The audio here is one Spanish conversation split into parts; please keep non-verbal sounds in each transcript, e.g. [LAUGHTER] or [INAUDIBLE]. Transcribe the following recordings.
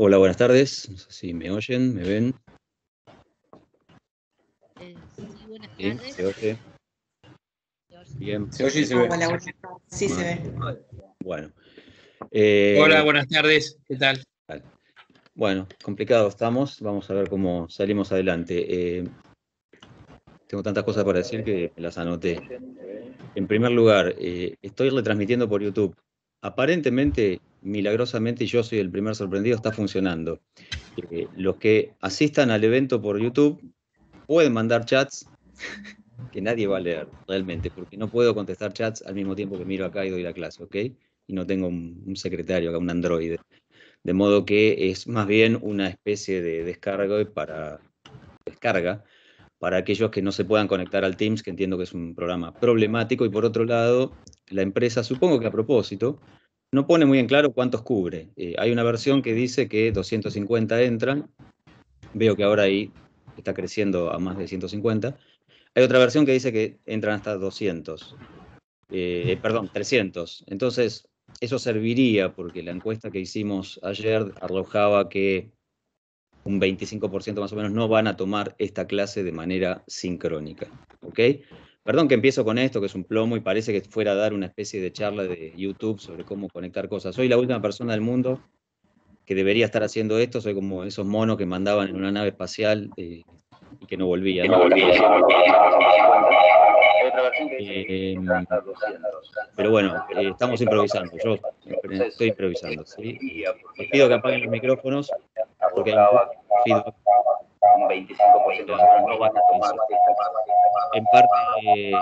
Hola, buenas tardes. No sé si me oyen, me ven. Eh, sí, buenas tardes. se oye. Bien. Se oye se ve. Sí, se ve. Bueno. Eh, Hola, buenas tardes. ¿Qué tal? Bueno, complicado estamos. Vamos a ver cómo salimos adelante. Eh, tengo tantas cosas para decir que las anoté. En primer lugar, estoy retransmitiendo por YouTube aparentemente, milagrosamente, yo soy el primer sorprendido, está funcionando. Eh, los que asistan al evento por YouTube pueden mandar chats [LAUGHS] que nadie va a leer realmente, porque no puedo contestar chats al mismo tiempo que miro acá y doy la clase, ¿ok? Y no tengo un, secretario acá, un androide. De modo que es más bien una especie de descarga para, descarga para aquellos que no se puedan conectar al Teams, que entiendo que es un programa problemático, y por otro lado, la empresa, supongo que a propósito, no pone muy en claro cuántos cubre. Eh, hay una versión que dice que 250 entran, veo que ahora ahí está creciendo a más de 150. Hay otra versión que dice que entran hasta 200, eh, eh, perdón, 300. Entonces, eso serviría porque la encuesta que hicimos ayer arrojaba que un 25% más o menos no van a tomar esta clase de manera sincrónica. ¿ok?, Perdón que empiezo con esto, que es un plomo y parece que fuera a dar una especie de charla de YouTube sobre cómo conectar cosas. Soy la última persona del mundo que debería estar haciendo esto. Soy como esos monos que mandaban en una nave espacial eh, y que no volvían. no volvían. Eh, pero bueno, eh, estamos improvisando. Yo estoy improvisando. Les pido que apaguen los micrófonos porque 25% En parte eh,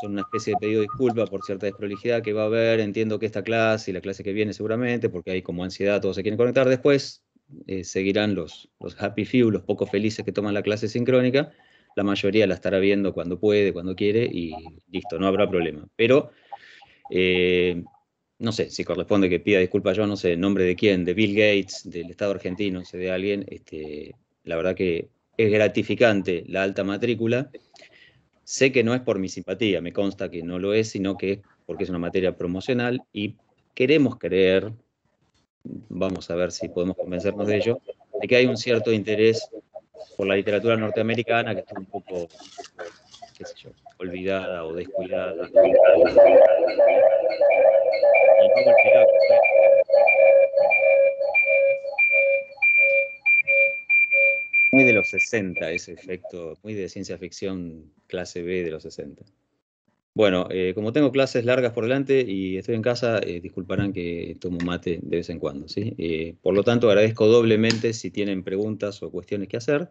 son una especie de pedido de disculpa por cierta desprolijidad que va a haber. Entiendo que esta clase y la clase que viene seguramente, porque hay como ansiedad, todos se quieren conectar después. Eh, seguirán los, happy few, los pocos felices que toman la clase sincrónica. La mayoría la estará viendo cuando puede, cuando quiere y listo, no habrá problema. Pero eh, no sé si corresponde que pida disculpa yo, no sé, en nombre de quién, de Bill Gates, del Estado argentino, de alguien, este, la verdad que es gratificante la alta matrícula. Sé que no es por mi simpatía, me consta que no lo es, sino que es porque es una materia promocional y queremos creer, vamos a ver si podemos convencernos de ello, de que hay un cierto interés por la literatura norteamericana que está un poco, qué sé yo, olvidada o descuidada. Muy de los 60 ese efecto, muy de ciencia ficción clase B de los 60. Bueno, eh, como tengo clases largas por delante y estoy en casa, eh, disculparán que tomo mate de vez en cuando. ¿sí? Eh, por lo tanto, agradezco doblemente si tienen preguntas o cuestiones que hacer.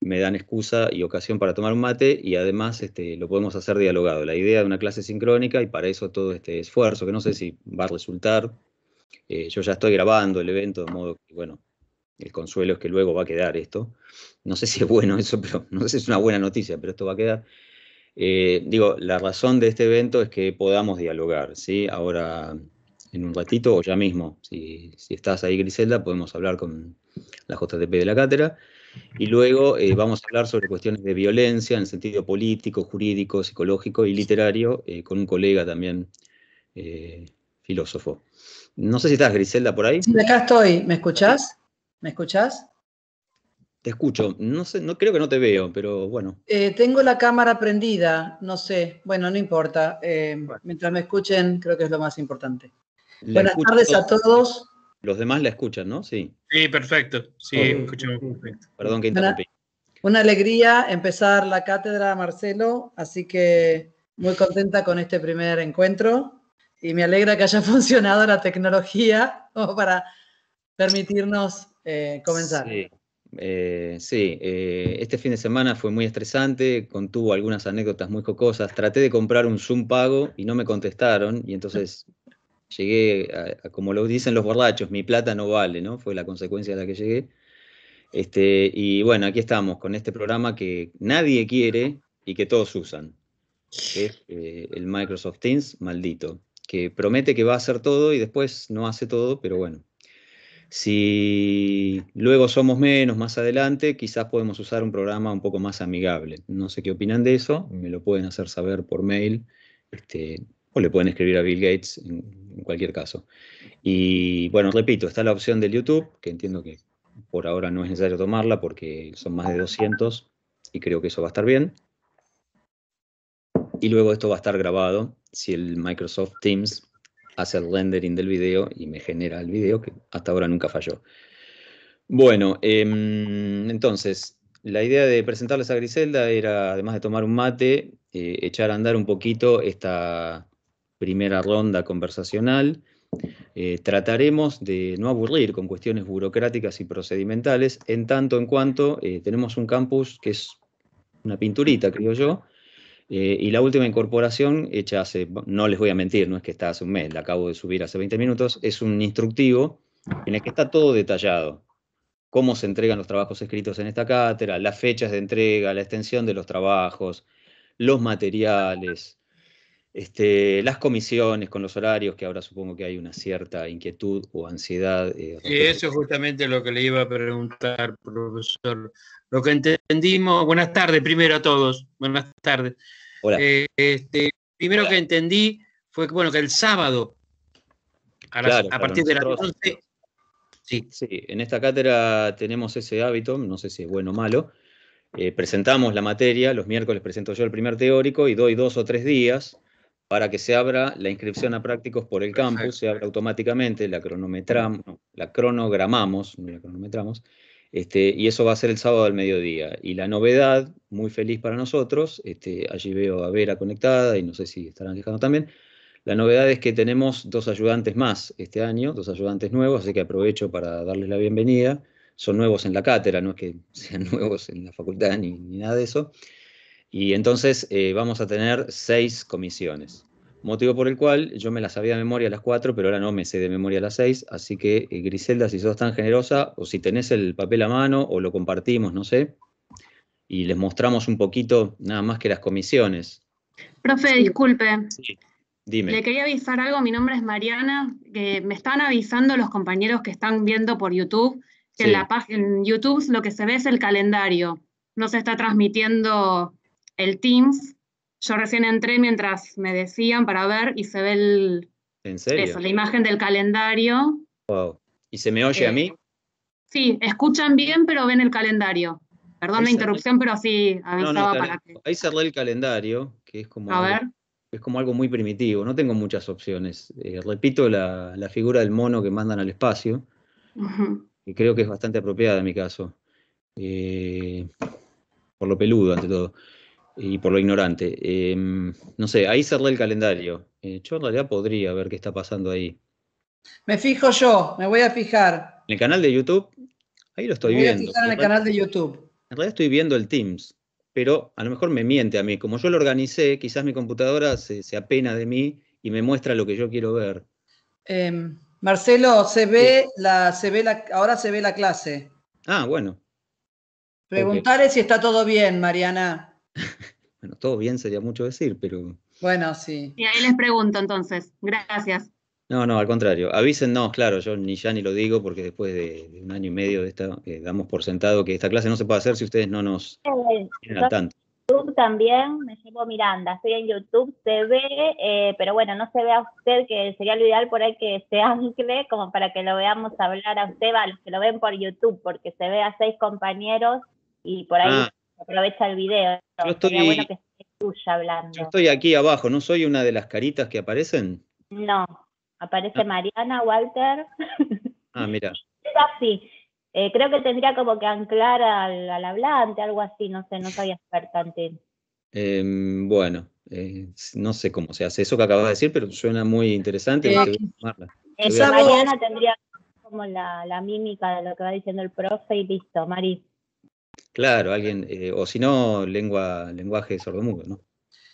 Me dan excusa y ocasión para tomar un mate y además este, lo podemos hacer dialogado. La idea de una clase sincrónica y para eso todo este esfuerzo, que no sé si va a resultar. yo ya estoy grabando el evento, de modo que, bueno, el consuelo es que luego va a quedar esto. No sé si es bueno eso, [LAUGHS] pero no sé si es una buena noticia, pero esto va a quedar. Eh, digo, la razón de este evento es que podamos dialogar, ¿sí? Ahora, en un ratito o ya mismo, si, estás ahí, Griselda, podemos hablar con la JTP de la cátedra. Y luego eh, vamos a hablar sobre cuestiones de violencia en sentido político, jurídico, psicológico y literario, eh, con un colega también, filósofo. No sé si estás, Griselda, por ahí. acá estoy. ¿Me escuchás? ¿Me escuchás? Te escucho. No sé, no creo que no te veo, pero bueno. Eh, tengo la cámara prendida, no sé. Bueno, no importa. Eh, mientras me escuchen, creo que es lo más importante. Buenas tardes a todos. Los demás la escuchan, ¿no? Sí. Sí, perfecto. Sí, perfecto. Perdón que interrumpí. Una, alegría empezar la cátedra, Marcelo. Así que muy contenta con este primer encuentro y me alegra que haya [LAUGHS] funcionado la tecnología para permitirnos eh, comenzar. Sí, eh, eh, este fin de semana fue muy estresante, contuvo algunas anécdotas muy cocosas, Traté de comprar un Zoom pago y no me contestaron, y entonces [LAUGHS] llegué, como lo dicen los borrachos, mi plata no vale, ¿no? Fue la consecuencia de la que llegué. Este, y bueno, aquí estamos con este programa que nadie quiere y que todos usan, es el Microsoft Teams maldito, que promete que va a hacer todo y después no hace todo, pero bueno, si luego somos menos más adelante, quizás podemos usar un programa un poco más amigable. No sé qué opinan de eso, me lo pueden hacer saber por mail este, o le pueden escribir a Bill Gates en, en, cualquier caso. Y bueno, repito, está la opción del YouTube, que entiendo que por ahora no es necesario tomarla porque son más de 200 y creo que eso va a estar bien. Y luego esto va a estar grabado si el Microsoft Teams hace el rendering del video y me genera el video que hasta ahora nunca falló. Bueno, em, entonces, la idea de presentarles a Griselda era, además de tomar un mate, eh, echar a andar un poquito esta primera ronda conversacional. Eh, trataremos de no aburrir con cuestiones burocráticas y procedimentales, en tanto en cuanto eh, tenemos un campus que es una pinturita, creo yo, eh, y la última incorporación, hecha hace, no les voy a mentir, no es que está hace un mes, la acabo de subir hace 20 minutos, es un instructivo en el que está todo detallado. Cómo se entregan los trabajos escritos en esta cátedra, las fechas de entrega, la extensión de los trabajos, los materiales, este, las comisiones con los horarios, que ahora supongo que hay una cierta inquietud o ansiedad. Eh, eso es justamente lo que le iba a preguntar, profesor. Lo que entendimos, buenas tardes primero a todos, buenas tardes. Hola. Eh, este, primero que entendí fue que, bueno, que el sábado, a, partir de las 11... Sí. en esta cátedra tenemos ese hábito, no sé si es bueno o malo, eh, presentamos la materia, los miércoles presento yo el primer teórico y doy dos o tres días para que se abra la inscripción a prácticos por el campus, se abre automáticamente, la, la cronogramamos, no la cronometramos, este, y eso va a ser el sábado al mediodía. Y la novedad, muy feliz para nosotros, este, allí veo a Vera conectada y no sé si estarán quejando también, la novedad es que tenemos dos ayudantes más este año, dos ayudantes nuevos, así que aprovecho para darles la bienvenida. Son nuevos en la cátedra, no es que sean [LAUGHS] nuevos en la facultad ni nada de eso. Y entonces eh, vamos a tener seis comisiones. Motivo por el cual yo me las había de memoria a las cuatro, pero ahora no me sé de memoria a las seis. Así que, eh, Griselda, si sos tan generosa, o si tenés el papel a mano, o lo compartimos, no sé, y les mostramos un poquito nada más que las comisiones. Profe, disculpe. Sí. Dime. Le quería avisar algo, mi nombre es Mariana, que me están avisando los compañeros que están viendo por YouTube, que en, la, en YouTube lo que se ve es el calendario, no se está transmitiendo el Teams. Yo recién entré mientras me decían para ver y se ve el, la imagen del calendario. Wow. ¿Y se me oye a eh, mí? Sí, escuchan bien, pero ven el calendario. Perdón la interrupción, pero sí avisaba para que. Ahí cerré el calendario, que es como. algo, Es como algo muy primitivo, no tengo muchas opciones. Eh, repito la, figura del mono que mandan al espacio, y creo que es bastante apropiada en mi caso. Eh, por lo peludo, ante todo y por lo ignorante. Em, no sé, ahí cerré el calendario. Eh, yo en realidad podría ver qué está pasando ahí. Me fijo yo, me voy a fijar. En el canal de YouTube, ahí lo estoy me voy viendo. A fijar en el canal de YouTube. En realidad estoy viendo el Teams, pero a lo mejor me miente a mí. Como yo lo organicé, quizás mi computadora se, se apena de mí y me muestra lo que yo quiero ver. Em, Marcelo, se ve, la, se ve la, ahora se ve la clase. Ah, bueno. Preguntarle si está todo bien, Mariana. [LAUGHS] Bueno, todo bien sería mucho decir, pero. Bueno, sí. Y ahí les pregunto entonces. Gracias. No, no, al contrario. Avísennos, claro, yo ni ya ni lo digo porque después de, un año y medio de esta, eh, damos por sentado que esta clase no se puede hacer si ustedes no nos eh, al tanto. YouTube también, me llamo Miranda, estoy en YouTube, se ve, eh, pero bueno, no se ve a usted, que sería lo ideal por ahí que se [LAUGHS] ancle, como para que lo veamos hablar a usted, a los que lo ven por YouTube, porque se ve a seis compañeros y por ahí ah aprovecha el video. Yo estoy, hablando. estoy aquí abajo, ¿no soy una de las caritas que aparecen? No, aparece ah. Mariana, Walter. [LAUGHS] Ah, mira. así. Eh, creo que tendría como que anclar al, al, hablante, algo así, no sé, no soy experta en bueno, eh, no sé cómo se hace eso que acabas de decir, pero suena muy interesante. Mariana tendría como la, la mímica de lo que va diciendo el profe y listo, Mari. Claro, alguien, eh, o si no, lengua, lenguaje sordomudo, ¿no?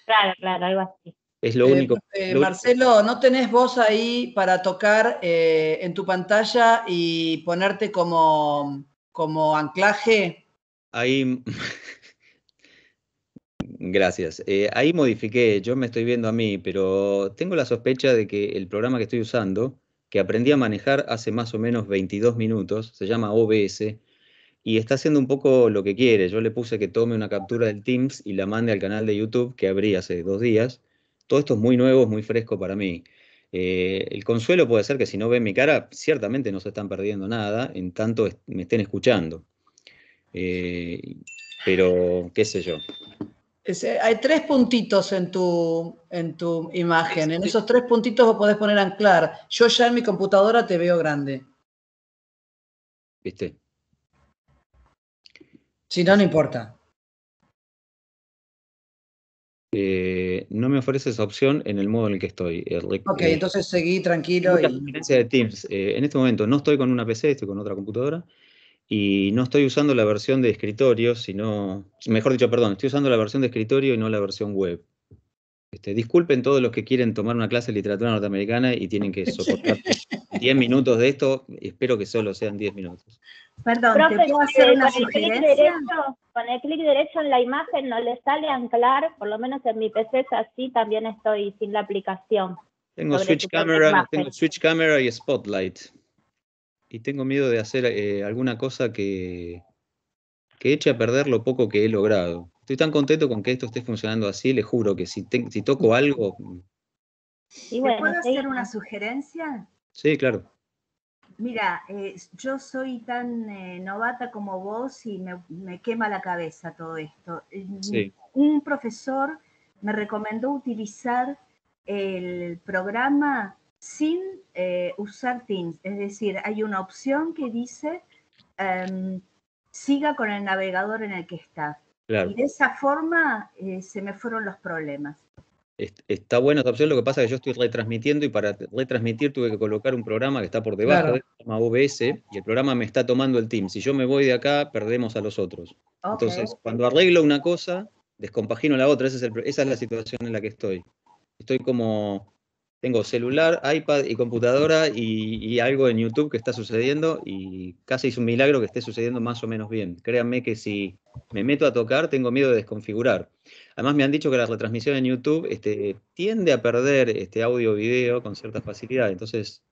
Claro, claro, algo así. Es lo eh, eh, único. Marcelo, ¿no tenés voz ahí para tocar en tu pantalla y ponerte como, como anclaje? Ahí. [LAUGHS] Gracias. ahí modifiqué, yo me estoy viendo a mí, pero tengo la sospecha de que el programa que estoy usando, que aprendí a manejar hace más o menos 22 minutos, se llama OBS, y está haciendo un poco lo que quiere. Yo le puse que tome una captura del Teams y la mande al canal de YouTube que abrí hace dos días. Todo esto es muy nuevo, es muy fresco para mí. Eh, el consuelo puede ser que si no ven mi cara, ciertamente no se están perdiendo nada, en tanto me estén escuchando. Eh, pero, qué sé yo. Eh, hay tres puntitos en tu, en tu imagen. En esos tres puntitos lo podés poner anclar. Yo ya en mi computadora te veo grande. ¿Viste? Si no, no importa. Eh, no me ofrece esa opción en el modo en el que estoy. ok, eh, entonces seguí tranquilo. Teams. Eh, en este momento no estoy con una PC, estoy con otra computadora. Y no estoy usando la versión de escritorio, sino. Mejor dicho, perdón, estoy usando la versión de escritorio y no la versión web. Este, disculpen todos los que quieren tomar una clase de literatura norteamericana y tienen que [LAUGHS] soportar 10 minutos de esto, espero que solo sean 10 minutos. Perdón, con El clic derecho, en la imagen no le sale anclar, por lo menos en mi PC es así, también estoy sin la aplicación. Tengo switch camera, tengo switch camera y spotlight. Y tengo miedo de hacer eh, alguna cosa que, que eche a perder lo poco que he logrado. Estoy tan contento con que esto esté funcionando así, le juro que si, toco algo... ¿Puedo hacer una sugerencia? Sí, claro. Mira, eh, yo soy tan eh, novata como vos y me, quema la cabeza todo esto. Mm, un profesor me recomendó utilizar el programa sin eh, usar Teams. Es decir, hay una opción que dice em, siga con el navegador en el que está. Y de esa forma se me fueron los problemas. Está bueno esta opción, lo que pasa es que yo estoy retransmitiendo y para retransmitir tuve que colocar un programa que está por debajo, del de OBS, y el programa me está tomando el team. Si yo me voy de acá, perdemos a los otros. Entonces, cuando arreglo una cosa, descompagino la otra. esa es la situación en la que estoy. Estoy como tengo celular, iPad y computadora y, algo en YouTube que está sucediendo y casi es un milagro que esté sucediendo más o menos bien. Créanme que si me meto a tocar tengo miedo de desconfigurar. Además me han dicho que la retransmisión en YouTube este, tiende a perder este audio-video con cierta facilidad, entonces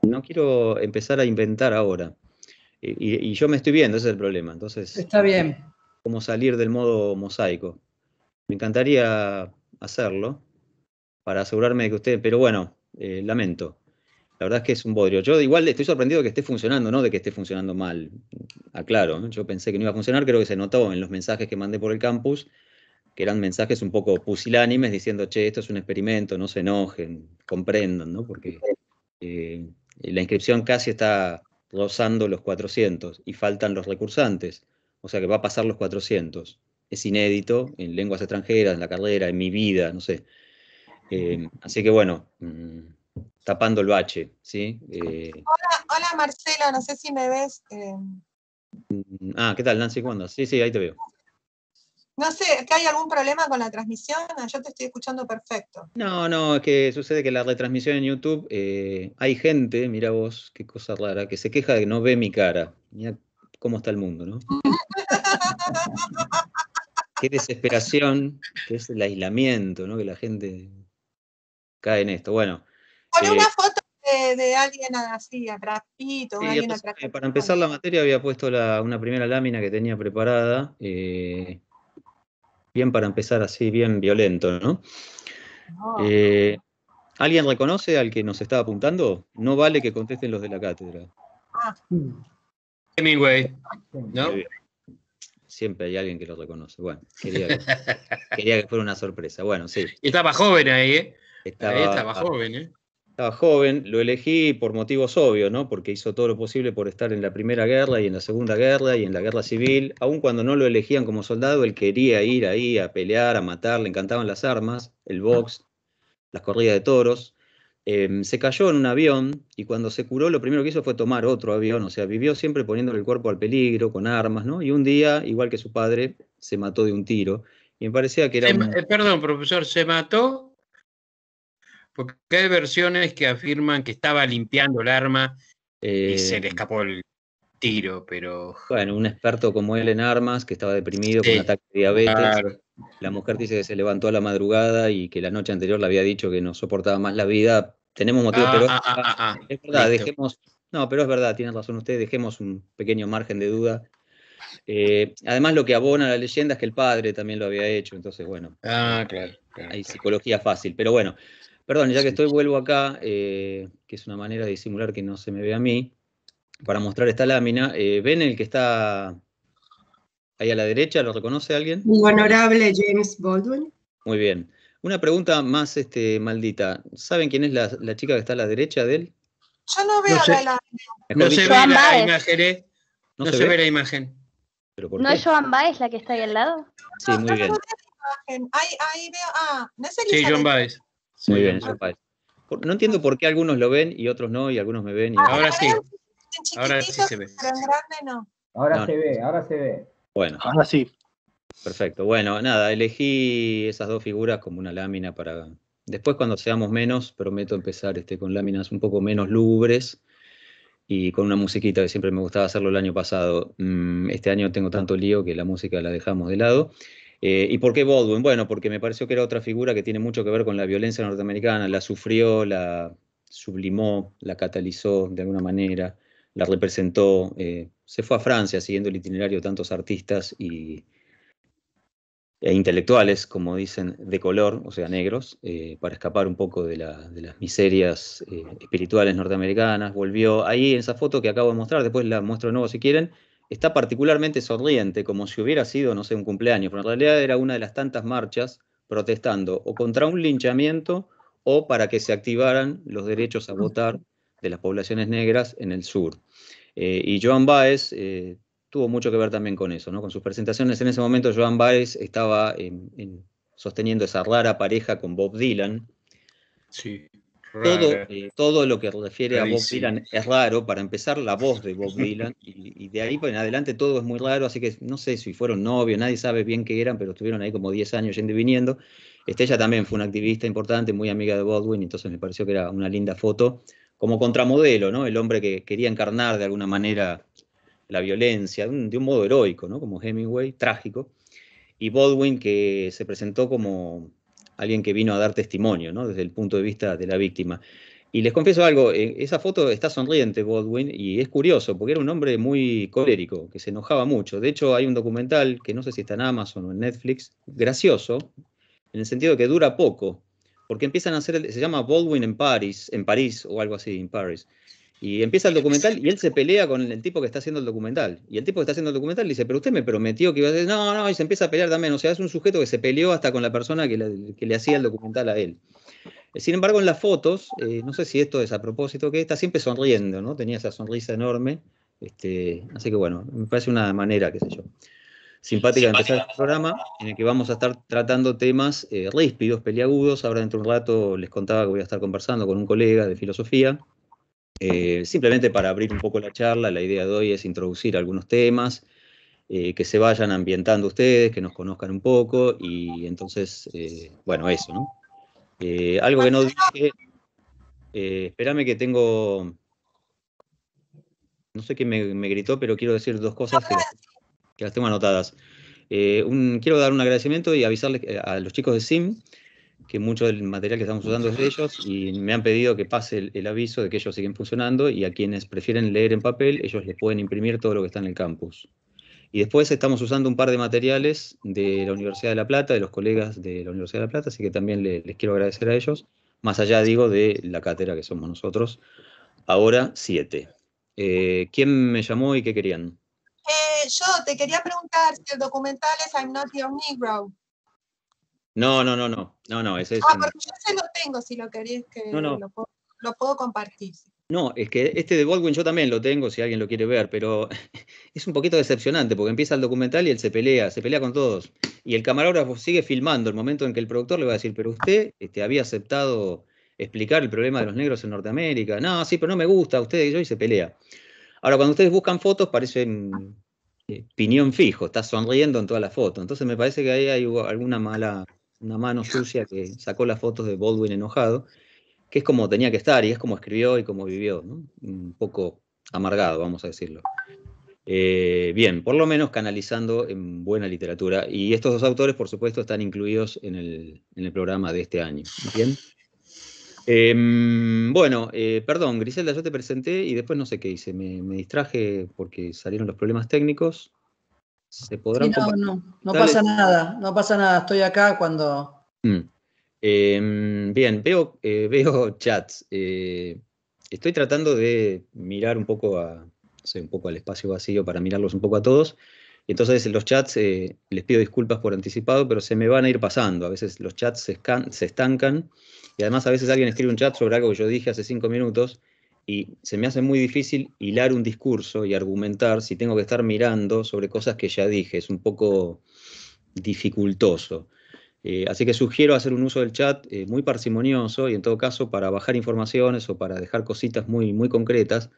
no quiero empezar a inventar ahora. Y, yo me estoy viendo, ese es el problema. Entonces, está bien. ¿Cómo salir del modo mosaico? Me encantaría hacerlo para asegurarme de que usted, pero bueno, eh, lamento. La verdad es que es un bodrio. Yo igual estoy sorprendido de que esté funcionando, no de que esté funcionando mal. Aclaro, ¿eh? yo pensé que no iba a funcionar, creo que se notó en los mensajes que mandé por el campus, que eran mensajes un poco pusilánimes diciendo, che, esto es un experimento, no se enojen, comprendan, ¿no? Porque eh, la inscripción casi está rozando los 400 y faltan los recursantes, o sea que va a pasar los 400. Es inédito en lenguas extranjeras, en la carrera, en mi vida, no sé. Eh, así que bueno, mm, tapando el bache, ¿sí? Eh, hola, hola Marcelo, no sé si me ves. Em, mm, ah, ¿qué tal, Nancy? ¿Cuándo? Sí, sí, ahí te veo. No sé, hay algún problema con la transmisión? Ah, yo te estoy escuchando perfecto. No, no, es que sucede que la retransmisión en YouTube, eh, hay gente, mira vos, qué cosa rara, que se queja de que no ve mi cara. Mira cómo está el mundo, ¿no? [LAUGHS] qué desesperación, que es el aislamiento, ¿no? Que la gente cae en esto. Bueno. Con una eh, foto de, alguien así, atrapito. para empezar la materia había puesto una primera lámina que tenía preparada, eh, bien para empezar así, bien violento, ¿no? Eh, ¿Alguien reconoce al que nos está apuntando? No vale que contesten los de la cátedra. Ah. Hemingway, ¿no? Siempre hay alguien que lo reconoce. Bueno, quería quería que fuera una sorpresa. Bueno, sí. Y estaba joven ahí, ¿eh? Eh, estaba, joven, ¿eh? Estaba joven, lo elegí por motivos obvios, ¿no? Porque hizo todo lo posible por estar en la Primera Guerra y en la Segunda Guerra y en la Guerra Civil. Aun cuando no lo elegían como soldado, él quería ir ahí a pelear, a matar, le encantaban las armas, el ah. box, las corridas de toros. Em, se cayó en un avión y cuando se curó lo primero que hizo fue tomar otro avión, o sea, vivió siempre poniéndole el cuerpo al peligro, con armas, ¿no? Y un día, igual que su padre, se mató de un tiro. Y me parecía que era... Eh, perdón, profesor, ¿se mató porque hay versiones que afirman que estaba limpiando el arma eh, y se le escapó el tiro, pero. Bueno, un experto como él en armas, que estaba deprimido con ataque de diabetes. La mujer dice que se levantó a la madrugada y que la noche anterior le había dicho que no soportaba más la vida. Tenemos motivos, ah, pero. Ah, ah, es verdad, dejemos. No, pero es verdad, tiene razón usted, dejemos un pequeño margen de duda. Eh, además, lo que abona la leyenda es que el padre también lo había hecho, entonces, bueno. Ah, claro. hay psicología fácil, pero bueno. Perdón, ya que estoy, vuelvo acá, eh, que es una manera de disimular que no se me ve a mí, para mostrar esta lámina. Eh, ¿Ven el que está ahí a la derecha? ¿Lo reconoce alguien? Muy honorable James Baldwin. Muy bien. Una pregunta más este, maldita. ¿Saben quién es la, chica que está a la derecha de él? Yo no veo la, no se ve la imagen, No, se, ve? la imagen. ¿No es Joan Baez la que está ahí al lado? Sí, muy ah, bien. Ahí, veo, ah, no es Sí, Joan Baez. Muy bien, No entiendo por qué algunos lo ven y otros no, y algunos me ven. Ah, ahora, sí. Ahora sí se ve. Ahora se ve, ahora se ve. Bueno. Ahora sí. Perfecto. Bueno, nada, elegí esas dos figuras como una lámina para. Después, cuando seamos menos, prometo empezar este, con láminas un poco menos lúgubres y con una musiquita que siempre me gustaba hacerlo el año pasado. Mm, este año tengo tanto lío que la música la dejamos de lado. Eh, ¿Y por qué Baldwin? Bueno, porque me pareció que era otra figura que tiene mucho que ver con la violencia norteamericana, la sufrió, la sublimó, la catalizó de alguna manera, la representó, eh, se fue a Francia siguiendo el itinerario de tantos artistas e intelectuales, como dicen, de color, o sea, negros, eh, para escapar un poco de, de las miserias espirituales norteamericanas, volvió ahí en esa foto que acabo de mostrar, después la muestro de nuevo si quieren, está particularmente sonriente, como si hubiera sido, no sé, un cumpleaños, pero en realidad era una de las tantas marchas protestando o contra un linchamiento o para que se activaran los derechos a votar de las poblaciones negras en el sur. Eh, y Joan Baez eh, tuvo mucho que ver también con eso, ¿no? con sus presentaciones. En ese momento Joan Baez estaba en, sosteniendo esa rara pareja con Bob Dylan. Sí. Eh, todo, lo que refiere a Bob Dylan es raro, para empezar, la voz de Bob Dylan, y, de ahí en adelante todo es muy raro, así que no sé si fueron novios, nadie sabe bien qué eran, pero estuvieron ahí como 10 años yendo y viniendo. Estella también fue una activista importante, muy amiga de Baldwin, entonces me pareció que era una linda foto, como contramodelo, ¿no? El hombre que quería encarnar de alguna manera la violencia, de un, de un modo heroico, ¿no? Como Hemingway, trágico. Y Baldwin, que se presentó como alguien que vino a dar testimonio, ¿no? Desde el punto de vista de la víctima. Y les confieso algo, eh, esa foto está sonriente Baldwin, y es curioso porque era un hombre muy colérico, que se enojaba mucho. De hecho, hay un documental que no sé si está en Amazon o en Netflix, gracioso, en el sentido que dura poco, porque empiezan a hacer, se llama Baldwin en París, en París o algo así, en París. Y empieza el documental y él se pelea con el tipo que está haciendo el documental. Y el tipo que está haciendo el documental le dice, pero usted me prometió que iba a decir, No, no, y se empieza a pelear también. O sea, es un sujeto que se peleó hasta con la persona que le, hacía el documental a él. Eh, sin embargo, en las fotos, eh, no sé si esto es a propósito, que está siempre sonriendo, ¿no? Tenía esa sonrisa enorme. Este, así que bueno, me parece una manera, qué sé yo, simpática, de empezar este programa en el que vamos a estar tratando temas eh, ríspidos, peliagudos. Ahora dentro de un rato les contaba que voy a estar conversando con un colega de filosofía eh, simplemente para abrir un poco la charla, la idea de hoy es introducir algunos temas, eh, que se vayan ambientando ustedes, que nos conozcan un poco y entonces, eh, bueno, eso, ¿no? algo que no dije, espérame que tengo, no sé quién me, gritó, pero quiero decir dos cosas que, las tengo anotadas. quiero dar un agradecimiento y avisarles a los chicos de SIM mucho del material que estamos usando es de ellos y me han pedido que pase el, aviso de que ellos siguen funcionando y a quienes prefieren leer en papel, ellos les pueden imprimir todo lo que está en el campus. Y después estamos usando un par de materiales de la Universidad de La Plata, de los colegas de la Universidad de La Plata, así que también les, quiero agradecer a ellos, más allá, digo, de la cátedra que somos nosotros, ahora siete. Eh, ¿Quién me llamó y qué querían? Eh, yo te quería preguntar si el documental es I'm Not Your Negro. No, no, no, no, no, no, ese es... Ah, porque yo se lo tengo, si lo queréis que Lo, puedo, compartir. No, es que este de Baldwin yo también lo tengo, si alguien lo quiere ver, pero [LAUGHS] es un poquito decepcionante, porque empieza el documental y él se pelea, se pelea con todos. Y el camarógrafo sigue filmando el momento en que el productor le va a decir, pero usted este, había aceptado explicar el problema de los negros en Norteamérica. No, sí, pero no me gusta, usted y yo, y se pelea. Ahora, cuando ustedes buscan fotos, parecen mm, eh, piñón fijo, está sonriendo en toda la foto. Entonces me parece que ahí hay alguna mala una mano sucia que sacó las fotos de Baldwin enojado, que es como tenía que estar y es como escribió y como vivió, ¿no? un poco amargado, vamos a decirlo. Eh, bien, por lo menos canalizando en buena literatura. Y estos dos autores, por supuesto, están incluidos en el, en el programa de este año. ¿Bien? Em, bueno, eh, perdón, Griselda, yo te presenté y después no sé qué hice. Me, me, distraje porque salieron los problemas técnicos no, no, pasa nada, no pasa nada, estoy acá cuando... Mm. Em, bien, veo, eh, [LAUGHS] veo chats. Eh, estoy tratando de mirar un poco, a, un poco al espacio vacío para mirarlos un poco a todos. Entonces los chats, eh, les pido disculpas por anticipado, pero se me van a ir pasando. A veces los chats se, se estancan y además a veces alguien escribe un chat sobre algo que yo dije hace cinco minutos y se me hace muy difícil hilar un discurso y argumentar si tengo que estar mirando sobre cosas que ya dije, es un poco dificultoso. Eh, así que sugiero hacer un uso del chat eh, muy parsimonioso y en todo caso para bajar informaciones o para dejar cositas muy, muy concretas,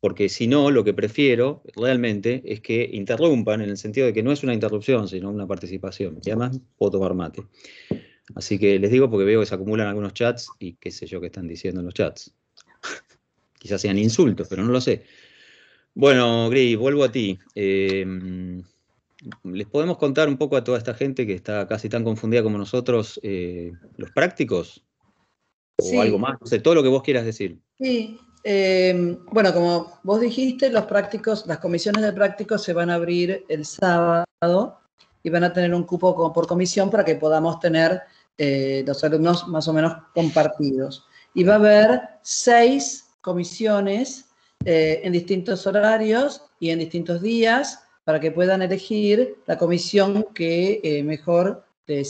porque si no, lo que prefiero realmente es que interrumpan en el sentido de que no es una interrupción, sino una participación. Y además puedo tomar mate. Así que les digo porque veo que se acumulan algunos chats y qué sé yo qué están diciendo en los chats. Quizás sean insultos, pero no lo sé. Bueno, Gris, vuelvo a ti. Em, ¿Les podemos contar un poco a toda esta gente que está casi tan confundida como nosotros eh, los prácticos? O algo más, no sé, todo lo que vos quieras decir. Sí, em, bueno, como vos dijiste, los prácticos, las comisiones de prácticos se van a abrir el sábado y van a tener un cupo por comisión para que podamos tener eh, los alumnos más o menos compartidos. Y va a haber seis comisiones eh, en distintos horarios y en distintos días para que puedan elegir la comisión que eh, mejor eh,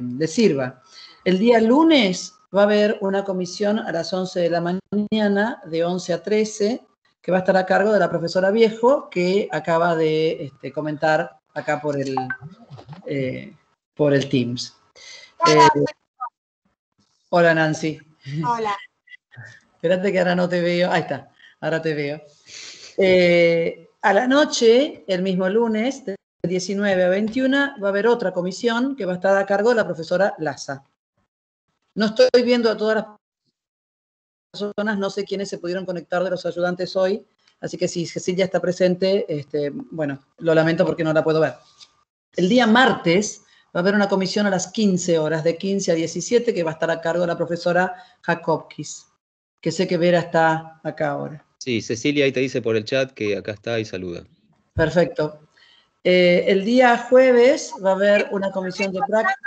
les, sirva. El día lunes va a haber una comisión a las 11 de la mañana, de 11 a 13, que va a estar a cargo de la profesora Viejo, que acaba de este, comentar acá por el, por el Teams. hola Nancy. Hola. Espérate que ahora no te veo. Ahí está, ahora te veo. Eh, a la noche, el mismo lunes, de 19 a 21, va a haber otra comisión que va a estar a cargo de la profesora Laza. No estoy viendo a todas las personas, no sé quiénes se pudieron conectar de los ayudantes hoy, así que si Cecilia está presente, este, bueno, lo lamento porque no la puedo ver. El día martes va a haber una comisión a las 15 horas, de 15 a 17, que va a estar a cargo de la profesora Jacobkis que sé que Vera está acá ahora. Sí, Cecilia ahí te dice por el chat que acá está y saluda. Perfecto. Eh, el día jueves va a haber una comisión de práctica.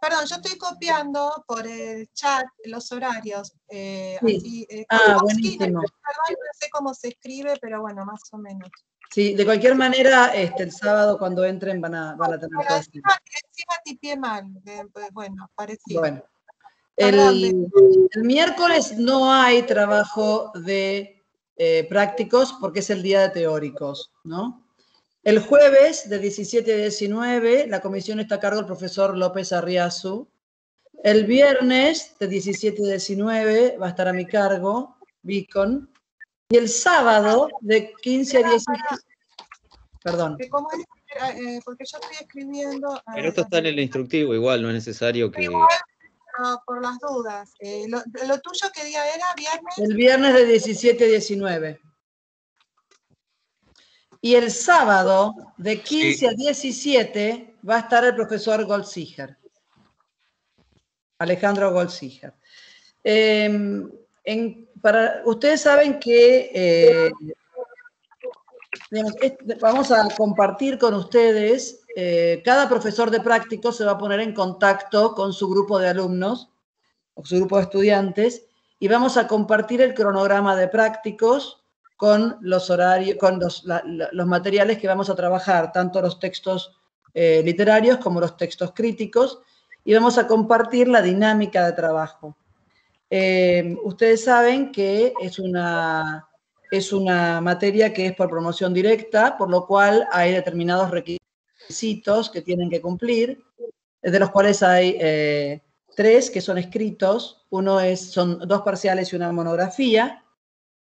Perdón, yo estoy copiando por el chat los horarios. Eh, eh, ah, buenísimo. no sé cómo se escribe, pero bueno, más o menos. Sí, de cualquier manera, este, el sábado cuando entren van a, van a tener Encima tipié mal, pues, bueno, parecido. El, miércoles no hay trabajo de eh, prácticos porque es el día de teóricos, ¿no? El jueves de 17 a 19, la comisión está a cargo del profesor López Arriazu. El viernes de 17 a 19 va a estar a mi cargo, BICON. Y el sábado de 15 a 16. Perdón. Eh, eh, porque yo estoy escribiendo. Ah, Pero esto está en el instructivo, igual, no es necesario que. Ah, por las dudas. Eh, lo, tuyo qué día era? ¿Viernes? El viernes de 17 a 19. Y el sábado de 15 a 17 va a estar el profesor Goldsiger. Alejandro Golziger. Em, para, ustedes saben que eh, vamos a compartir con ustedes eh, cada profesor de práctico se va a poner en contacto con su grupo de alumnos o su grupo de estudiantes y vamos a compartir el cronograma de prácticos con los horarios, con los, los materiales que vamos a trabajar, tanto los textos eh, literarios como los textos críticos, y vamos a compartir la dinámica de trabajo. Eh, ustedes saben que es una, es una materia que es por promoción directa, por lo cual hay determinados requisitos que tienen que cumplir, de los cuales hay eh, tres que son escritos, uno es, son dos parciales y una monografía,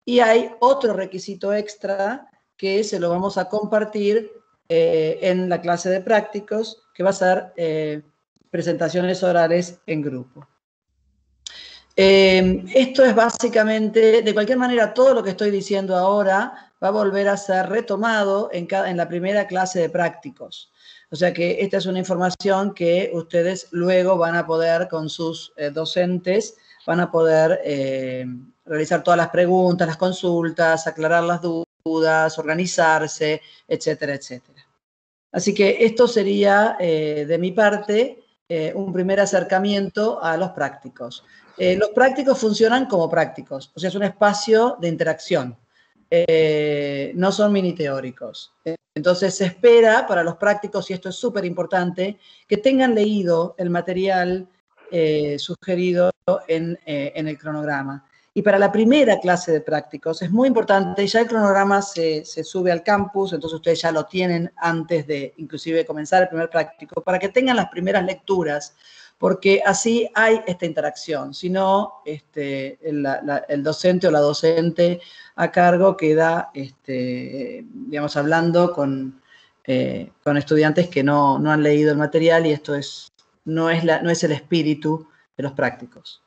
y hay otro requisito extra que se lo vamos a compartir eh, en la clase de prácticos, que va a ser eh, presentaciones orales en grupo. esto es básicamente, de cualquier manera, todo lo que estoy diciendo ahora va a volver a ser retomado en la primera clase de prácticos. O sea que esta es una información que ustedes luego van a poder con sus eh, docentes, van a poder eh, realizar todas las preguntas, las consultas, aclarar las dudas, organizarse, etcétera, etcétera. Así que esto sería eh, de mi parte un primer acercamiento a los prácticos. los prácticos funcionan como prácticos, o sea, es un espacio de interacción. no son mini teóricos. Entonces se espera para los prácticos, y esto es súper importante, que tengan leído el material eh, sugerido eh, en, el cronograma. Y para la primera clase de prácticos es muy importante, ya el cronograma se, se, sube al campus, entonces ustedes ya lo tienen antes de inclusive comenzar el primer práctico, para que tengan las primeras lecturas porque así hay esta interacción, si no, este, el, docente o la docente a cargo queda, este, digamos, hablando eh, con, estudiantes que no, no, han leído el material y esto es, no, es la, no es el espíritu de los prácticos.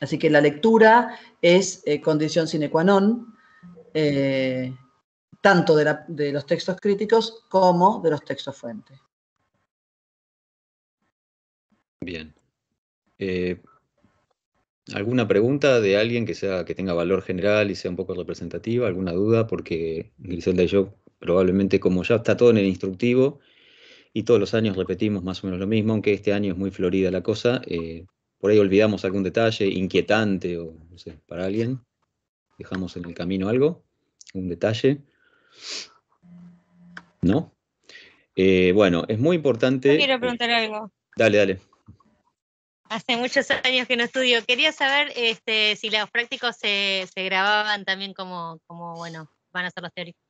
Así que la lectura es eh, condición sine qua non, eh, tanto de los textos críticos como de los textos fuentes. Bien. Eh, ¿Alguna pregunta de alguien que, sea, que tenga valor general y sea un poco representativa? ¿Alguna duda? Porque Griselda y yo probablemente como ya está todo en el instructivo y todos los años repetimos más o menos lo mismo, aunque este año es muy florida la cosa, eh, por ahí olvidamos algún detalle inquietante o no sé, para alguien, dejamos en el camino algo, un detalle. ¿No? Eh, bueno, es muy importante... quiero preguntar algo. Dale, dale. Hace muchos años que no estudio. Quería saber este, si los prácticos se, grababan también como, bueno, van a ser los teóricos.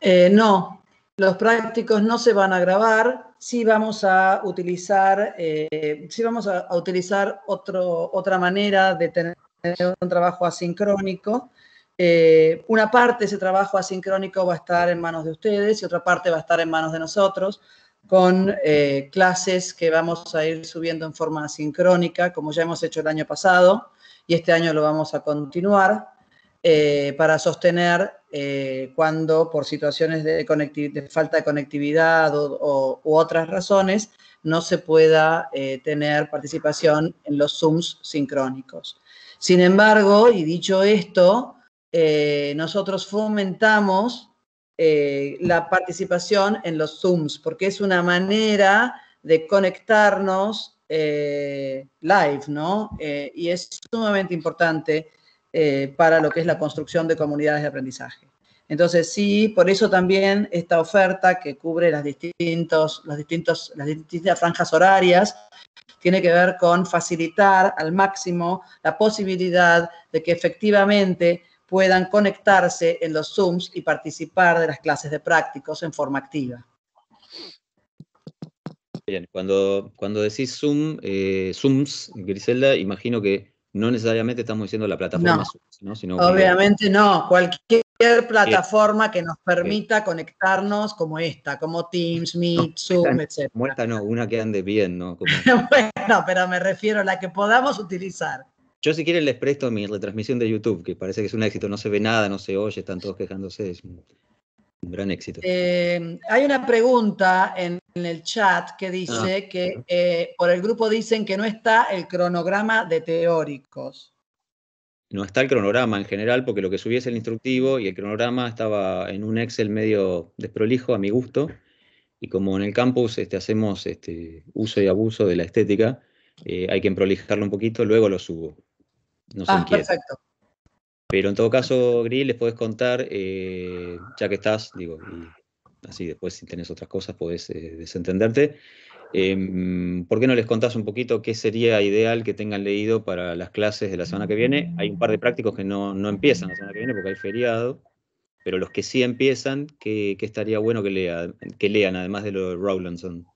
Eh, no, los prácticos no se van a grabar. Sí vamos a utilizar, eh, vamos a, utilizar otra manera de tener un trabajo asincrónico. Eh, una parte de ese trabajo asincrónico va a estar en manos de ustedes y otra parte va a estar en manos de nosotros con eh, clases que vamos a ir subiendo en forma sincrónica, como ya hemos hecho el año pasado, y este año lo vamos a continuar, eh, para sostener eh, cuando por situaciones de, falta de conectividad o, u otras razones no se pueda tener participación en los Zooms sincrónicos. Sin embargo, y dicho esto, nosotros fomentamos eh, la participación en los Zooms, porque es una manera de conectarnos eh, live, ¿no? Eh, y es sumamente importante para lo que es la construcción de comunidades de aprendizaje. Entonces, sí, por eso también esta oferta que cubre los distintos, las distintas franjas horarias tiene que ver con facilitar al máximo la posibilidad de que efectivamente puedan conectarse en los Zooms y participar de las clases de prácticos en forma activa. cuando, cuando decís Zoom, eh, Zooms, Griselda, imagino que no necesariamente estamos diciendo la plataforma ¿no? obviamente no, cualquier plataforma que nos permita conectarnos como esta, como Teams, Meet, Zoom, etc. Muerta no, una que ande bien, ¿no? [LAUGHS] bueno, pero me refiero a la que podamos utilizar. Yo si quieren les presto mi retransmisión de YouTube, que parece que es un éxito, no se ve nada, no se oye, están todos quejándose, es un, gran éxito. Em, hay una pregunta en, el chat que ah. dice que eh, por el grupo dicen que no está el cronograma de teóricos. No está el cronograma en general, porque lo que subí es el instructivo y el cronograma estaba en un Excel medio desprolijo a mi gusto. Y como en el campus este, hacemos este, uso y abuso de la estética, eh, hay que emprolijarlo un poquito, luego lo subo. No ah, Perfecto. Pero en todo caso, Gris, les podés contar, eh, ya que estás, digo, así después si tenés otras cosas podés eh, desentenderte. Eh, ¿Por qué no les contás un poquito qué sería ideal que tengan leído para las clases de la semana que viene? Hay un par de prácticos que no, no empiezan la semana que viene porque hay feriado, pero los que sí empiezan, ¿qué, qué estaría bueno que, lea, que lean, además de lo de Rowlandson?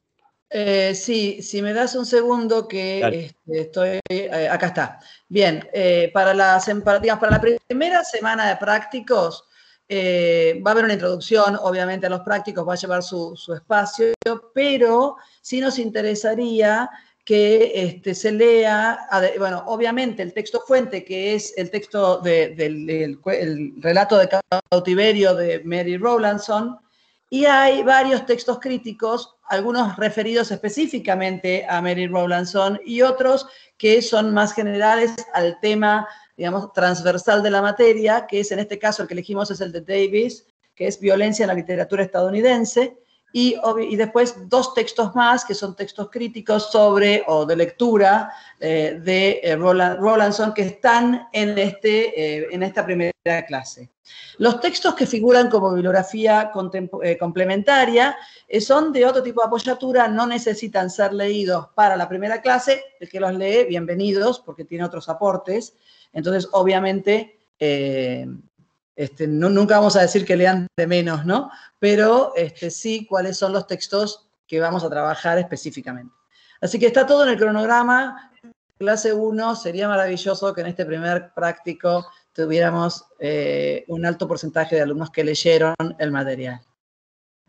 Eh, sí, si me das un segundo que este, estoy, eh, acá está. Bien, eh, para, las, em, para la primera semana de prácticos va a haber una introducción, obviamente a los prácticos va a llevar su, espacio, pero sí nos interesaría que este, se lea, bueno, obviamente el texto fuente, que es el texto del relato de cautiverio de Mary Rowlandson, y hay varios textos críticos, algunos referidos específicamente a Mary Rowlandson y otros que son más generales al tema, digamos, transversal de la materia, que es en este caso el que elegimos es el de Davis, que es violencia en la literatura estadounidense, y, después dos textos más que son textos críticos sobre o de lectura eh, de eh, Roland, Rolandson que están en, este, eh, en esta primera clase. Los textos que figuran como bibliografía complementaria son de otro tipo de apoyatura, no necesitan ser leídos para la primera clase. El que los lee, bienvenidos, porque tiene otros aportes. Entonces, obviamente, este, nunca vamos a decir que lean de menos, ¿no? Pero este, sí cuáles son los textos que vamos a trabajar específicamente. Así que está todo en el cronograma. Clase 1, sería maravilloso que en este primer práctico tuviéramos eh, un alto porcentaje de alumnos que leyeron el material.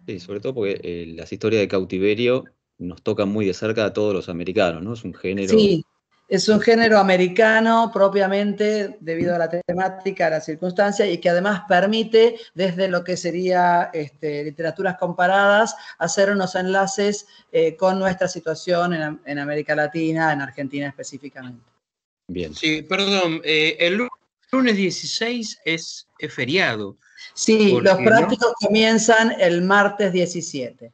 Sí, sobre todo porque eh, las historias de cautiverio nos tocan muy de cerca a todos los americanos, ¿no? Es un género sí. Es un género americano propiamente debido a la temática, a las circunstancia y que además permite desde lo que sería este, literaturas comparadas hacer unos enlaces eh, con nuestra situación en, América Latina, en Argentina específicamente. Bien. Sí, perdón, eh, el lunes 16 es, feriado. Sí, los prácticos comienzan el martes 17.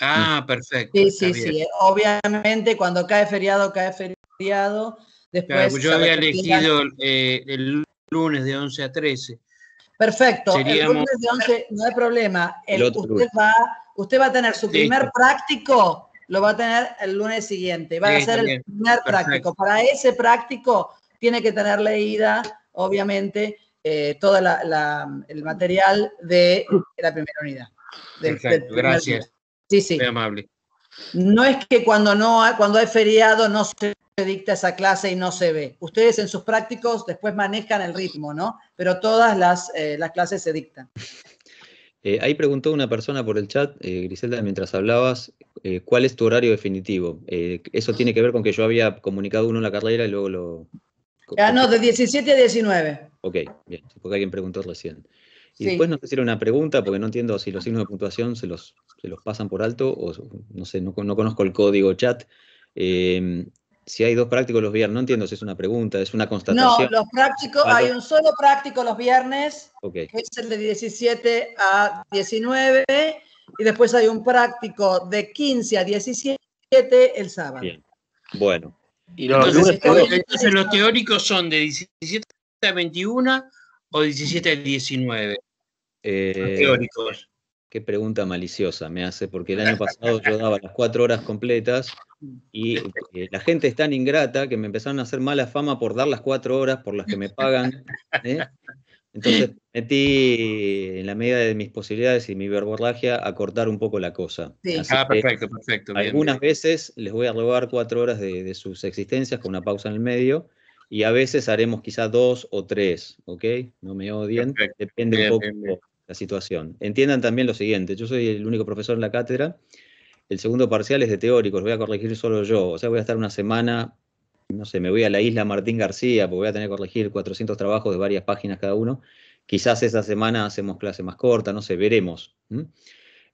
Ah, perfecto. Sí, sí, sí. Obviamente cuando cae feriado, cae feriado Después, pues yo había elegido eh, el lunes de 11 a 13. Perfecto, el lunes de 11 no hay problema. usted, va, a tener su primer práctico, lo va a tener el lunes siguiente. Va a ser el primer práctico. Para ese práctico tiene que tener leída, obviamente, eh, todo el material de la primera unidad. gracias. Sí, sí. Muy amable. No es que cuando, no, cuando hay feriado no se dicta esa clase y no se ve. Ustedes en sus prácticos después manejan el ritmo, ¿no? Pero todas las, eh, clases se dictan. Eh, ahí preguntó una persona por el chat, eh, Griselda, mientras hablabas, ¿cuál es tu horario definitivo? eso tiene que ver con que yo había comunicado uno en la carrera y luego lo... Ah, no, de 17 a 19. Ok, bien, porque alguien preguntó recién. Y después nos hicieron una pregunta, porque no entiendo si los signos de puntuación se los, los pasan por alto, o no sé, no, conozco el código chat. Em, si hay dos prácticos los viernes, no entiendo si es una pregunta, es una constatación. No, los prácticos, ah, hay un solo práctico los viernes, que es el de 17 a 19, y después hay un práctico de 15 a 17 el sábado. Bien. Bueno. Y los, Entonces, los teóricos son de 17 a 21 o 17 al 19? Eh, teóricos. Qué pregunta maliciosa me hace, porque el año pasado yo daba las cuatro horas completas y eh, la gente es tan ingrata que me empezaron a hacer mala fama por dar las cuatro horas por las que me pagan. ¿eh? Entonces metí en la medida de mis posibilidades y mi verborragia a cortar un poco la cosa. Ah, perfecto, perfecto. algunas veces les voy a robar cuatro horas de sus existencias con una pausa en el medio y a veces haremos quizás dos o tres, ¿ok? No me odien, depende un poco la situación. Entiendan también lo siguiente, yo soy el único profesor en la cátedra, el segundo parcial es de teóricos, voy a corregir solo yo, o sea, voy a estar una semana, no sé, me voy a la isla Martín García, porque voy a tener que corregir 400 trabajos de varias páginas cada uno, quizás esa semana hacemos clase más corta, no sé, veremos.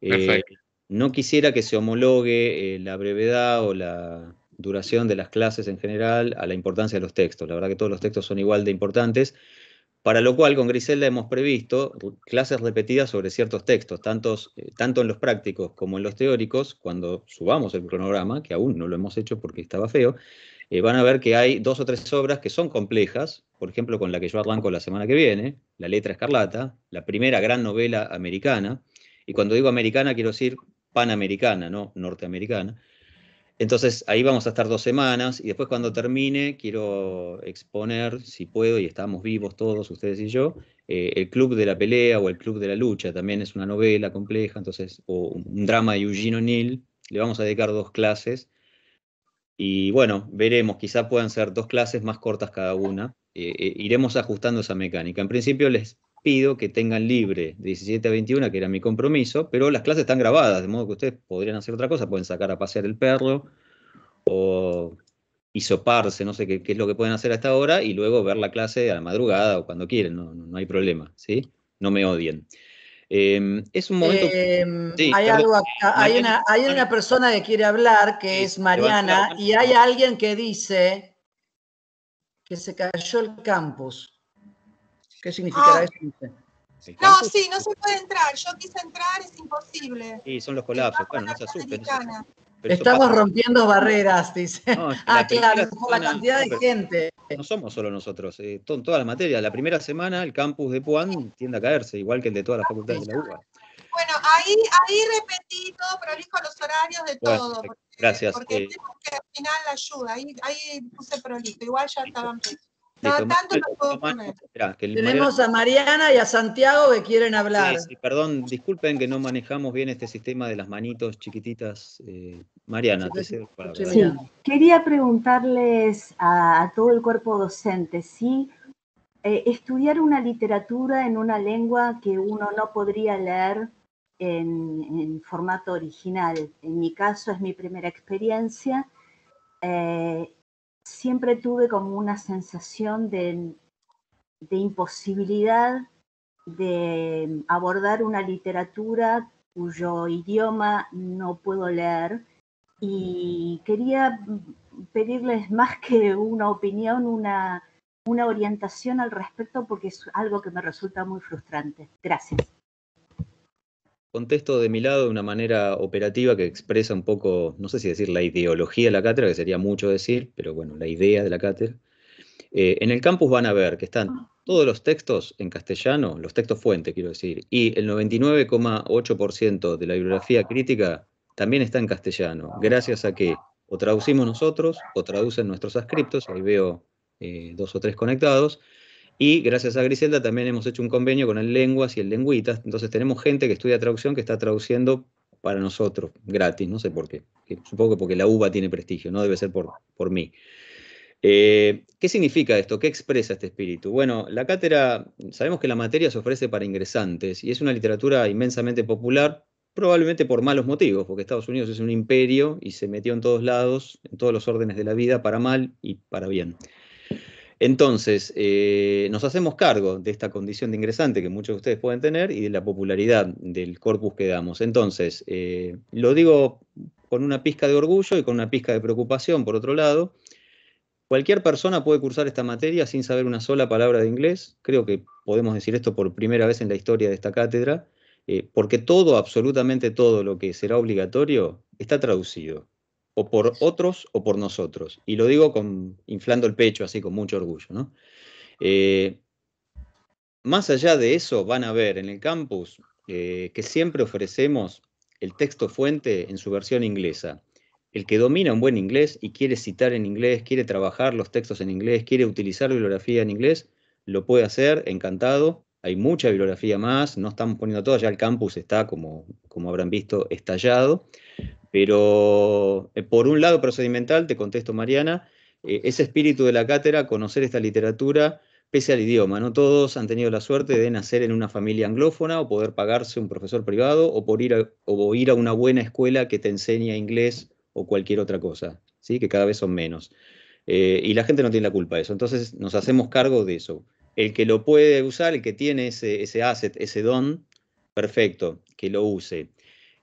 Eh, no quisiera que se homologue eh, la brevedad o la duración de las clases en general a la importancia de los textos. La verdad que todos los textos son igual de importantes, para lo cual con Griselda hemos previsto clases repetidas sobre ciertos textos, tantos, eh, tanto en los prácticos como en los teóricos, cuando subamos el cronograma, que aún no lo hemos hecho porque estaba feo, eh, van a ver que hay dos o tres obras que son complejas, por ejemplo con la que yo arranco la semana que viene, La letra escarlata, la primera gran novela americana, y cuando digo americana quiero decir panamericana, no norteamericana, entonces ahí vamos a estar dos semanas y después cuando termine quiero exponer, si puedo, y estamos vivos todos, ustedes y yo, eh, El Club de la Pelea o El Club de la Lucha, también es una novela compleja, entonces, o un drama de Eugene O'Neill, le vamos a dedicar dos clases y bueno, veremos, quizá puedan ser dos clases más cortas cada una, eh, eh, iremos ajustando esa mecánica. En principio les pido que tengan libre 17 a 21, que era mi compromiso, pero las clases están grabadas, de modo que ustedes podrían hacer otra cosa, pueden sacar a pasear el perro o hisoparse, no sé qué, es lo que pueden hacer hasta ahora, y luego ver la clase a la madrugada o cuando quieren, no, hay problema, ¿sí? No me odien. Em, es un momento. Em, hay, algo hay, una, persona que quiere hablar, que es Mariana, y hay alguien que dice que se cayó el campus. ¿Qué significará ah. eso? No, sí, no se puede entrar. Yo quise entrar, es imposible. Sí, son los colapsos. Bueno, no se asusten. Estamos rompiendo barreras, dice. [LAUGHS] ah, claro, como la cantidad de gente. No somos solo nosotros, eh, toda la materia. La primera semana el campus de Puan tiende a caerse, igual que el de todas las facultades de la UBA. Bueno, ahí, ahí repetí todo, pero prolijo los horarios de todo. Eh, gracias. Porque eh. tenemos que al final la ayuda, ahí, ahí puse prolijo, igual ya estaban eh. Tenemos a Mariana y a Santiago que quieren hablar. perdón, disculpen que no manejamos bien este sistema de las manitos chiquititas. Eh, Mariana, te cedo sí. Quería preguntarles a, todo el cuerpo docente si eh, estudiar una literatura en una lengua que uno no podría leer en, formato original. En mi caso es mi primera experiencia siempre tuve como una sensación de, imposibilidad de abordar una literatura cuyo idioma no puedo leer y quería pedirles más que una opinión, una, una orientación al respecto porque es algo que me resulta muy frustrante. Gracias. Contesto de mi lado de una manera operativa que expresa un poco, no sé si decir la ideología de la cátedra, que sería mucho decir, pero bueno, la idea de la cátedra. Eh, en el campus van a ver que están ah. todos los textos en castellano, los textos fuente, quiero decir, y el 99,8% de la bibliografía crítica también está en castellano, gracias a que o traducimos nosotros o traducen nuestros ascriptos, ahí veo eh, dos o tres conectados, y gracias a Griselda también hemos hecho un convenio con el Lenguas y el Lenguitas. Entonces tenemos gente que estudia traducción que está traduciendo para nosotros, gratis, no sé por qué. Supongo que porque la UBA tiene prestigio, no debe ser por, por mí. Eh, ¿Qué significa esto? ¿Qué expresa este espíritu? Bueno, la cátedra, sabemos que la materia se ofrece para ingresantes y es una literatura inmensamente popular, probablemente por malos motivos, porque Estados Unidos es un imperio y se metió en todos lados, en todos los órdenes de la vida, para mal y para bien. Entonces, eh, nos hacemos cargo de esta condición de ingresante que muchos de ustedes pueden tener y de la popularidad del corpus que damos. Entonces, eh, lo digo con una pizca de orgullo y con una pizca de preocupación, por otro lado. Cualquier persona puede cursar esta materia sin saber una sola palabra de inglés. Creo que podemos decir esto por primera vez en la historia de esta cátedra, eh, porque todo, absolutamente todo lo que será obligatorio está traducido o por otros o por nosotros. Y lo digo con, inflando el pecho, así con mucho orgullo. ¿no? Eh, más allá de eso, van a ver en el campus eh, que siempre ofrecemos el texto fuente en su versión inglesa. El que domina un buen inglés y quiere citar en inglés, quiere trabajar los textos en inglés, quiere utilizar bibliografía en inglés, lo puede hacer, encantado hay mucha bibliografía más, no estamos poniendo todo, ya el campus está, como, como habrán visto, estallado, pero eh, por un lado procedimental, te contesto Mariana, eh, ese espíritu de la cátedra, conocer esta literatura, pese al idioma, no todos han tenido la suerte de nacer en una familia anglófona o poder pagarse un profesor privado o, ir, a, o ir a una buena escuela que te enseña inglés o cualquier otra cosa, ¿sí? que cada vez son menos. Eh, y la gente no tiene la culpa de eso, entonces nos hacemos cargo de eso el que lo puede usar, el que tiene ese, ese asset, ese don, perfecto, que lo use.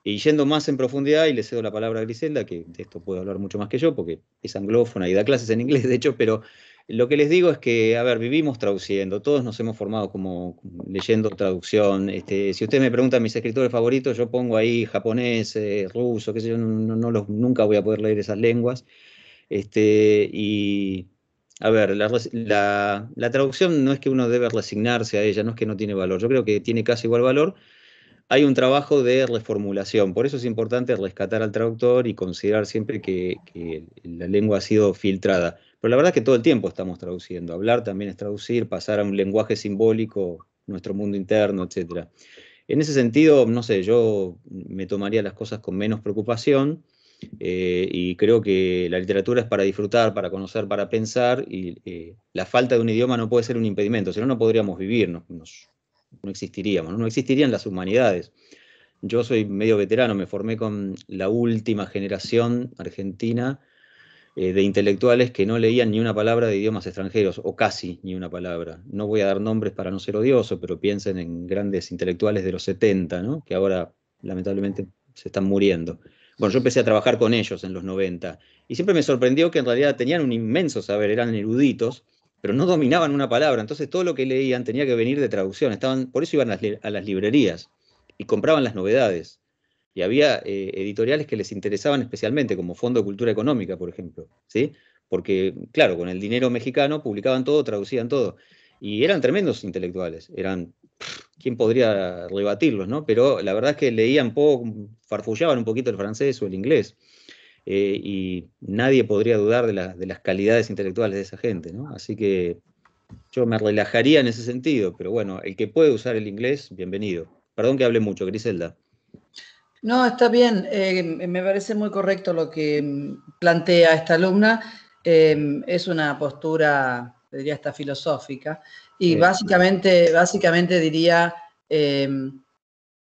Y yendo más en profundidad, y le cedo la palabra a Griselda, que de esto puede hablar mucho más que yo, porque es anglófona y da clases en inglés, de hecho, pero lo que les digo es que, a ver, vivimos traduciendo, todos nos hemos formado como leyendo traducción. Este, si ustedes me preguntan mis escritores favoritos, yo pongo ahí japonés, eh, ruso, que sé yo, no, no nunca voy a poder leer esas lenguas. Este, y, a ver, la, traducción no es que uno debe resignarse a ella, no es que no tiene valor, yo creo que tiene casi igual valor. Hay un trabajo de reformulación, por eso es importante rescatar al traductor y considerar siempre que, que la lengua ha sido filtrada. Pero la verdad es que todo el tiempo estamos traduciendo, hablar también es traducir, pasar a un lenguaje simbólico, nuestro mundo interno, etc. En ese sentido, no sé, yo me tomaría las cosas con menos preocupación eh, y creo que la literatura es para disfrutar, para conocer, para pensar, y eh, la falta de un idioma no puede ser un impedimento, si no, no podríamos vivir, no, existiríamos, ¿no? existirían las humanidades. Yo soy medio veterano, me formé con la última generación argentina eh, de intelectuales que no leían ni una palabra de idiomas extranjeros, o casi ni una palabra. No voy a dar nombres para no ser odioso, pero piensen en grandes intelectuales de los 70, que ahora lamentablemente se están muriendo. Bueno, yo empecé a trabajar con ellos en los 90 y siempre me sorprendió que en realidad tenían un inmenso saber, eran eruditos, pero no dominaban una palabra. Entonces todo lo que leían tenía que venir de traducción. Estaban, por eso iban a las, librerías y compraban las novedades. Y había eh, editoriales que les interesaban especialmente, como Fondo de Cultura Económica, por ejemplo, ¿sí? Porque, claro, con el dinero mexicano publicaban todo, traducían todo. Y eran tremendos intelectuales, eran quién podría rebatirlos, ¿no? Pero la verdad es que leían poco, farfullaban un poquito el francés o el inglés. Eh, y nadie podría dudar de, las calidades intelectuales de esa gente, ¿no? Así que yo me relajaría en ese sentido, pero bueno, el que puede usar el inglés, bienvenido. Perdón que hable mucho, Griselda. No, está bien, eh, me parece muy correcto lo que plantea esta alumna. Eh, es una postura, diría hasta filosófica, y básicamente, básicamente diría, eh,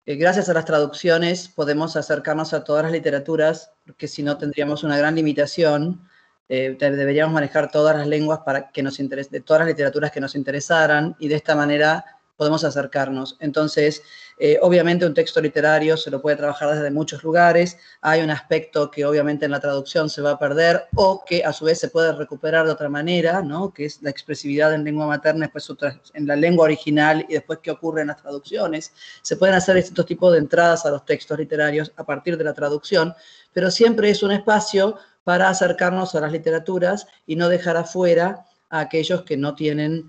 eh, gracias a las traducciones podemos acercarnos a todas las literaturas, porque si no tendríamos una gran limitación. Eh, deberíamos manejar todas las lenguas para que nos interese, de todas las literaturas que nos interesaran y de esta manera podemos acercarnos. Entonces, eh, obviamente un texto literario se lo puede trabajar desde muchos lugares, hay un aspecto que obviamente en la traducción se va a perder o que a su vez se puede recuperar de otra manera, ¿no? que es la expresividad en lengua materna, después en la lengua original y después qué ocurre en las traducciones. Se pueden hacer este tipos de entradas a los textos literarios a partir de la traducción, pero siempre es un espacio para acercarnos a las literaturas y no dejar afuera a aquellos que no tienen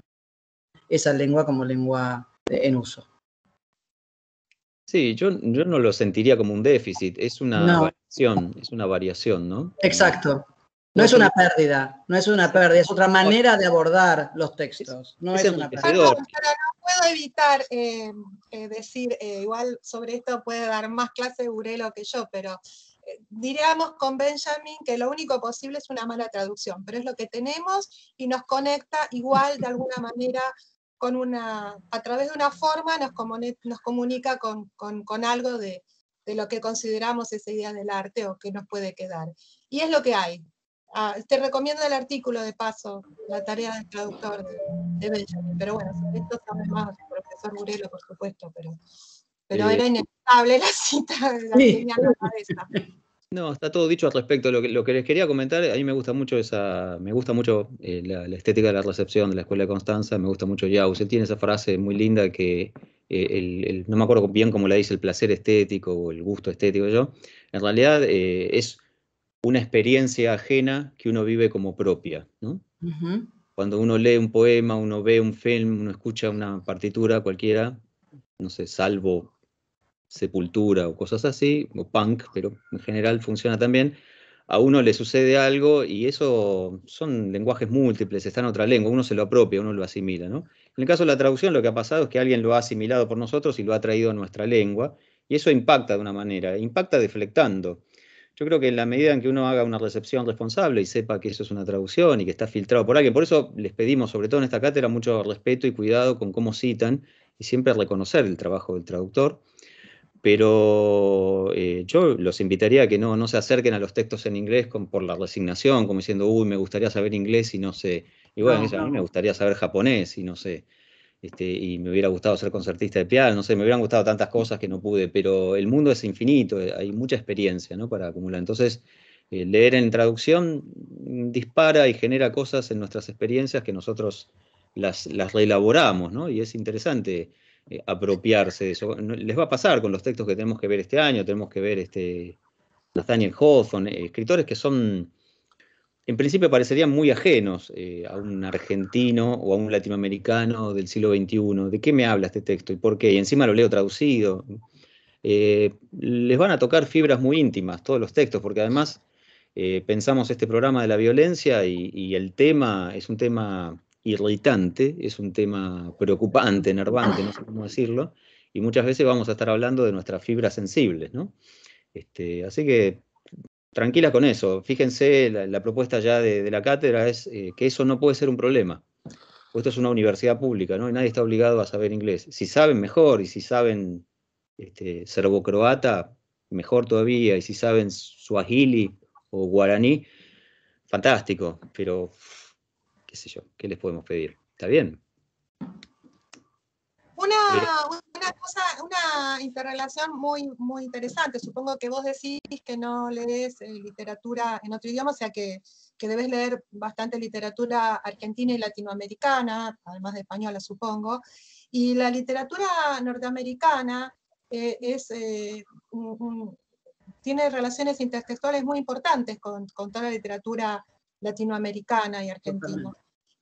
esa lengua como lengua en uso. Sí, yo, yo no lo sentiría como un déficit, es una variación, es una variación, ¿no? Exacto. No es una pérdida, no es una pérdida, es otra manera de abordar los textos. No es, una pérdida. no puedo evitar eh, eh, decir, eh, igual sobre esto puede dar más clase Urelo que yo, pero diríamos con Benjamin que lo único posible es una mala traducción, pero es lo que tenemos y nos conecta igual de alguna manera con una, a través de una forma nos, comunica, nos comunica con, con, algo de, de, lo que consideramos esa idea del arte o que nos puede quedar. Y es lo que hay. Ah, te recomiendo el artículo de paso, la tarea del traductor de, Benjamin, pero bueno, esto sabe más el profesor Burelo, por supuesto, pero, pero eh, era inevitable la cita de la cabeza. No, está todo dicho al respecto. Lo que, les quería comentar, a mí me gusta mucho esa, me gusta mucho eh, la, estética de la recepción de la escuela de Constanza, me gusta mucho Yaus. Él tiene esa frase muy linda que eh, no me acuerdo bien cómo la dice, el placer estético o el gusto estético yo. En realidad eh, es una experiencia ajena que uno vive como propia, Cuando uno lee un poema, uno ve un film, uno escucha una partitura cualquiera, no sé, salvo sepultura o cosas así, o punk, pero en general funciona también, a uno le sucede algo y eso son lenguajes múltiples, está en otra lengua, uno se lo apropia, uno lo asimila. En el caso de la traducción lo que ha pasado es que alguien lo ha asimilado por nosotros y lo ha traído a nuestra lengua, y eso impacta de una manera, impacta deflectando. Yo creo que en la medida en que uno haga una recepción responsable y sepa que eso es una traducción y que está filtrado por alguien, por eso les pedimos, sobre todo en esta cátedra, mucho respeto y cuidado con cómo citan y siempre reconocer el trabajo del traductor pero eh, yo los invitaría a que no, se acerquen a los textos en inglés por la resignación, como diciendo, uy, me gustaría saber inglés y no sé. Y bueno, a mí me gustaría saber japonés y no sé. Este, y me hubiera gustado ser concertista de piano, no sé, me hubieran gustado tantas cosas que no pude, pero el mundo es infinito, eh, hay mucha experiencia para acumular. Entonces, eh, leer en traducción dispara y genera cosas en nuestras experiencias que nosotros las, las reelaboramos, ¿no? Y es interesante eh, apropiarse de eso. les va a pasar con los textos que tenemos que ver este año, tenemos que ver este, Nathaniel Hawthorne, eh, escritores que son, en principio parecerían muy ajenos eh, a un argentino o a un latinoamericano del siglo XXI. ¿De qué me habla este texto y por qué? Y encima lo leo traducido. les van a tocar fibras muy íntimas todos los textos, porque además pensamos este programa de la violencia y el tema es un tema irritante, es un tema preocupante, enervante, no sé cómo decirlo, y muchas veces vamos a estar hablando de nuestras fibras sensibles, ¿no? Este, así que tranquila con eso. Fíjense, la, propuesta ya de, la cátedra es eh, que eso no puede ser un problema. Esto es una universidad pública, ¿no? Y nadie está obligado a saber inglés. Si saben, mejor, y si saben este, croata mejor todavía, y si saben suahili o guaraní, fantástico, pero qué ¿qué les podemos pedir? ¿Está bien? Una, eh, interrelación muy, interesante. Supongo que vos decís que no lees eh, literatura en otro idioma, o sea que, debes leer bastante literatura argentina y latinoamericana, además de española, supongo. Y la literatura norteamericana eh, tiene relaciones intertextuales muy importantes con, con toda la literatura latinoamericana y argentina.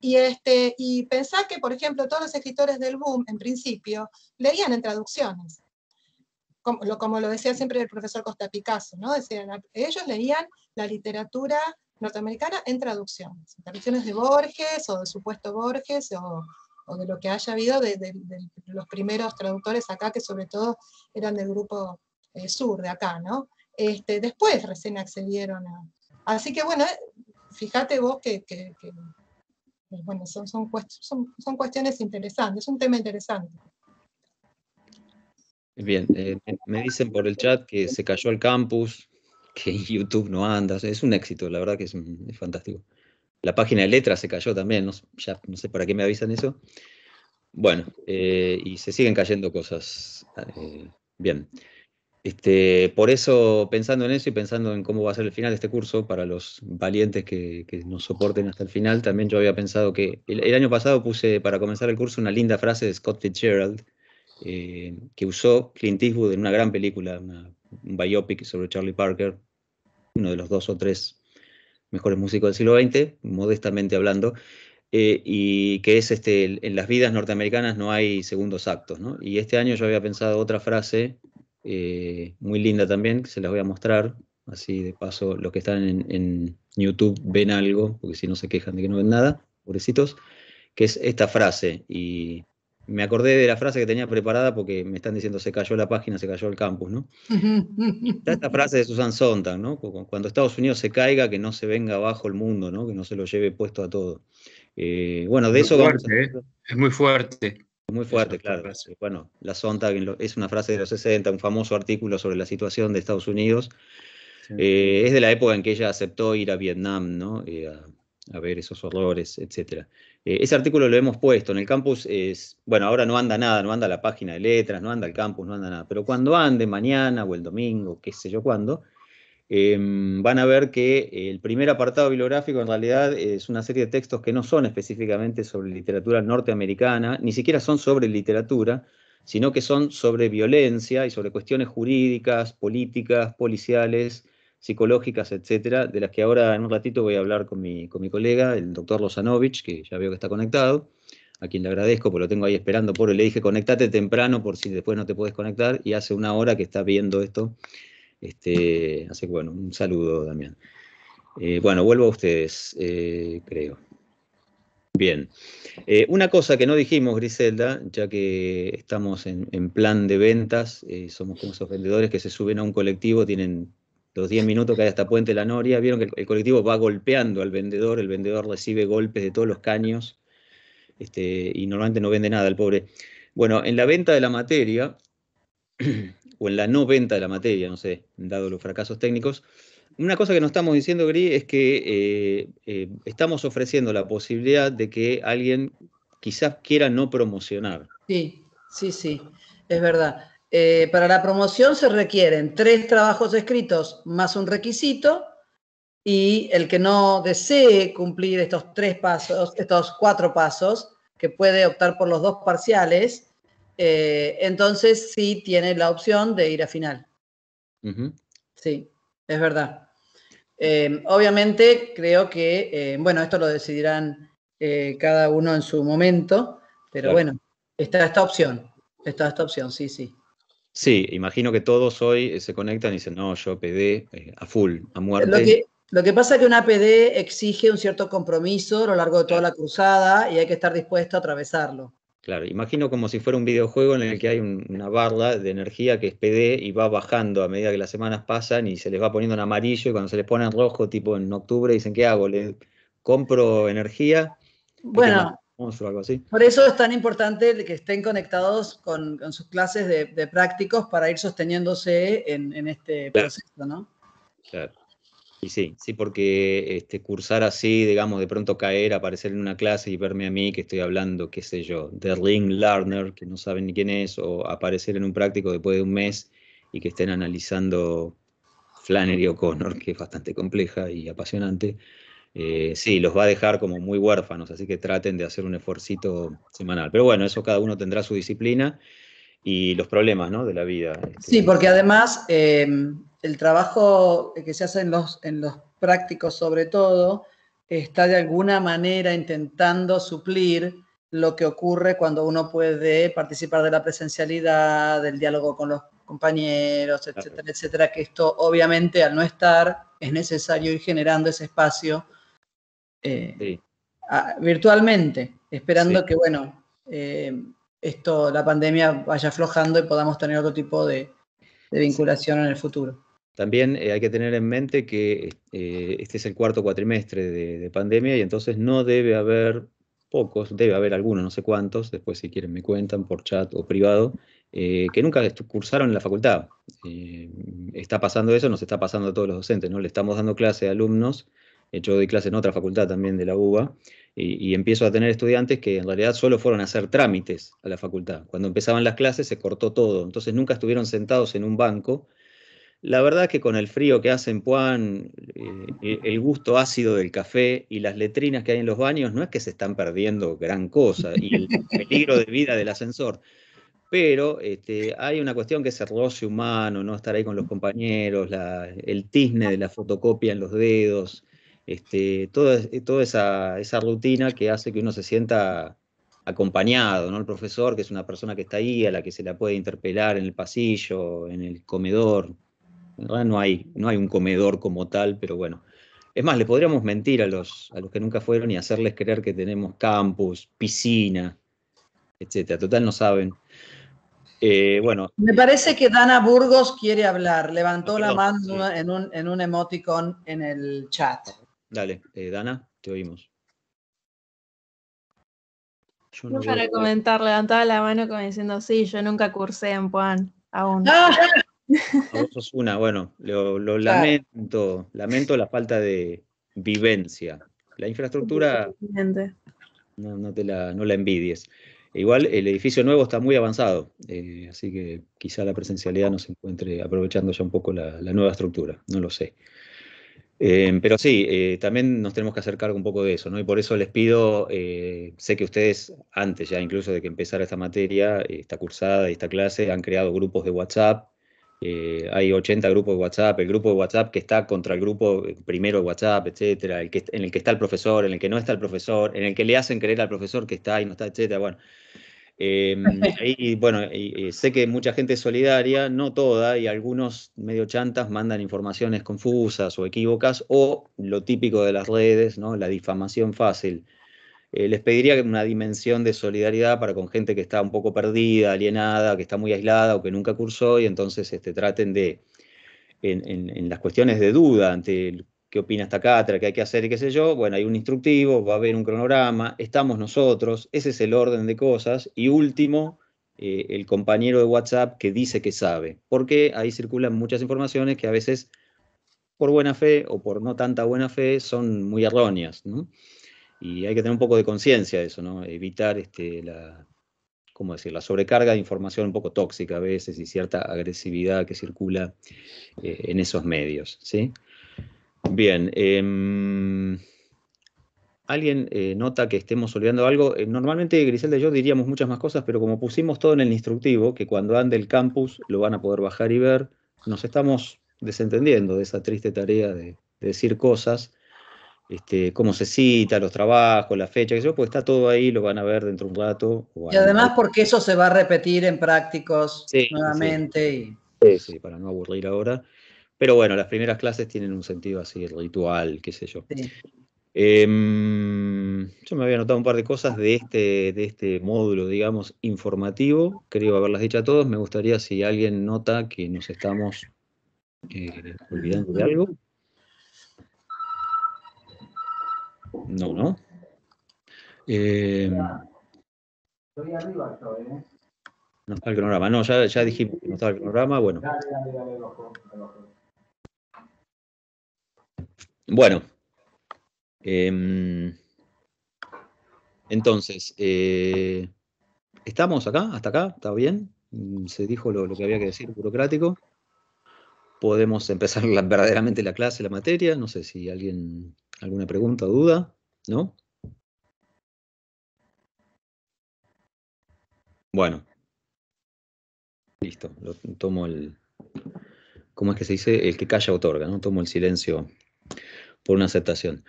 Y, este, y pensar que, por ejemplo, todos los escritores del boom, en principio, leían en traducciones. Como lo, como lo decía siempre el profesor Costa Picasso, ¿no? Decían, ellos leían la literatura norteamericana en traducciones, traducciones de Borges o de supuesto Borges o, de lo que haya habido de, los primeros traductores acá, que sobre todo eran del grupo eh, sur de acá, ¿no? Este, después recién accedieron a... Así que bueno, fíjate vos que, bueno, son, son, cuestiones interesantes, es un tema interesante. Bien, eh, me dicen por el chat que se cayó el campus, que YouTube no anda, es un éxito, la verdad que es, fantástico. La página de letras se cayó también, no, sé para qué me avisan eso. Bueno, eh, y se siguen cayendo cosas. Eh, bien. Este, por eso, pensando en eso y pensando en cómo va a ser el final de este curso, para los valientes que, nos soporten hasta el final, también yo había pensado que el, año pasado puse para comenzar el curso una linda frase de Scott Fitzgerald eh, que usó Clint Eastwood en una gran película, un biopic sobre Charlie Parker, uno de los dos o tres mejores músicos del siglo XX, modestamente hablando, eh, y que es este, en las vidas norteamericanas no hay segundos actos. Y este año yo había pensado otra frase eh, muy linda también, que se las voy a mostrar. Así de paso, los que están en, YouTube ven algo, porque si no se quejan de que no ven nada, pobrecitos, que es esta frase. Y me acordé de la frase que tenía preparada porque me están diciendo se cayó la página, se cayó el campus, ¿no? Está esta frase de Susan Sontag, ¿no? Cuando Estados Unidos se caiga, que no se venga abajo el mundo, Que no se lo lleve puesto a todo. Eh, bueno, de eso ¿eh? Es muy fuerte. Muy fuerte, claro. Bueno, la Sontag es una frase de los 60, un famoso artículo sobre la situación de Estados Unidos. Eh, es de la época en que ella aceptó ir a Vietnam, ¿no? Eh, a, ver esos horrores, etc. Eh, ese artículo lo hemos puesto en el campus. Es, bueno, ahora no anda nada, no anda la página de letras, no anda el campus, no anda nada. Pero cuando ande, mañana o el domingo, qué sé yo cuándo, Em, van a ver que el primer apartado bibliográfico en realidad es una serie de textos que no son específicamente sobre literatura norteamericana, ni siquiera son sobre literatura, sino que son sobre violencia y sobre cuestiones jurídicas, políticas, policiales, psicológicas, etcétera, de las que ahora en un ratito voy a hablar con mi, colega, el doctor Lozanovich, que ya veo que está conectado, a quien le agradezco, porque lo tengo ahí esperando, por le dije conectate temprano por si después no te puedes conectar, y hace una hora que está viendo esto este, así que bueno, un saludo, Damián. Eh, bueno, vuelvo a ustedes, eh, creo. Bien. Eh, una cosa que no dijimos, Griselda, ya que estamos en, plan de ventas, somos como esos vendedores que se suben a un colectivo, tienen los 10 minutos que hay hasta Puente La Noria, vieron que el, colectivo va golpeando al vendedor, el vendedor recibe golpes de todos los caños este, y normalmente no vende nada el pobre. Bueno, en la venta de la materia, [CLEARS THROAT] o en la no venta de la materia, no sé, dado los fracasos técnicos. Una cosa que nos estamos diciendo, Gri, es que eh, eh, estamos ofreciendo la posibilidad de que alguien quizás quiera no promocionar. Sí, sí, sí, es verdad. Eh, para la promoción se requieren tres trabajos escritos más un requisito y el que no desee cumplir estos tres pasos, estos cuatro pasos, que puede optar por los dos parciales, eh, entonces sí tiene la opción de ir a final. Sí, es verdad. Em, obviamente creo que, em, bueno, esto lo decidirán eh, cada uno en su momento, pero bueno, está esta opción, está esta opción, sí, sí. Sí, imagino que todos hoy eh, se conectan y dicen, no, yo PD a full, a muerte. Lo que, pasa es que una PD exige un cierto compromiso a lo largo de toda la cruzada y hay que estar dispuesto a atravesarlo. Claro, imagino como si fuera un videojuego en el que hay una barra de energía que es PD y va bajando a medida que las semanas pasan y se les va poniendo en amarillo y cuando se les pone en rojo, tipo en octubre, dicen, ¿qué hago? ¿Le compro energía? Bueno, por eso es tan importante que estén conectados con, sus clases de, prácticos para ir sosteniéndose en, este proceso, ¿no? Claro. Y sí, sí, porque este, cursar así, digamos, de pronto caer, aparecer en una clase y verme a mí que estoy hablando, qué sé yo, de Ring Learner, que no saben ni quién es, o aparecer en un práctico después de un mes y que estén analizando Flannery O'Connor, que es bastante compleja y apasionante, eh, sí, los va a dejar como muy huérfanos, así que traten de hacer un esfuercito semanal. Pero bueno, eso cada uno tendrá su disciplina y los problemas ¿no? de la vida. Este, sí, porque además em, el trabajo que se hace en los, en los prácticos sobre todo está de alguna manera intentando suplir lo que ocurre cuando uno puede participar de la presencialidad, del diálogo con los compañeros, etcétera, etcétera, que esto obviamente al no estar es necesario ir generando ese espacio eh, virtualmente, esperando que, bueno, eh, esto, la pandemia vaya aflojando y podamos tener otro tipo de, vinculación en el futuro. También eh, hay que tener en mente que eh, este es el cuarto cuatrimestre de, pandemia y entonces no debe haber pocos, debe haber algunos, no sé cuántos, después si quieren me cuentan por chat o privado, eh, que nunca cursaron en la facultad. está pasando eso, nos está pasando a todos los docentes, ¿no? Le estamos dando clase a alumnos, yo doy clase en otra facultad también de la UBA, y, y empiezo a tener estudiantes que en realidad solo fueron a hacer trámites a la facultad. Cuando empezaban las clases se cortó todo, entonces nunca estuvieron sentados en un banco la verdad es que con el frío que hace en Puan, eh, el gusto ácido del café y las letrinas que hay en los baños, no es que se están perdiendo gran cosa y el [LAUGHS] peligro de vida del ascensor. Pero este, hay una cuestión que es el roce humano, no estar ahí con los compañeros, el tizne de la fotocopia en los dedos, este, toda, esa, rutina que hace que uno se sienta acompañado, ¿no? El profesor, que es una persona que está ahí, a la que se la puede interpelar en el pasillo, en el comedor, no hay, no hay un comedor como tal, pero bueno. Es más, le podríamos mentir a los, a los que nunca fueron y hacerles creer que tenemos campus, piscina, etc. Total, no saben. Eh, bueno. Me parece que Dana Burgos quiere hablar. Levantó la mano en, un, en emoticon en el chat. Dale, eh, Dana, te oímos. no, para comentar, levantaba la mano como diciendo, sí, yo nunca cursé en Puan, aún. Ah. Eso una, bueno, lo, [LAUGHS] lamento, lamento la falta de vivencia. La infraestructura no, la, envidies. Igual el edificio nuevo está muy avanzado, eh, así que quizá la presencialidad nos encuentre aprovechando ya un poco la, nueva estructura, no lo sé. Em, pero sí, eh, también nos tenemos que hacer cargo un poco de eso, ¿no? Y por eso les pido, eh, sé que ustedes antes ya, incluso de que empezara esta materia, esta cursada y esta clase, han creado grupos de WhatsApp eh, hay 80 grupos de WhatsApp, el grupo de WhatsApp que está contra el grupo eh, primero de WhatsApp, etcétera, el que, en el que está el profesor, en el que no está el profesor, en el que le hacen creer al profesor que está y no está, etcétera. Bueno, em, [LAUGHS] y bueno, sé que mucha gente es solidaria, no toda, y algunos medio chantas mandan informaciones confusas o equívocas, o lo típico de las redes, ¿no? La difamación fácil. Eh, les pediría una dimensión de solidaridad para con gente que está un poco perdida, alienada, que está muy aislada o que nunca cursó, y entonces este, traten de, en, las cuestiones de duda ante qué opina esta cátedra, qué hay que hacer y qué sé yo, bueno, hay un instructivo, va a haber un cronograma, estamos nosotros, ese es el orden de cosas, y último, eh, el compañero de WhatsApp que dice que sabe, porque ahí circulan muchas informaciones que a veces por buena fe o por no tanta buena fe son muy erróneas. ¿no? Y hay que tener un poco de conciencia de eso, ¿no? Evitar este, la, ¿cómo decir? la sobrecarga de información un poco tóxica a veces y cierta agresividad que circula eh, en esos medios, ¿sí? Bien. Em, ¿Alguien eh, nota que estemos olvidando algo? Eh, normalmente Griselda y yo diríamos muchas más cosas, pero como pusimos todo en el instructivo, que cuando ande el campus lo van a poder bajar y ver, nos estamos desentendiendo de esa triste tarea de decir cosas este, cómo se cita, los trabajos, la fecha, que pues está todo ahí, lo van a ver dentro de un rato. Y además porque eso se va a repetir en prácticos nuevamente. Sí. Sí, para no aburrir ahora. Pero bueno, las primeras clases tienen un sentido así, ritual, qué sé yo. Em, yo me había anotado un par de cosas de este, de este módulo, digamos, informativo. Creo haberlas dicho a todos. Me gustaría si alguien nota que nos estamos eh, olvidando de algo. No, ¿no? Eh, ¿eh? no está el cronograma. No, ya, ya dijimos que no estaba el cronograma. Bueno. Bueno. Em, entonces, eh, ¿estamos acá? ¿Hasta acá? ¿Está bien? Mm, se dijo lo, que había que decir, burocrático. Podemos empezar [LAUGHS] verdaderamente la clase, la materia. No sé si alguien ¿Alguna pregunta o duda? ¿No? Bueno. Listo, tomo el... ¿Cómo es que se dice? El que calla otorga, ¿no? Tomo el silencio por una aceptación.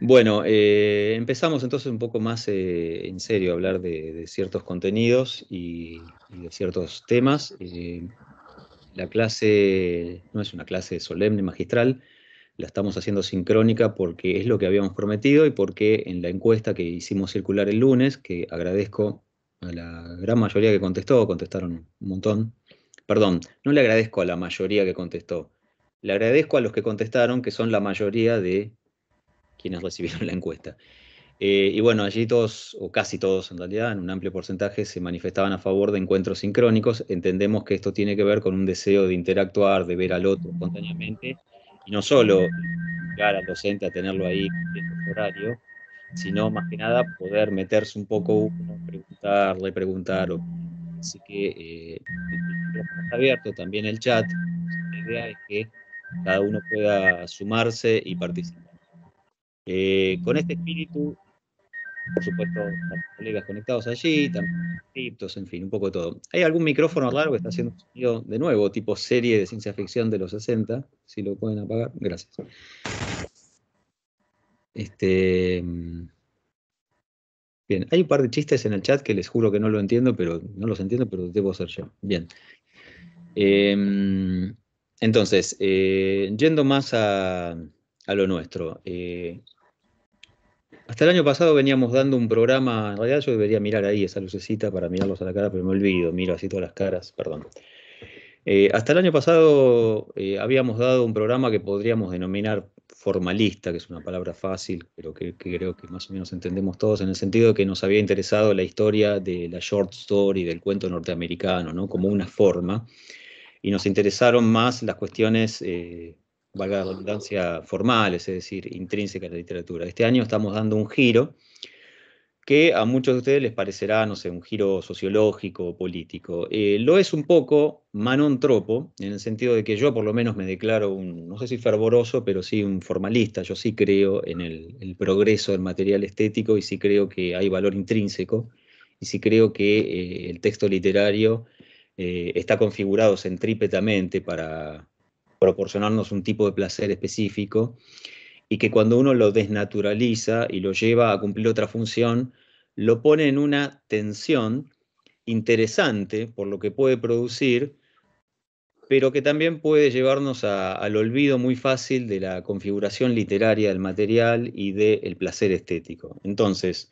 Bueno, eh, empezamos entonces un poco más eh, en serio a hablar de, ciertos contenidos y, de ciertos temas. Eh, la clase no es una clase solemne, magistral, la estamos haciendo sincrónica porque es lo que habíamos prometido y porque en la encuesta que hicimos circular el lunes, que agradezco a la gran mayoría que contestó, contestaron un montón, perdón, no le agradezco a la mayoría que contestó, le agradezco a los que contestaron, que son la mayoría de quienes recibieron la encuesta. Eh, y bueno, allí todos, o casi todos en realidad, en un amplio porcentaje, se manifestaban a favor de encuentros sincrónicos. Entendemos que esto tiene que ver con un deseo de interactuar, de ver al otro espontáneamente y no solo llegar al docente a tenerlo ahí en su horario, sino más que nada poder meterse un poco preguntar, preguntarle, preguntar. Así que eh, está abierto, también el chat. La idea es que cada uno pueda sumarse y participar. Eh, con este espíritu por supuesto, colegas conectados allí, también criptos, en fin, un poco de todo. Hay algún micrófono raro que está haciendo sonido de nuevo, tipo serie de ciencia ficción de los 60, si lo pueden apagar, gracias. Este, mm, bien, hay un par de chistes en el chat que les juro que no lo entiendo, pero no los entiendo, pero debo ser yo. Bien. Em, entonces, eh, yendo más a, lo nuestro. Eh, hasta el año pasado veníamos dando un programa, en realidad yo debería mirar ahí esa lucecita para mirarlos a la cara, pero me olvido, miro así todas las caras, perdón. Eh, hasta el año pasado eh, habíamos dado un programa que podríamos denominar formalista, que es una palabra fácil, pero que, creo que más o menos entendemos todos, en el sentido de que nos había interesado la historia de la short story, del cuento norteamericano, ¿no? como una forma, y nos interesaron más las cuestiones eh, valga la redundancia, formales, es decir, intrínseca a la literatura. Este año estamos dando un giro que a muchos de ustedes les parecerá, no sé, un giro sociológico o político. Eh, lo es un poco manontropo, Tropo, en el sentido de que yo por lo menos me declaro un, no sé si fervoroso, pero sí un formalista. Yo sí creo en el, progreso del material estético y sí creo que hay valor intrínseco y sí creo que eh, el texto literario eh, está configurado centrípetamente para proporcionarnos un tipo de placer específico, y que cuando uno lo desnaturaliza y lo lleva a cumplir otra función, lo pone en una tensión interesante por lo que puede producir, pero que también puede llevarnos al olvido muy fácil de la configuración literaria del material y del el placer estético. Entonces,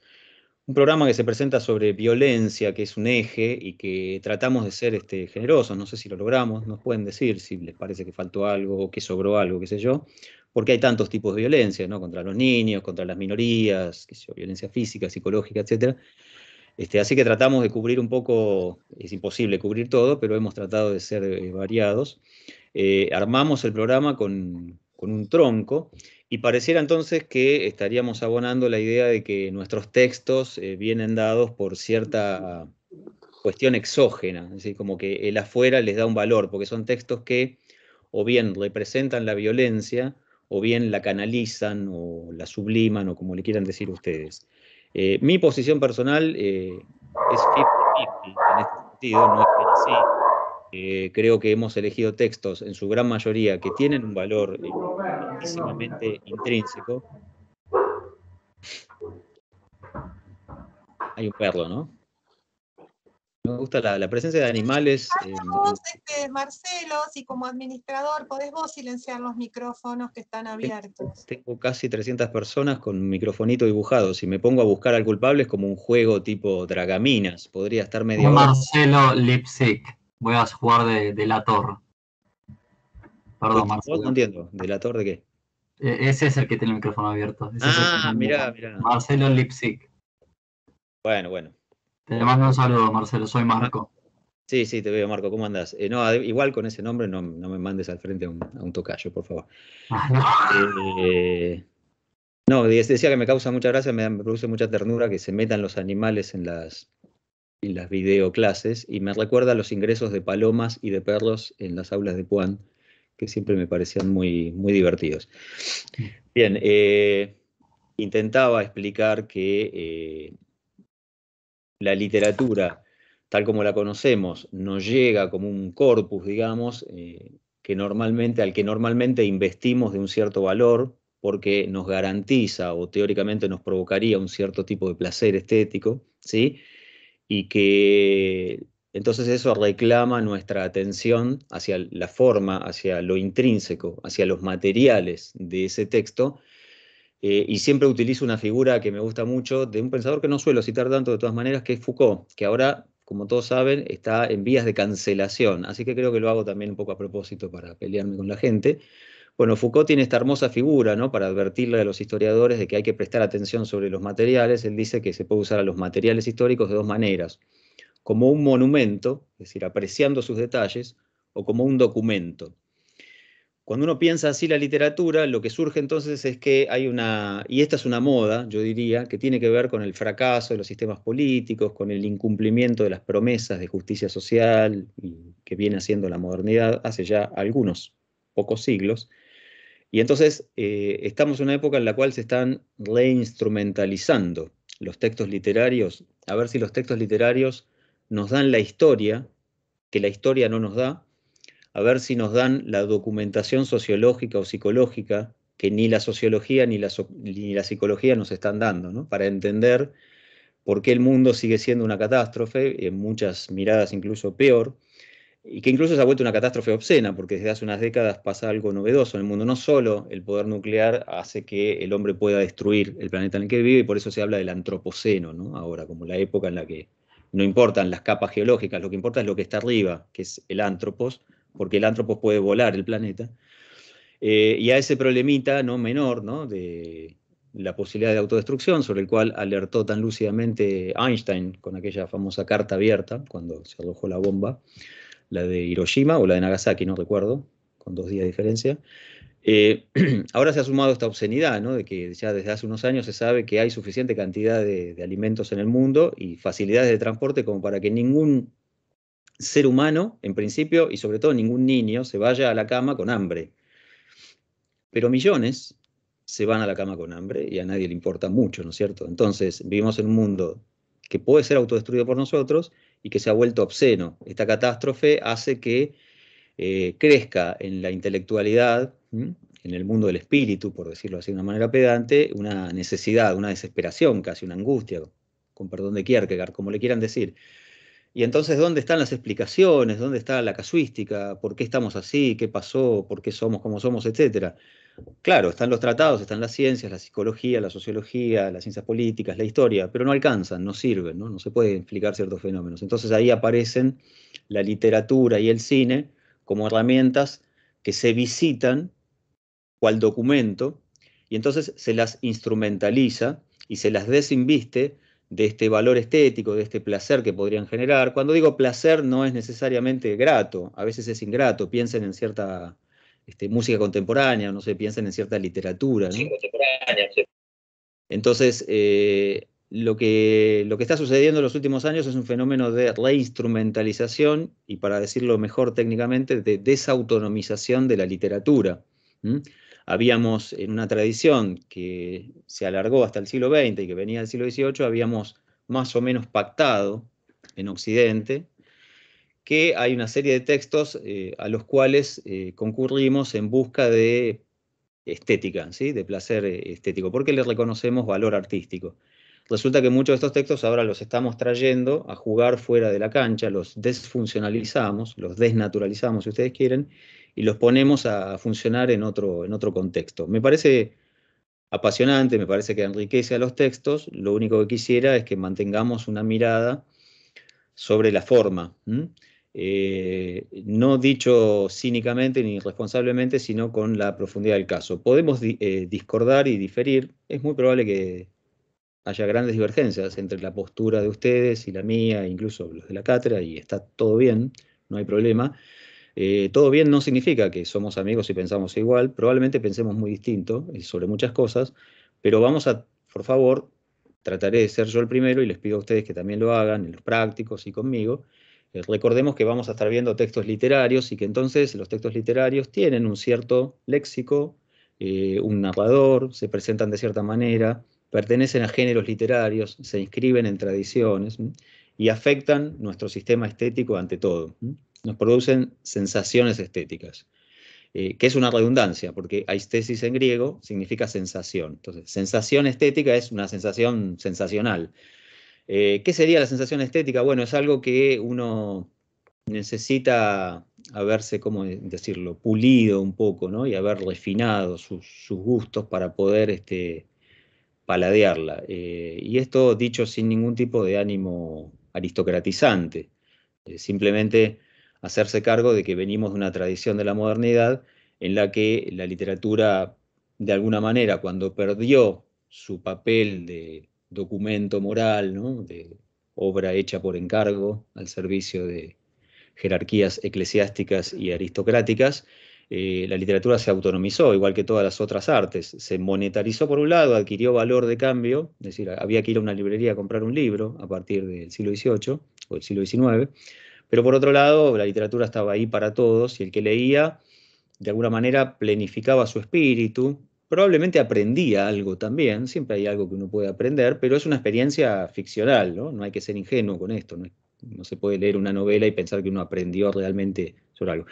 un programa que se presenta sobre violencia, que es un eje y que tratamos de ser este, generosos. No sé si lo logramos, nos pueden decir si les parece que faltó algo, que sobró algo, qué sé yo, porque hay tantos tipos de violencia, ¿no? Contra los niños, contra las minorías, qué violencia física, psicológica, etc. Este, así que tratamos de cubrir un poco, es imposible cubrir todo, pero hemos tratado de ser eh, variados. Eh, armamos el programa con, con un tronco y pareciera entonces que estaríamos abonando la idea de que nuestros textos eh, vienen dados por cierta cuestión exógena, es decir, como que el afuera les da un valor, porque son textos que o bien representan la violencia, o bien la canalizan, o la subliman, o como le quieran decir ustedes. Eh, mi posición personal eh, es 50-50 en este sentido, no es que así, eh, creo que hemos elegido textos en su gran mayoría que tienen un valor eh, intrínseco. Hay un perro, ¿no? Me gusta la, presencia de animales. Eh, este, Marcelo, si como administrador podés vos silenciar los micrófonos que están abiertos. Tengo casi 300 personas con un microfonito dibujado. Si me pongo a buscar al culpable es como un juego tipo Dragaminas. Podría estar medio... Marcelo Lipsick voy a jugar de, la torre. Perdón, Marcelo. No entiendo. ¿De la torre de qué? E, ese es el que tiene el micrófono abierto. ah, mira, mirá, Marcelo Lipsic. Bueno, bueno. Te mando un saludo, Marcelo. Soy Marco. Sí, sí, te veo, Marco. ¿Cómo andas? Eh, no, igual con ese nombre no, no me mandes al frente a un, tocayo, por favor. [LAUGHS] Ah, eh, no. decía que me causa mucha gracia, me produce mucha ternura que se metan los animales en las, en las videoclases y me recuerda a los ingresos de palomas y de perros en las aulas de Puan, que siempre me parecían muy, muy divertidos. Bien, eh, intentaba explicar que eh, la literatura, tal como la conocemos, nos llega como un corpus, digamos, eh, que normalmente, al que normalmente investimos de un cierto valor, porque nos garantiza o teóricamente nos provocaría un cierto tipo de placer estético, ¿sí? y que entonces eso reclama nuestra atención hacia la forma, hacia lo intrínseco, hacia los materiales de ese texto. Eh, y siempre utilizo una figura que me gusta mucho de un pensador que no suelo citar tanto de todas maneras, que es Foucault, que ahora, como todos saben, está en vías de cancelación. Así que creo que lo hago también un poco a propósito para pelearme con la gente. Bueno, Foucault tiene esta hermosa figura, Para advertirle a los historiadores de que hay que prestar atención sobre los materiales. Él dice que se puede usar a los materiales históricos de dos maneras: como un monumento, es decir, apreciando sus detalles, o como un documento. Cuando uno piensa así la literatura, lo que surge entonces es que hay una, y esta es una moda, yo diría, que tiene que ver con el fracaso de los sistemas políticos, con el incumplimiento de las promesas de justicia social que viene haciendo la modernidad hace ya algunos pocos siglos, y entonces eh, estamos en una época en la cual se están reinstrumentalizando los textos literarios, a ver si los textos literarios nos dan la historia, que la historia no nos da, a ver si nos dan la documentación sociológica o psicológica que ni la sociología ni la, psicología nos están dando, para entender por qué el mundo sigue siendo una catástrofe, en muchas miradas incluso peor, y que incluso se ha vuelto una catástrofe obscena, porque desde hace unas décadas pasa algo novedoso en el mundo. No solo el poder nuclear hace que el hombre pueda destruir el planeta en el que vive, y por eso se habla del antropoceno, ¿no? ahora, como la época en la que no importan las capas geológicas, lo que importa es lo que está arriba, que es el antropos, porque el antropos puede volar el planeta. Eh, y a ese problemita no menor de la posibilidad de autodestrucción, sobre el cual alertó tan lúcidamente Einstein con aquella famosa carta abierta cuando se arrojó la bomba, la de Hiroshima o la de Nagasaki, no recuerdo, con dos días de diferencia. Eh, [CLEARS THROAT] ahora se ha sumado esta obscenidad, ¿no? De que ya desde hace unos años se sabe que hay suficiente cantidad de, de alimentos en el mundo y facilidades de transporte como para que ningún ser humano, en principio, y sobre todo ningún niño, se vaya a la cama con hambre. Pero millones se van a la cama con hambre y a nadie le importa mucho, ¿no es cierto? Entonces, vivimos en un mundo que puede ser autodestruido por nosotros y que se ha vuelto obsceno. Esta catástrofe hace que eh, crezca en la intelectualidad, en el mundo del espíritu, por decirlo así de una manera pedante, una necesidad, una desesperación, casi una angustia, con perdón de Kierkegaard, como le quieran decir. Y entonces, ¿dónde están las explicaciones? ¿Dónde está la casuística? ¿Por qué estamos así? ¿Qué pasó? ¿Por qué somos como somos? Etcétera. Claro, están los tratados, están las ciencias, la psicología, la sociología, las ciencias políticas, la historia, pero no alcanzan, no sirven, no, se pueden explicar ciertos fenómenos. Entonces ahí aparecen la literatura y el cine como herramientas que se visitan cual documento y entonces se las instrumentaliza y se las desinviste de este valor estético, de este placer que podrían generar. Cuando digo placer no es necesariamente grato, a veces es ingrato, piensen en cierta este, música contemporánea, no sé, piensen en cierta literatura. contemporánea, Entonces, eh, lo, que, lo que está sucediendo en los últimos años es un fenómeno de reinstrumentalización y, para decirlo mejor técnicamente, de desautonomización de la literatura. Habíamos, en una tradición que se alargó hasta el siglo XX y que venía del siglo XVIII, habíamos más o menos pactado en Occidente que hay una serie de textos eh, a los cuales eh, concurrimos en busca de estética, ¿sí? de placer eh, estético, porque les reconocemos valor artístico. Resulta que muchos de estos textos ahora los estamos trayendo a jugar fuera de la cancha, los desfuncionalizamos, los desnaturalizamos si ustedes quieren, y los ponemos a funcionar en otro, en otro contexto. Me parece apasionante, me parece que enriquece a los textos, lo único que quisiera es que mantengamos una mirada sobre la forma. Eh, no dicho cínicamente ni irresponsablemente, sino con la profundidad del caso. Podemos eh, discordar y diferir, es muy probable que haya grandes divergencias entre la postura de ustedes y la mía, incluso los de la cátedra, y está todo bien, no hay problema. Eh, todo bien no significa que somos amigos y pensamos igual, probablemente pensemos muy distinto sobre muchas cosas, pero vamos a, por favor, trataré de ser yo el primero y les pido a ustedes que también lo hagan, en los prácticos y conmigo, eh, recordemos que vamos a estar viendo textos literarios y que entonces los textos literarios tienen un cierto léxico, eh, un narrador, se presentan de cierta manera, pertenecen a géneros literarios, se inscriben en tradiciones y afectan nuestro sistema estético ante todo. Nos producen sensaciones estéticas, eh, que es una redundancia, porque aistesis en griego significa sensación. Entonces, sensación estética es una sensación sensacional. Eh, ¿Qué sería la sensación estética? Bueno, es algo que uno necesita haberse, ¿cómo decirlo?, pulido un poco, ¿no? Y haber refinado sus, gustos para poder este, paladearla. Eh, y esto dicho sin ningún tipo de ánimo aristocratizante, eh, simplemente hacerse cargo de que venimos de una tradición de la modernidad en la que la literatura, de alguna manera, cuando perdió su papel de documento moral, de obra hecha por encargo al servicio de jerarquías eclesiásticas y aristocráticas, eh, la literatura se autonomizó, igual que todas las otras artes. Se monetarizó por un lado, adquirió valor de cambio, es decir, había que ir a una librería a comprar un libro a partir del siglo XVIII o el siglo XIX, pero por otro lado, la literatura estaba ahí para todos y el que leía, de alguna manera, plenificaba su espíritu, probablemente aprendía algo también, siempre hay algo que uno puede aprender, pero es una experiencia ficcional, ¿no? hay que ser ingenuo con esto, no, se puede leer una novela y pensar que uno aprendió realmente sobre algo.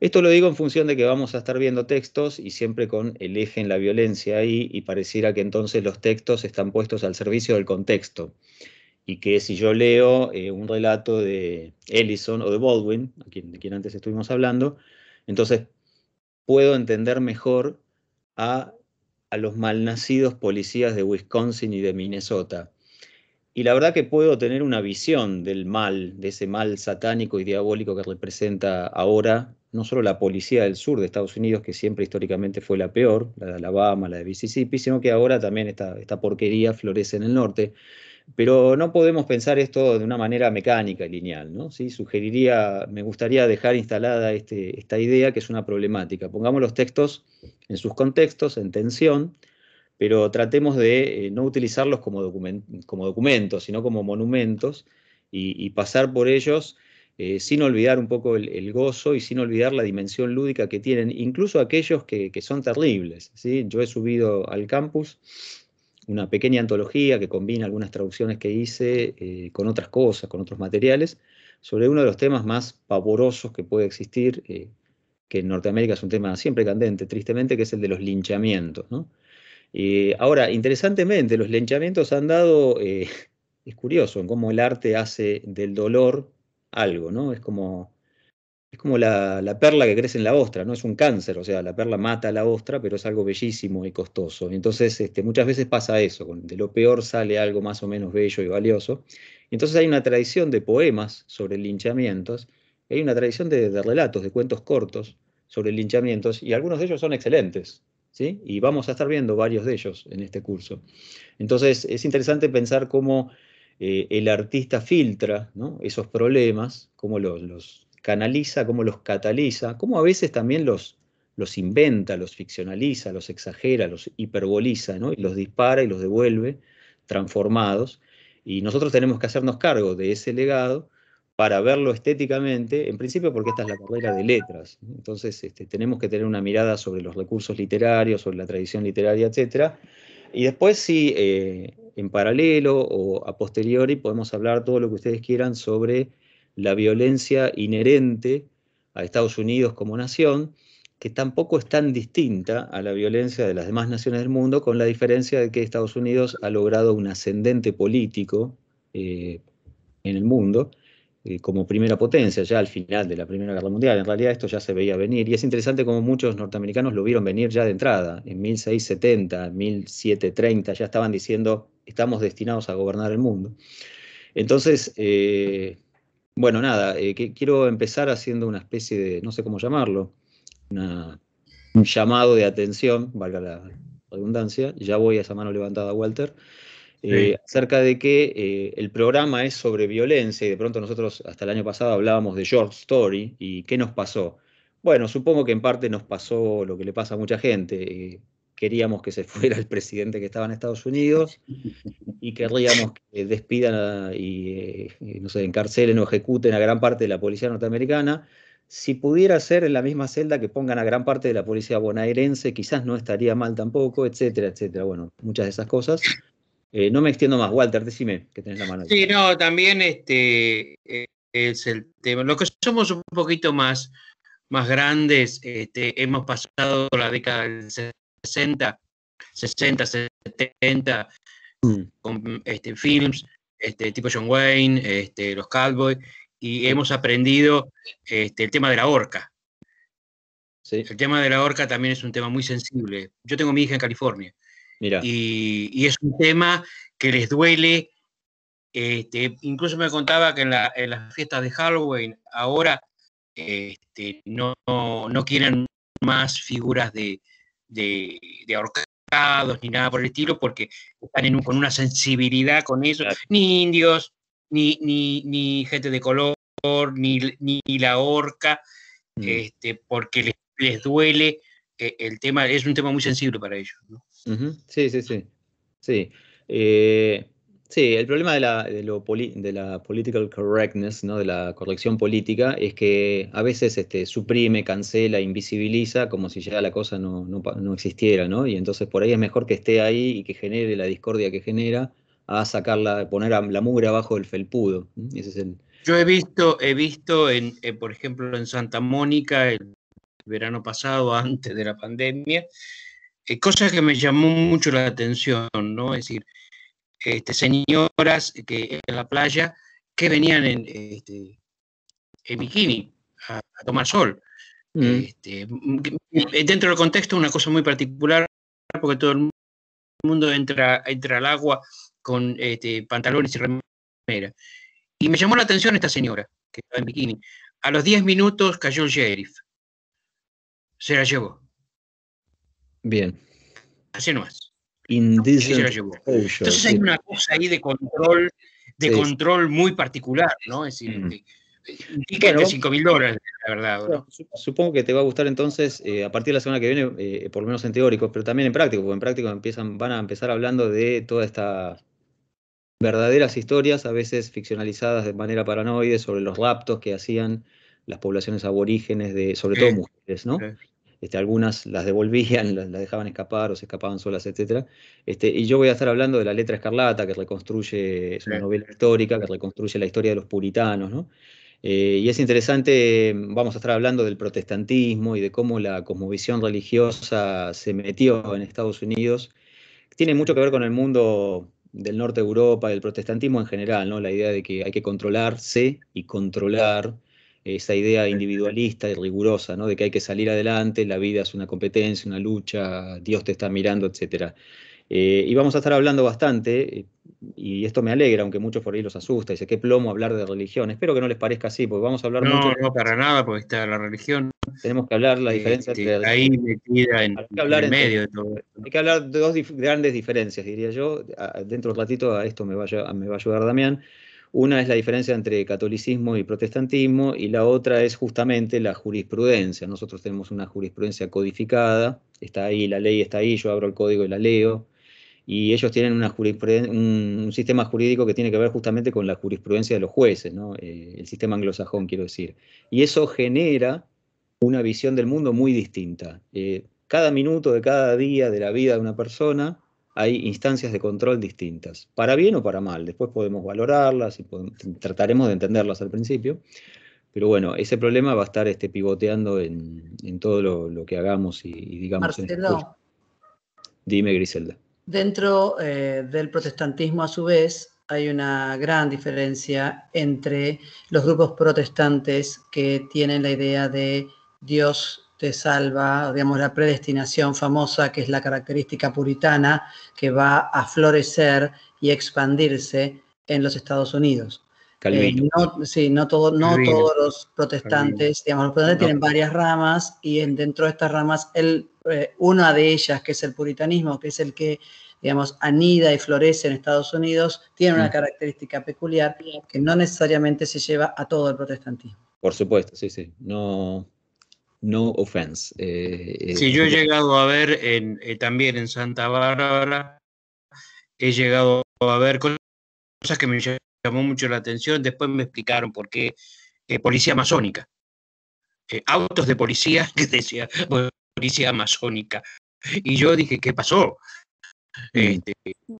Esto lo digo en función de que vamos a estar viendo textos y siempre con el eje en la violencia ahí y pareciera que entonces los textos están puestos al servicio del contexto y que si yo leo eh, un relato de Ellison o de Baldwin, de quien antes estuvimos hablando, entonces puedo entender mejor a, a los malnacidos policías de Wisconsin y de Minnesota. Y la verdad que puedo tener una visión del mal, de ese mal satánico y diabólico que representa ahora no solo la policía del sur de Estados Unidos, que siempre históricamente fue la peor, la de Alabama, la de Mississippi, sino que ahora también esta, esta porquería florece en el norte pero no podemos pensar esto de una manera mecánica y lineal. ¿no? Sugeriría, me gustaría dejar instalada este, esta idea que es una problemática. Pongamos los textos en sus contextos, en tensión, pero tratemos de eh, no utilizarlos como, documentos, sino como monumentos y, pasar por ellos eh, sin olvidar un poco el, gozo y sin olvidar la dimensión lúdica que tienen, incluso aquellos que, que son terribles. ¿sí? Yo he subido al campus una pequeña antología que combina algunas traducciones que hice eh, con otras cosas, con otros materiales, sobre uno de los temas más pavorosos que puede existir, eh, que en Norteamérica es un tema siempre candente, tristemente, que es el de los linchamientos. ahora, interesantemente, los linchamientos han dado, eh, [LAUGHS] es curioso, en cómo el arte hace del dolor algo, ¿no? Es como es como la, perla que crece en la ostra, no es un cáncer, o sea, la perla mata a la ostra, pero es algo bellísimo y costoso. Entonces, este, muchas veces pasa eso, de lo peor sale algo más o menos bello y valioso. Entonces hay una tradición de poemas sobre linchamientos, hay una tradición de, relatos, de cuentos cortos sobre linchamientos, y algunos de ellos son excelentes, ¿sí? Y vamos a estar viendo varios de ellos en este curso. Entonces, es interesante pensar cómo eh, el artista filtra esos problemas, cómo los canaliza, cómo los cataliza, cómo a veces también los, los inventa, los ficcionaliza, los exagera, los hiperboliza, y los dispara y los devuelve transformados. Y nosotros tenemos que hacernos cargo de ese legado para verlo estéticamente, en principio porque esta es la carrera de letras. Entonces este, tenemos que tener una mirada sobre los recursos literarios, sobre la tradición literaria, etc. Y después si eh, en paralelo o a posteriori podemos hablar todo lo que ustedes quieran sobre la violencia inherente a Estados Unidos como nación, que tampoco es tan distinta a la violencia de las demás naciones del mundo, con la diferencia de que Estados Unidos ha logrado un ascendente político eh, en el mundo eh, como primera potencia, ya al final de la Primera Guerra Mundial. En realidad esto ya se veía venir y es interesante como muchos norteamericanos lo vieron venir ya de entrada. En 1670, 1730 ya estaban diciendo, estamos destinados a gobernar el mundo. Entonces, eh, bueno, nada, eh, quiero empezar haciendo una especie de, no sé cómo llamarlo, un llamado de atención, valga la redundancia, ya voy a esa mano levantada, Walter, eh, acerca de que eh, el programa es sobre violencia y de pronto nosotros hasta el año pasado hablábamos de short story y qué nos pasó. Bueno, supongo que en parte nos pasó lo que le pasa a mucha gente, queríamos que se fuera el presidente que estaba en Estados Unidos y querríamos que despidan eh, y, no sé, encarcelen o ejecuten a gran parte de la policía norteamericana. Si pudiera ser en la misma celda que pongan a gran parte de la policía bonaerense, quizás no estaría mal tampoco, etcétera, etcétera. Bueno, muchas de esas cosas. Eh, no me extiendo más, Walter, decime que tenés la mano. Sí, no, también este, eh, es el tema. Los que somos un poquito más, más grandes, este, hemos pasado la década del 60, 60, 70, con este, films, este, tipo John Wayne, este, los Cowboys, y hemos aprendido este, el tema de la horca. El tema de la horca también es un tema muy sensible. Yo tengo mi hija en California. Mira. Y, es un tema que les duele. Este, incluso me contaba que en, las fiestas de Halloween ahora este, no, quieren más figuras de, de, de ahorcados ni nada por el estilo, porque están con una sensibilidad con eso, ni indios, ni, ni, gente de color, ni, la horca, mm. este, porque les, duele eh, el tema, es un tema muy sensible para ellos. Sí, sí, sí. sí. Eh, Sí, el problema de la, de, la political correctness, ¿no? de la corrección política, es que a veces este, suprime, cancela, invisibiliza, como si ya la cosa no, existiera, ¿no? Y entonces por ahí es mejor que esté ahí y que genere la discordia que genera a sacarla, poner la mugre abajo del felpudo. Yo he visto, he visto en, eh, por ejemplo, en Santa Mónica el verano pasado, [LAUGHS] antes de la pandemia, eh, cosas que me llamó mucho la atención, ¿no? Es decir, este, señoras que, en la playa que venían en, este, en bikini a, tomar sol. Mm. Este, dentro del contexto, una cosa muy particular, porque todo el mundo entra, entra al agua con pantalones y remera. Y me llamó la atención esta señora, que estaba en bikini. A los 10 minutos cayó el sheriff. Se la llevó. Bien. Así nomás. Entonces hay una cosa ahí de control, de control muy particular, ¿no? Es decir, mm. eh, un dólares, la verdad. Supongo que te va a gustar entonces, eh, a partir de la semana que viene, eh, por lo menos en teórico, pero también en práctico, porque en práctico empiezan, van a empezar hablando de todas estas verdaderas historias, a veces ficcionalizadas de manera paranoide, sobre los raptos que hacían las poblaciones aborígenes, de, sobre todo mujeres, ¿no? Este, algunas las devolvían, [LAUGHS] las, dejaban escapar o se escapaban solas, etc. Este, y yo voy a estar hablando de La Letra Escarlata, que reconstruye, es una novela histórica que reconstruye la historia de los puritanos, ¿no? Eh, y es interesante, vamos a estar hablando del protestantismo y de cómo la cosmovisión religiosa se metió en Estados Unidos. Tiene mucho que ver con el mundo del norte de Europa, el protestantismo en general, ¿no? La idea de que hay que controlarse y controlar esa idea individualista y rigurosa, ¿no? de que hay que salir adelante, la vida es una competencia, una lucha, Dios te está mirando, etc. Eh, y vamos a estar hablando bastante, eh, y esto me alegra, aunque muchos por ahí los asusta, dice, qué plomo hablar de religión. Espero que no les parezca así, porque vamos a hablar no, mucho. No, para nada, porque está la religión. Tenemos que hablar la eh, diferencia hay hablar de Hay que hablar dos grandes diferencias, diría yo. Dentro de un ratito a esto me va me va a ayudar Damián. Una es la diferencia entre catolicismo y protestantismo y la otra es justamente la jurisprudencia. Nosotros tenemos una jurisprudencia codificada, está ahí, la ley está ahí, yo abro el código y la leo, y ellos tienen un, sistema jurídico que tiene que ver justamente con la jurisprudencia de los jueces, eh, el sistema anglosajón, quiero decir. Y eso genera una visión del mundo muy distinta. Eh, cada minuto de cada día de la vida de una persona hay instancias de control distintas, para bien o para mal. Después podemos valorarlas y trataremos de entenderlas al principio. Pero bueno, ese problema va a estar este, pivoteando en, todo lo, que hagamos y, digamos. Este Marcelo, Dime, Griselda. Dentro eh, del protestantismo, a su vez, hay una gran diferencia entre los grupos protestantes que tienen la idea de Dios salva, digamos, la predestinación famosa, que es la característica puritana que va a florecer y expandirse en los Estados Unidos. Eh, no, sí, no, no todos los protestantes, digamos, los protestantes tienen varias ramas y en, dentro de estas ramas, el, eh, una de ellas, que es el puritanismo, que es el que, digamos, anida y florece en Estados Unidos, tiene una mm. característica peculiar que no necesariamente se lleva a todo el protestantismo. Por supuesto, sí, sí. No, no Offense. Eh, eh, sí, yo he llegado a ver eh, también en Santa Bárbara, he llegado a ver cosas que me llamó mucho la atención, después me explicaron por qué Policía Amazónica. autos de policía [LAUGHS] que decía Policía Amazónica. Y yo dije, ¿qué pasó? Mm. Este,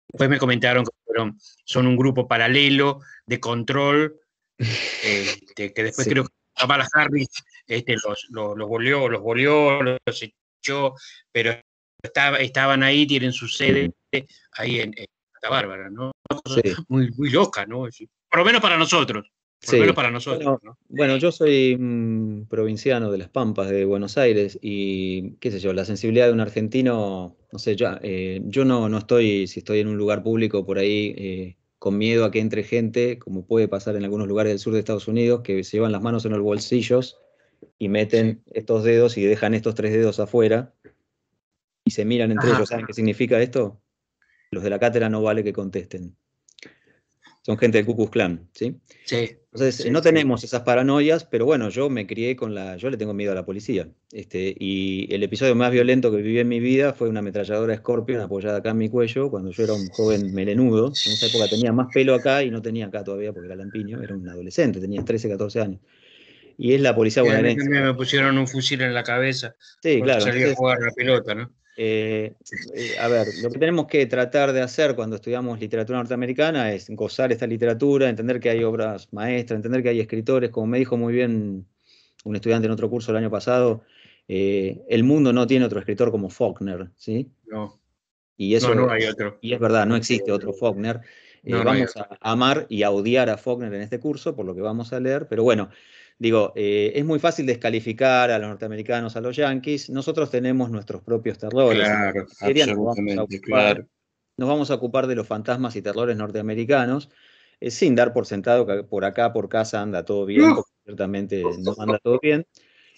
después me comentaron que son un grupo paralelo de control, [LAUGHS] este, que después creo que Harris este, los, los, los goleó, los echó, pero estaban ahí, tienen su sede ahí en, Santa Bárbara, ¿no? Muy, loca, ¿no? Por lo menos para nosotros. Por lo menos para nosotros. Bueno, yo soy mm, provinciano de las Pampas, de Buenos Aires, y qué sé yo, la sensibilidad de un argentino, no sé, ya, eh, yo no, estoy, si estoy en un lugar público por ahí, eh, con miedo a que entre gente, como puede pasar en algunos lugares del sur de Estados Unidos, que se llevan las manos en los bolsillos y meten estos dedos y dejan estos tres dedos afuera y se miran entre ellos. ¿Saben qué significa esto? Los de la cátedra no vale que contesten. Son gente del Cucus Clan, ¿sí? Sí. Entonces, no tenemos esas paranoias, pero bueno, yo me crié con la. Yo le tengo miedo a la policía. Este, y el episodio más violento que viví en mi vida fue una ametralladora Scorpion apoyada acá en mi cuello cuando yo era un joven melenudo. En esa época tenía más pelo acá y no tenía acá todavía porque era lampiño, era un adolescente, tenía 13, 14 años y es la policía bonaerense. me pusieron un fusil en la cabeza. Sí, claro. Salí a jugar la pelota, ¿no? Eh, eh, a ver, lo que tenemos que tratar de hacer cuando estudiamos literatura norteamericana es gozar esta literatura, entender que hay obras maestras, entender que hay escritores, como me dijo muy bien un estudiante en otro curso el año pasado, eh, el mundo no tiene otro escritor como Faulkner, ¿sí? No. Y eso no, no hay otro. Y es verdad, no existe otro Faulkner. vamos a amar y a odiar a Faulkner en este curso, por lo que vamos a leer, pero bueno, Digo, eh, es muy fácil descalificar a los norteamericanos, a los yanquis. Nosotros tenemos nuestros propios terrores. nos, vamos nos vamos a ocupar de los fantasmas y terrores norteamericanos eh, sin dar por sentado que por acá, por casa anda todo bien, porque ciertamente no anda todo bien.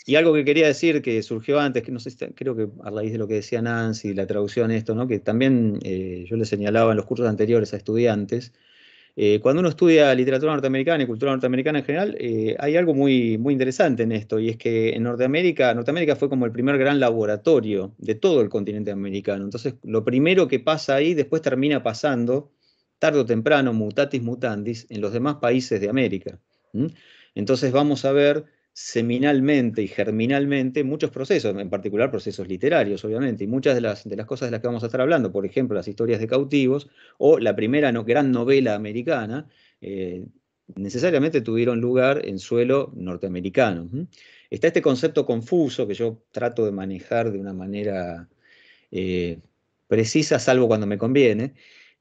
Y algo que quería decir que surgió antes, que no sé, creo que a raíz de lo que decía Nancy, la traducción, esto, ¿no? que también eh, yo le señalaba en los cursos anteriores a estudiantes, eh, cuando uno estudia literatura norteamericana y cultura norteamericana en general, eh, hay algo muy, muy interesante en esto, y es que en Norteamérica, Norteamérica fue como el primer gran laboratorio de todo el continente americano. Entonces, lo primero que pasa ahí después termina pasando, tarde o temprano, mutatis mutandis, en los demás países de América. Entonces, vamos a ver seminalmente y germinalmente muchos procesos, en particular procesos literarios, obviamente, y muchas de las, de las cosas de las que vamos a estar hablando, por ejemplo, las historias de cautivos o la primera gran novela americana, eh, necesariamente tuvieron lugar en suelo norteamericano. Está este concepto confuso que yo trato de manejar de una manera eh, precisa, salvo cuando me conviene,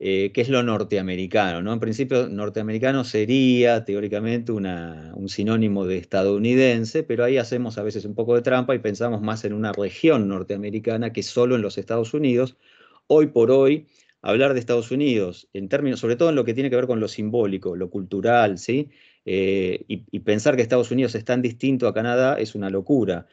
eh, que es lo norteamericano. ¿no? En principio, norteamericano sería teóricamente un sinónimo de estadounidense, pero ahí hacemos a veces un poco de trampa y pensamos más en una región norteamericana que solo en los Estados Unidos. Hoy por hoy, hablar de Estados Unidos, en términos, sobre todo en lo que tiene que ver con lo simbólico, lo cultural, ¿sí? Eh, y, pensar que Estados Unidos es tan distinto a Canadá es una locura.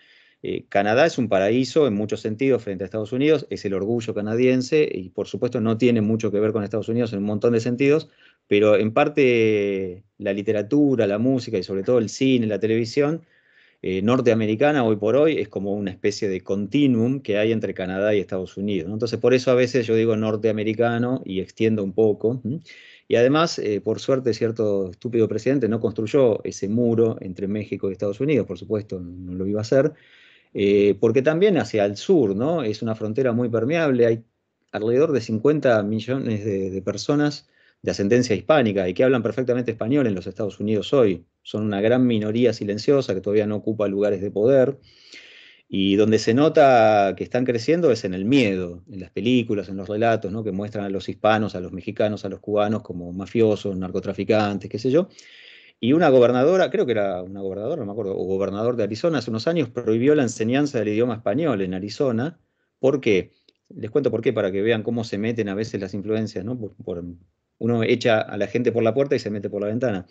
Eh, Canadá es un paraíso en muchos sentidos frente a Estados Unidos, es el orgullo canadiense y por supuesto no tiene mucho que ver con Estados Unidos en un montón de sentidos, pero en parte la literatura, la música y sobre todo el cine, la televisión eh, norteamericana hoy por hoy es como una especie de continuum que hay entre Canadá y Estados Unidos. Entonces por eso a veces yo digo norteamericano y extiendo un poco. Y además, eh, por suerte, cierto estúpido presidente no construyó ese muro entre México y Estados Unidos, por supuesto, no lo iba a hacer, eh, porque también hacia el sur, ¿no? Es una frontera muy permeable, hay alrededor de 50 millones de, personas de ascendencia hispánica y que hablan perfectamente español en los Estados Unidos hoy. Son una gran minoría silenciosa que todavía no ocupa lugares de poder. Y donde se nota que están creciendo es en el miedo, en las películas, en los relatos, que muestran a los hispanos, a los mexicanos, a los cubanos como mafiosos, narcotraficantes, qué sé yo. Y una gobernadora, creo que era una gobernadora, no me acuerdo, o gobernador de Arizona hace unos años, prohibió la enseñanza del idioma español en Arizona. ¿Por qué? Les cuento por qué, para que vean cómo se meten a veces las influencias, ¿no? Por, uno echa a la gente por la puerta y se mete por la ventana.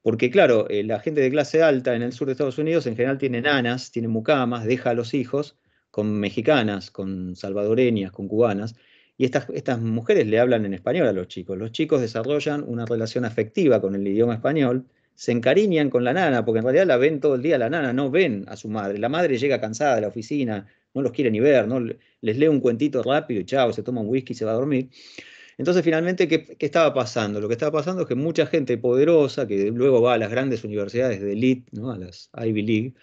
Porque claro, eh, la gente de clase alta en el sur de Estados Unidos en general tiene nanas, tiene mucamas, deja a los hijos con mexicanas, con salvadoreñas, con cubanas, y estas, estas mujeres le hablan en español a los chicos. Los chicos desarrollan una relación afectiva con el idioma español, se encariñan con la nana, porque en realidad la ven todo el día, la nana no ven a su madre, la madre llega cansada de la oficina, no los quiere ni ver, ¿no? les lee un cuentito rápido y chao, se toma un whisky y se va a dormir. Entonces, finalmente, ¿qué, estaba pasando? Lo que estaba pasando es que mucha gente poderosa, que luego va a las grandes universidades de elite, ¿no? a las Ivy League,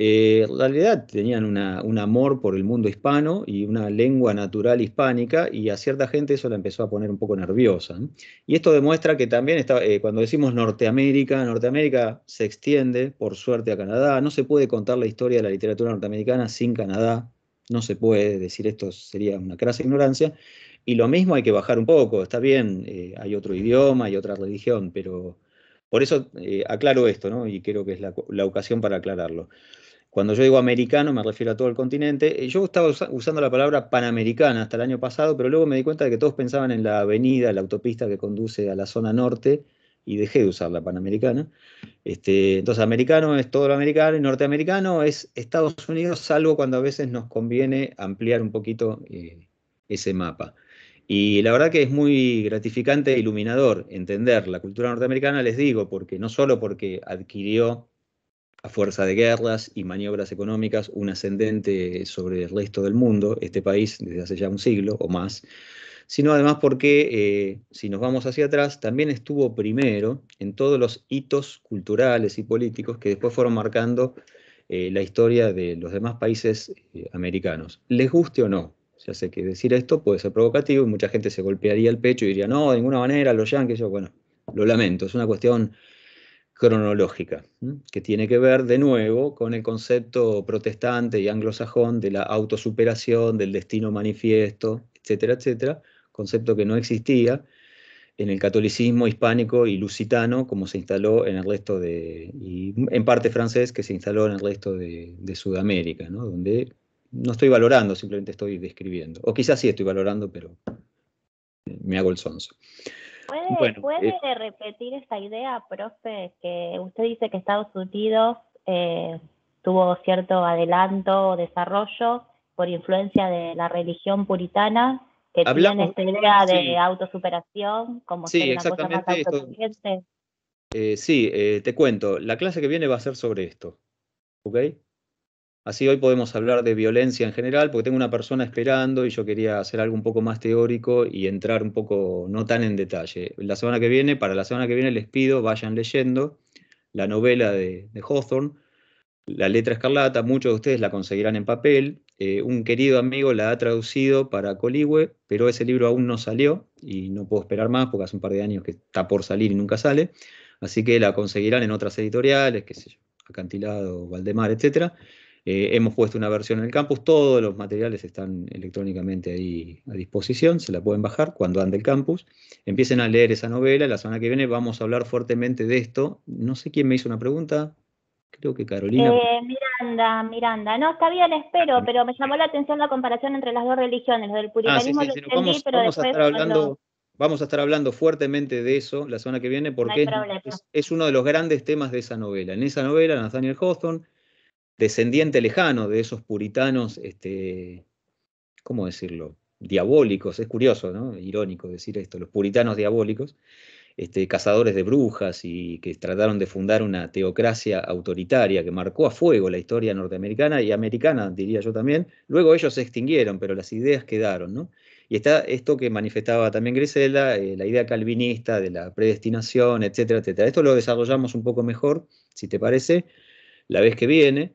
eh, en realidad tenían un amor por el mundo hispano y una lengua natural hispánica y a cierta gente eso la empezó a poner un poco nerviosa. Y esto demuestra que también está, eh, cuando decimos Norteamérica, Norteamérica se extiende por suerte a Canadá, no se puede contar la historia de la literatura norteamericana sin Canadá, no se puede decir esto sería una crasa ignorancia. Y lo mismo hay que bajar un poco, está bien, eh, hay otro idioma, hay otra religión, pero... Por eso aclaro esto, Y creo que es la ocasión para aclararlo. Cuando yo digo americano me refiero a todo el continente. Eh, yo estaba usando la palabra panamericana hasta el año pasado, pero luego me di cuenta de que todos pensaban en la avenida, la autopista que conduce a la zona norte, y dejé de usar la panamericana. Este, entonces, americano es todo lo americano y norteamericano es Estados Unidos, salvo cuando a veces nos conviene ampliar un poquito eh, ese mapa. Y la verdad que es muy gratificante e iluminador entender la cultura norteamericana, les digo, porque no solo porque adquirió a fuerza de guerras y maniobras económicas, un ascendente sobre el resto del mundo, este país desde hace ya un siglo o más, sino además porque, eh, si nos vamos hacia atrás, también estuvo primero en todos los hitos culturales y políticos que después fueron marcando eh, la historia de los demás países eh, americanos, les guste o no. Ya sé que decir esto puede ser provocativo y mucha gente se golpearía el pecho y diría, no, de ninguna manera, los yanquis, yo, bueno, lo lamento, es una cuestión cronológica, que tiene que ver de nuevo con el concepto protestante y anglosajón de la autosuperación, del destino manifiesto, etcétera, etcétera, concepto que no existía en el catolicismo hispánico y lusitano, como se instaló en el resto de, y en parte francés, que se instaló en el resto de, Sudamérica, ¿no? donde no estoy valorando, simplemente estoy describiendo, o quizás sí estoy valorando, pero me hago el sonso. ¿Puede, eh, repetir esta idea, profe, que usted dice que Estados Unidos eh, tuvo cierto adelanto o desarrollo por influencia de la religión puritana, que tiene esta idea de autosuperación, como sí, una cosa más eh, Sí, sí, te cuento, la clase que viene va a ser sobre esto, ¿ok? Así hoy podemos hablar de violencia en general, porque tengo una persona esperando y yo quería hacer algo un poco más teórico y entrar un poco no tan en detalle. La semana que viene, para la semana que viene les pido, vayan leyendo la novela de, Hawthorne, La letra escarlata, muchos de ustedes la conseguirán en papel. Eh, un querido amigo la ha traducido para Coligüe, pero ese libro aún no salió y no puedo esperar más porque hace un par de años que está por salir y nunca sale. Así que la conseguirán en otras editoriales, qué sé yo, Acantilado, Valdemar, etcétera. Eh, hemos puesto una versión en el campus, todos los materiales están electrónicamente ahí a disposición, se la pueden bajar cuando ande el campus. Empiecen a leer esa novela, la semana que viene vamos a hablar fuertemente de esto. No sé quién me hizo una pregunta, creo que Carolina. Eh, Miranda, Miranda. No, está bien, espero, ah, pero me llamó la atención la comparación entre las dos religiones, lo del puritanismo ah, lo vamos, A estar hablando... fuertemente de eso la semana que viene porque es, uno de los grandes temas de esa novela. En esa novela, Nathaniel Hawthorne descendiente lejano de esos puritanos, este, ¿cómo decirlo? Diabólicos, es curioso, ¿no? Irónico decir esto, los puritanos diabólicos, este, cazadores de brujas y que trataron de fundar una teocracia autoritaria que marcó a fuego la historia norteamericana y americana, diría yo también. Luego ellos se extinguieron, pero las ideas quedaron, ¿no? Y está esto que manifestaba también Grisela, eh, la idea calvinista de la predestinación, etcétera, etcétera. Esto lo desarrollamos un poco mejor, si te parece, la vez que viene.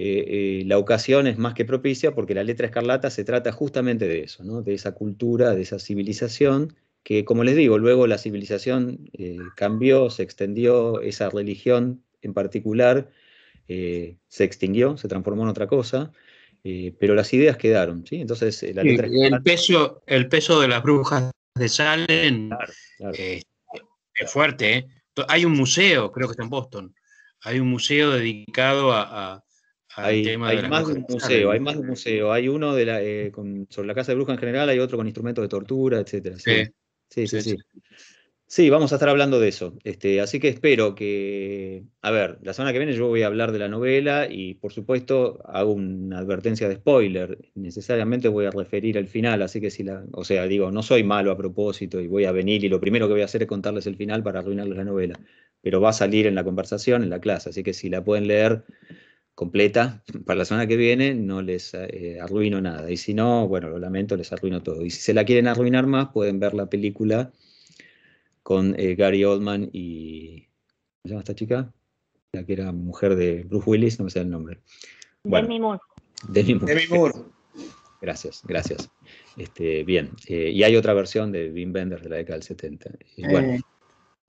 Eh, eh, la ocasión es más que propicia porque la letra escarlata se trata justamente de eso, de esa cultura, de esa civilización, que como les digo, luego la civilización eh, cambió, se extendió, esa religión en particular se extinguió, se transformó en otra cosa, pero las ideas quedaron. ¿sí? Entonces, el, peso, el peso de las brujas de Salem es fuerte. Hay un museo, creo que está en Boston, hay un museo dedicado a hay, más de un museo, hay más de un museo. Hay uno de la, eh, sobre la casa de bruja en general, hay otro con instrumentos de tortura, etcétera. Sí. Sí, sí, sí, vamos a estar hablando de eso. Este, así que espero que, a ver, la semana que viene yo voy a hablar de la novela y por supuesto hago una advertencia de spoiler. Necesariamente voy a referir al final, así que si la, o sea, digo, no soy malo a propósito y voy a venir y lo primero que voy a hacer es contarles el final para arruinarles la novela. Pero va a salir en la conversación, en la clase, así que si la pueden leer, completa para la semana que viene, no les eh, arruino nada. Y si no, bueno, lo lamento, les arruino todo. Y si se la quieren arruinar más, pueden ver la película con eh, Gary Oldman y... ¿Cómo se llama esta chica? La que era mujer de Bruce Willis, no me sé el nombre. Bueno, Demi Moore. Demi Moore. [LAUGHS] Gracias, gracias. Este, bien, eh, y hay otra versión de Wim Bender de la década del 70. bueno,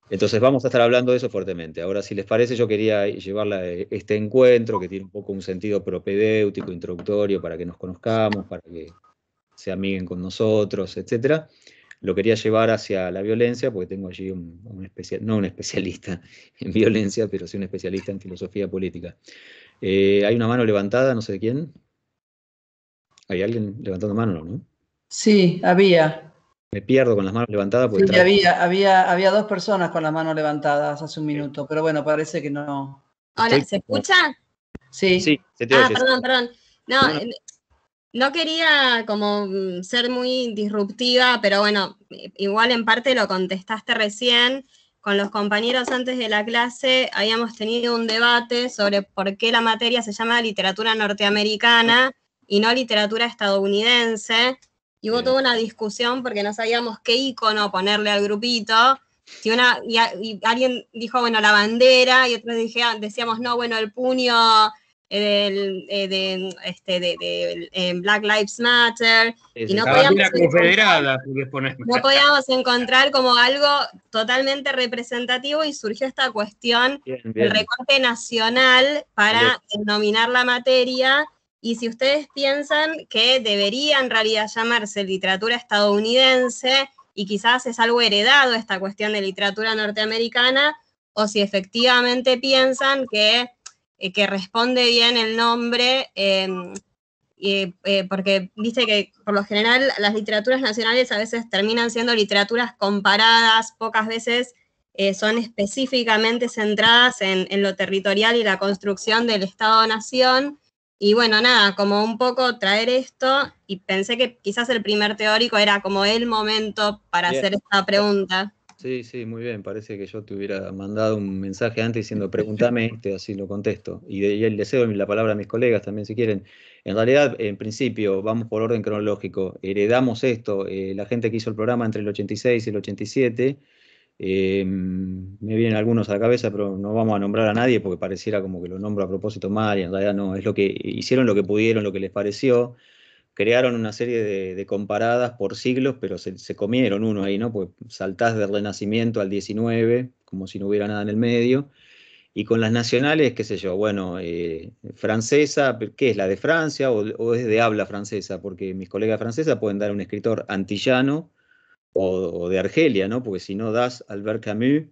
entonces vamos a estar hablando de eso fuertemente. Ahora, si les parece, yo quería llevarla eh, este encuentro que tiene un poco un sentido propedéutico, introductorio, para que nos conozcamos, para que se amiguen con nosotros, etcétera. Lo quería llevar hacia la violencia, porque tengo allí un, especial, no un especialista [LAUGHS] en violencia, pero sí un especialista en filosofía política. Eh, hay una mano levantada, no sé de quién. ¿Hay alguien levantando mano, no? Sí, había. Me pierdo con las manos levantadas. sí, había, había, había dos personas con las manos levantadas hace un minuto, pero bueno, parece que no. Hola, ¿se escucha? Sí. Sí, se te ah, perdón, perdón. No, no, no eh, quería como mm, ser muy disruptiva, pero bueno, igual en parte lo contestaste recién. Con los compañeros antes de la clase habíamos tenido un debate sobre por qué la materia se llama literatura norteamericana y no literatura estadounidense y hubo toda una discusión porque no sabíamos qué icono ponerle al grupito. Si una, y, alguien dijo, bueno, la bandera, y otros dije, ah, decíamos, no, bueno, el puño eh, de, este, Black Lives Matter. y no podíamos, encontrar como algo totalmente representativo y surgió esta cuestión del recorte nacional para denominar la materia y si ustedes piensan que debería en realidad llamarse literatura estadounidense y quizás es algo heredado esta cuestión de literatura norteamericana, o si efectivamente piensan que, eh, que responde bien el nombre, em, eh, porque viste que por lo general las literaturas nacionales a veces terminan siendo literaturas comparadas, pocas veces eh, son específicamente centradas en lo territorial y la construcción del Estado-Nación. Y bueno, nada, como un poco traer esto y pensé que quizás el primer teórico era como el momento para hacer esta pregunta. Sí, sí, muy bien. Parece que yo te hubiera mandado un mensaje antes diciendo, pregúntame este, [LAUGHS] así lo contesto. Y, de, cedo el deseo la palabra a mis colegas también, si quieren. En realidad, en principio, vamos por orden cronológico. Heredamos esto, eh, la gente que hizo el programa entre el 86 y el 87 eh, me vienen algunos a la cabeza, pero no vamos a nombrar a nadie porque pareciera como que lo nombro a propósito mal en realidad no, es lo que hicieron lo que pudieron, lo que les pareció, crearon una serie de, comparadas por siglos, pero se, comieron uno ahí, ¿no? Pues saltás del Renacimiento al 19, como si no hubiera nada en el medio. Y con las nacionales, qué sé yo, bueno, eh, francesa, ¿qué es la de Francia o, o es de habla francesa? Porque mis colegas francesas pueden dar un escritor antillano, o, de Argelia, ¿no? Porque si no das Albert Camus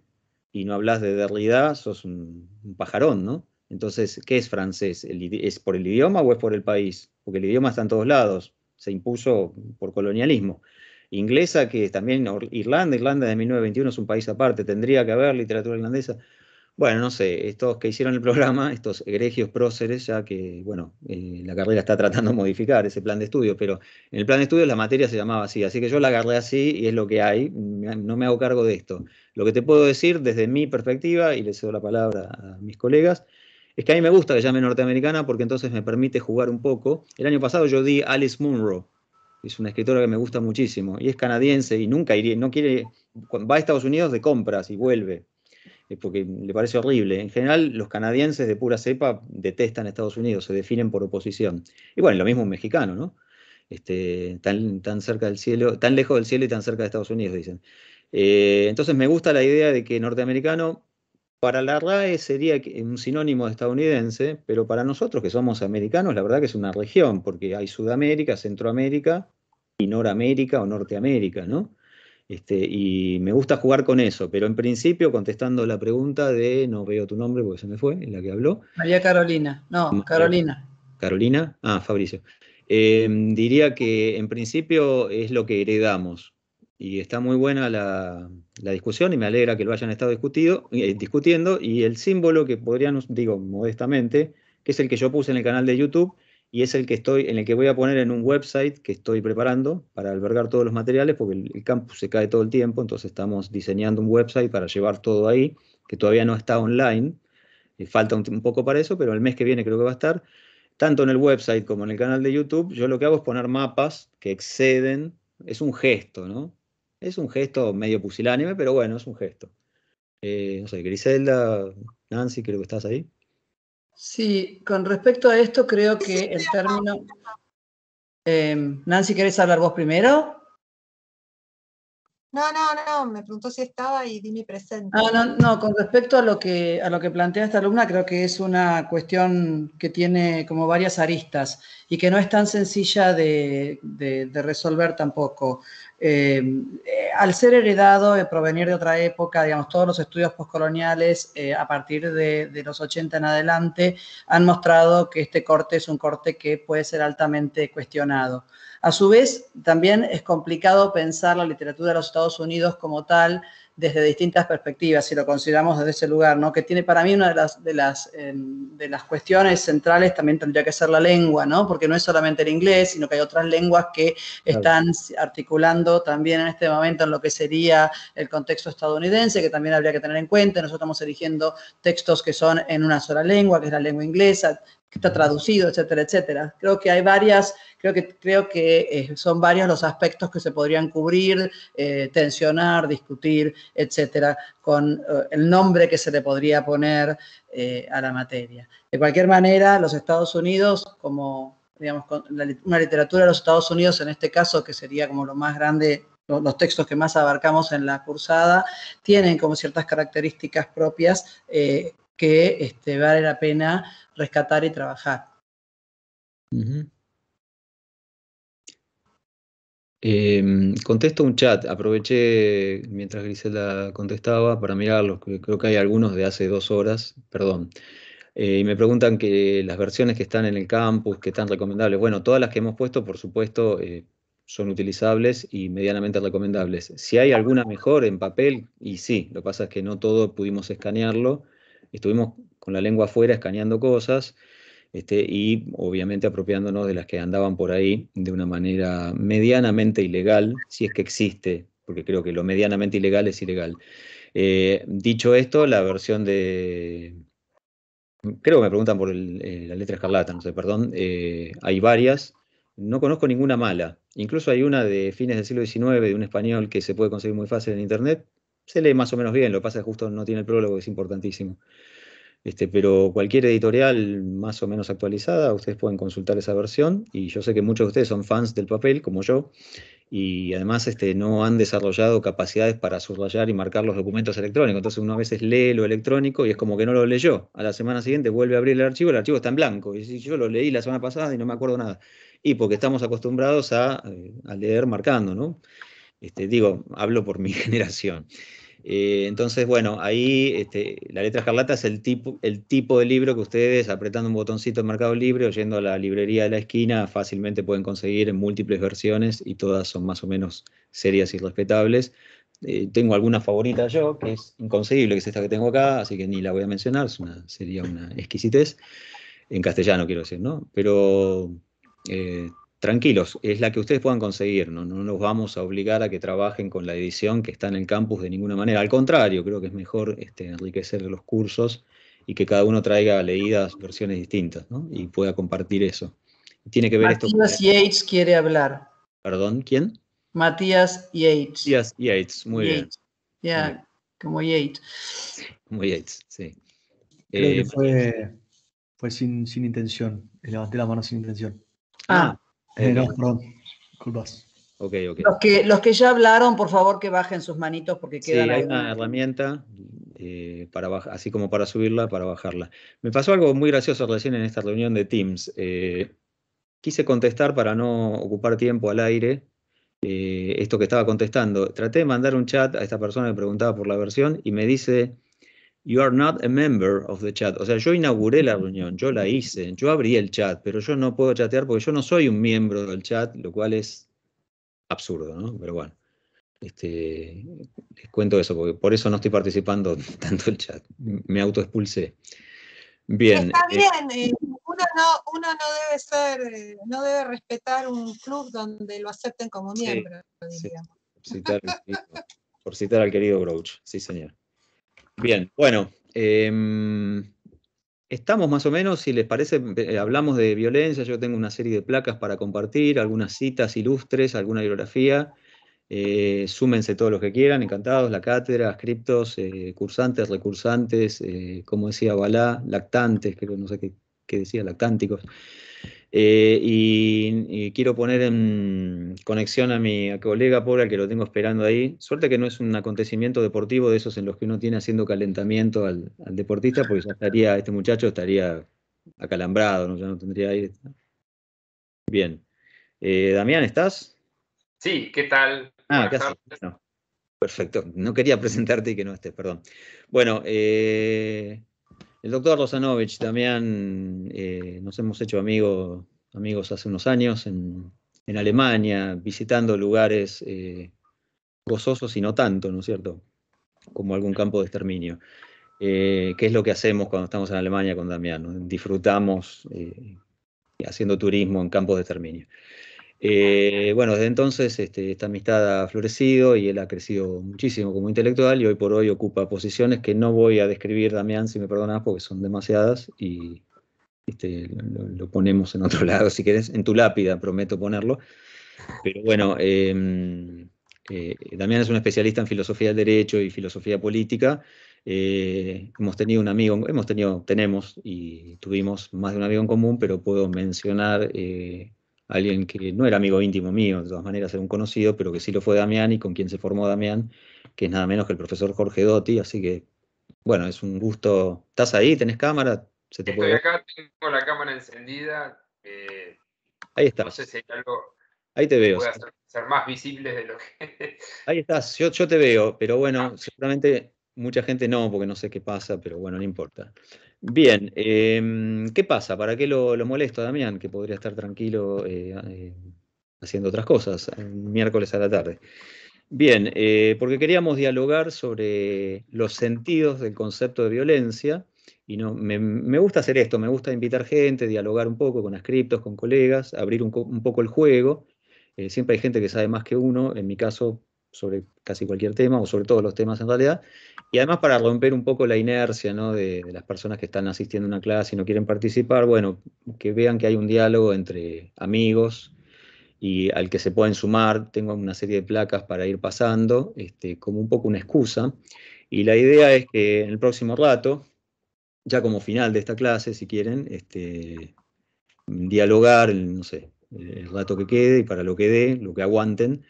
y no hablas de Derrida, sos un, pajarón, ¿no? Entonces, ¿qué es francés? ¿Es por el idioma o es por el país? Porque el idioma está en todos lados, se impuso por colonialismo. Inglesa, que también Irlanda, Irlanda de 1921 es un país aparte, tendría que haber literatura irlandesa bueno, no sé, estos que hicieron el [LAUGHS] programa, estos egregios próceres, ya que, bueno, eh, la carrera está tratando de modificar ese plan de estudio, pero en el plan de estudio la materia se llamaba así, así que yo la agarré así y es lo que hay, no me hago cargo de esto. Lo que te puedo decir desde mi perspectiva, y le cedo la palabra a mis colegas, es que a mí me gusta que llame norteamericana porque entonces me permite jugar un poco. El año pasado yo di Alice Munro, es una escritora que me gusta muchísimo, y es canadiense y nunca iría, no quiere, va a Estados Unidos de compras y vuelve porque le parece horrible. En general, los canadienses de pura cepa detestan a Estados Unidos, se definen por oposición. Y bueno, lo mismo un mexicano, ¿no? Este, tan, cerca del cielo, tan lejos del cielo y tan cerca de Estados Unidos, dicen. Eh, entonces me gusta la idea de que norteamericano para la RAE sería un sinónimo de estadounidense, pero para nosotros que somos americanos, la verdad que es una región, porque hay Sudamérica, Centroamérica y Noramérica o Norteamérica, ¿no? Este, y me gusta jugar con eso, pero en principio, contestando la pregunta de, no veo tu nombre porque se me fue, en la que habló. María Carolina, no, Carolina. Carolina, ah, Fabricio. Em, diría que en principio es lo que heredamos. Y está muy buena la, la discusión y me alegra que lo hayan estado discutido, eh, discutiendo. Y el símbolo que podrían, digo modestamente, que es el que yo puse en el canal de YouTube, y es el que estoy, en el que voy a poner en un website que estoy preparando para albergar todos los materiales, porque el, campus se cae todo el tiempo, entonces estamos diseñando un website para llevar todo ahí, que todavía no está online, y eh, falta un, poco para eso, pero el mes que viene creo que va a estar. Tanto en el website como en el canal de YouTube, yo lo que hago es poner mapas que exceden, es un gesto, ¿no? Es un gesto medio pusilánime, pero bueno, es un gesto. Eh, no sé, Griselda, Nancy, creo que estás ahí. Sí, con respecto a esto, creo que el término... Eh, Nancy, ¿querés hablar vos primero? No, no, no, me preguntó si estaba y di mi presente. Ah, no, no, con respecto a lo que plantea esta alumna, creo que es una cuestión que tiene como varias aristas y que no es tan sencilla de, resolver tampoco. Eh, eh, al ser heredado, eh, provenir de otra época, digamos, todos los estudios poscoloniales a partir de, de, los 80 en adelante han mostrado que este corte es un corte que puede ser altamente cuestionado. A su vez, también es complicado pensar la literatura de los Estados Unidos como tal desde distintas perspectivas, si lo consideramos desde ese lugar, ¿no? Que tiene para mí una de las, de las, em, cuestiones centrales también tendría que ser la lengua, ¿no? Porque no es solamente el inglés, sino que hay otras lenguas que están articulando también en este momento en lo que sería el contexto estadounidense, que también habría que tener en cuenta. Nosotros estamos eligiendo textos que son en una sola lengua, que es la lengua inglesa, que está traducido, etcétera, etcétera. Creo que hay varias, creo que, creo que eh, son varios los aspectos que se podrían cubrir, eh, tensionar, discutir, etcétera, con eh, el nombre que se le podría poner a la materia. De cualquier manera, los Estados Unidos, como digamos, con la, una literatura de los Estados Unidos, en este caso, que sería como lo más grande los textos que más abarcamos en la cursada, tienen como ciertas características propias que este, vale la pena rescatar y trabajar. Em, contesto un chat, aproveché mientras Griselda contestaba para mirarlos, creo que hay algunos de hace dos horas, perdón. Eh, y me preguntan que las versiones que están en el campus, que están recomendables. Bueno, todas las que hemos puesto, por supuesto, eh, son utilizables y medianamente recomendables. Si hay alguna mejor en papel, y sí, lo que pasa es que no todo pudimos escanearlo, estuvimos con la lengua afuera escaneando cosas este, y obviamente apropiándonos de las que andaban por ahí de una manera medianamente ilegal, si es que existe, porque creo que lo medianamente ilegal es ilegal. Eh, dicho esto, la versión de... Creo que me preguntan por eh, la letra escarlata, no sé, perdón. Eh, hay varias. No conozco ninguna mala. Incluso hay una de fines del siglo XIX de un español que se puede conseguir muy fácil en Internet, se lee más o menos bien, lo que pasa es que justo no tiene el prólogo, es importantísimo. Este, pero cualquier editorial más o menos actualizada, ustedes pueden consultar esa versión. Y yo sé que muchos de ustedes son fans del papel, como yo, y además este, no han desarrollado capacidades para subrayar y marcar los documentos electrónicos. Entonces uno a veces lee lo electrónico y es como que no lo leyó. A la semana siguiente vuelve a abrir el archivo, el archivo está en blanco. Y si yo lo leí la semana pasada y no me acuerdo nada. Y porque estamos acostumbrados a, eh, leer marcando, ¿no? Este, digo, hablo por mi [LAUGHS] generación. Eh, entonces, bueno, ahí este, La Letra Escarlata es el tipo, el tipo de libro que ustedes, apretando un botoncito en Mercado Libre o yendo a la librería de la esquina, fácilmente pueden conseguir en múltiples versiones y todas son más o menos serias y respetables. Eh, tengo alguna favorita yo, que es inconcebible, que es esta que tengo acá, así que ni la voy a mencionar, sería una exquisitez. En castellano quiero decir, ¿no? Pero eh, tranquilos, es la que ustedes puedan conseguir, ¿no? no nos vamos a obligar a que trabajen con la edición que está en el campus de ninguna manera, al contrario, creo que es mejor este, enriquecer los cursos y que cada uno traiga leídas versiones distintas ¿no? y pueda compartir eso. Tiene que ver Matías esto Yates quiere hablar. Perdón, ¿quién? Matías Yates. Matías Yates, muy bien. Ya, como Yates. Como Yates, sí. Eh, fue, sin, sin, intención. levanté la mano sin intención. Ah, ah no, eh, perdón. Los, que, los que ya hablaron, por favor que bajen sus manitos porque queda la hay una herramienta, eh, para así como para subirla, para bajarla. Me pasó algo muy gracioso recién en esta reunión de Teams. Eh, quise contestar para no ocupar tiempo al aire esto que estaba contestando. Traté de mandar un chat a esta persona que preguntaba por la versión y me dice You are not a member of the chat. O sea, yo inauguré la reunión, yo la hice, yo abrí el chat, pero yo no puedo chatear porque yo no soy un miembro del chat, lo cual es absurdo, ¿no? Pero bueno, este, les cuento eso, porque por eso no estoy participando [LAUGHS] tanto el chat. Me autoexpulsé. Bien. Está eh, bien, eh, uno, no, uno no debe ser, eh, no debe respetar un club donde lo acepten como miembro, por citar al querido Grouch, sí señor. Bien, bueno, em, estamos más o menos, si les parece, eh, hablamos de violencia, yo tengo una serie de placas para compartir, algunas citas ilustres, alguna biografía, eh, súmense todos los que quieran, encantados, la cátedra, scriptos eh, cursantes, recursantes, como decía Balá, lactantes, creo, no sé qué decía, lactánticos. Eh, y, quiero poner en conexión a mi colega Paula, que lo tengo esperando ahí. Suerte que no es un acontecimiento deportivo de esos en los que uno tiene haciendo calentamiento al, deportista, porque ya estaría, este muchacho estaría acalambrado, ya no tendría aire. Bien. Eh, Damián, ¿estás? Sí, ¿qué tal? Ah, no. Perfecto. No quería [LAUGHS] presentarte y que no estés, perdón. Bueno, eh, el doctor Rosanovich también eh, nos hemos hecho amigos, amigos hace unos años en, Alemania, visitando lugares eh, gozosos y no tanto, ¿no es cierto? Como algún campo de exterminio. Eh, ¿Qué es lo que hacemos cuando estamos en Alemania con Damián? Disfrutamos haciendo turismo en campos de exterminio. Eh, bueno, desde entonces este, esta amistad ha florecido y él ha crecido muchísimo como intelectual y hoy por hoy ocupa posiciones que no voy a describir, Damián, si me perdonas, porque son demasiadas y este, lo, ponemos en otro [LAUGHS] lado, si quieres en tu lápida, prometo ponerlo. Pero bueno, em, eh, Damián es un especialista en filosofía del derecho y filosofía política. Eh, hemos tenido un amigo, hemos tenido, tenemos y tuvimos más de un amigo en común, pero puedo mencionar alguien que no era amigo íntimo mío, de todas maneras era un conocido, pero que sí lo fue Damián y con quien se formó Damián, que es nada menos que el profesor Jorge Dotti, así que bueno, es un gusto. ¿Estás ahí? ¿Tenés cámara? ¿Se te Estoy puede... acá, tengo la cámara encendida. Eh, ahí está. No sé si hay algo Ahí te veo. ser más visible de lo que... [LAUGHS] Ahí estás, yo, yo te veo, pero bueno, ah. seguramente mucha gente no, porque no sé qué pasa, pero bueno, no importa. Bien, em, ¿qué pasa? ¿Para qué lo, molesto a Damián, que podría estar tranquilo eh, eh, haciendo otras cosas, eh, miércoles a la tarde? Bien, porque queríamos dialogar sobre los sentidos del concepto de violencia, y no, me, gusta hacer esto, me gusta invitar gente, dialogar un poco con ascriptos, con colegas, abrir un poco el juego. siempre hay gente que sabe más que uno, en mi caso sobre casi cualquier tema o sobre todos los temas en realidad. Y además para romper un poco la inercia de, las personas que están asistiendo a una clase y no quieren participar, bueno, que vean que hay un diálogo entre amigos y al que se pueden sumar. Tengo una serie de placas para ir pasando, este, como un poco una excusa. Y la idea es que en el próximo rato, ya como final de esta clase, si quieren, este, dialogar, no sé, el rato que quede y para lo que dé, lo que aguanten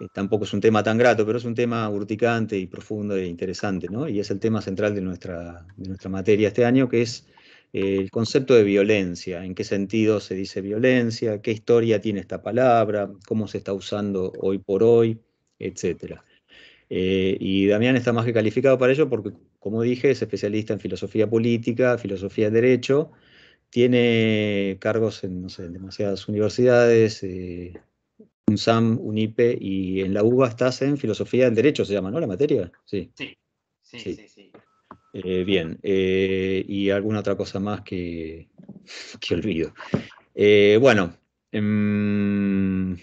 eh, tampoco es un tema tan grato, pero es un tema urticante y profundo e interesante, ¿no? Y es el tema central de nuestra, nuestra materia este año, que es eh, el concepto de violencia, en qué sentido se dice violencia, qué historia tiene esta palabra, cómo se está usando hoy por hoy, etcétera. Eh, y Damián está más que calificado para ello porque, como dije, es especialista en filosofía política, filosofía de derecho, tiene cargos en, no sé, demasiadas universidades, un SAM, un IPE y en la UBA estás en Filosofía del Derecho, se llama, ¿no? La materia. Sí, sí, sí, sí. Eh, bien, eh, y alguna otra cosa más que, [LAUGHS] que olvido. Eh, bueno, em,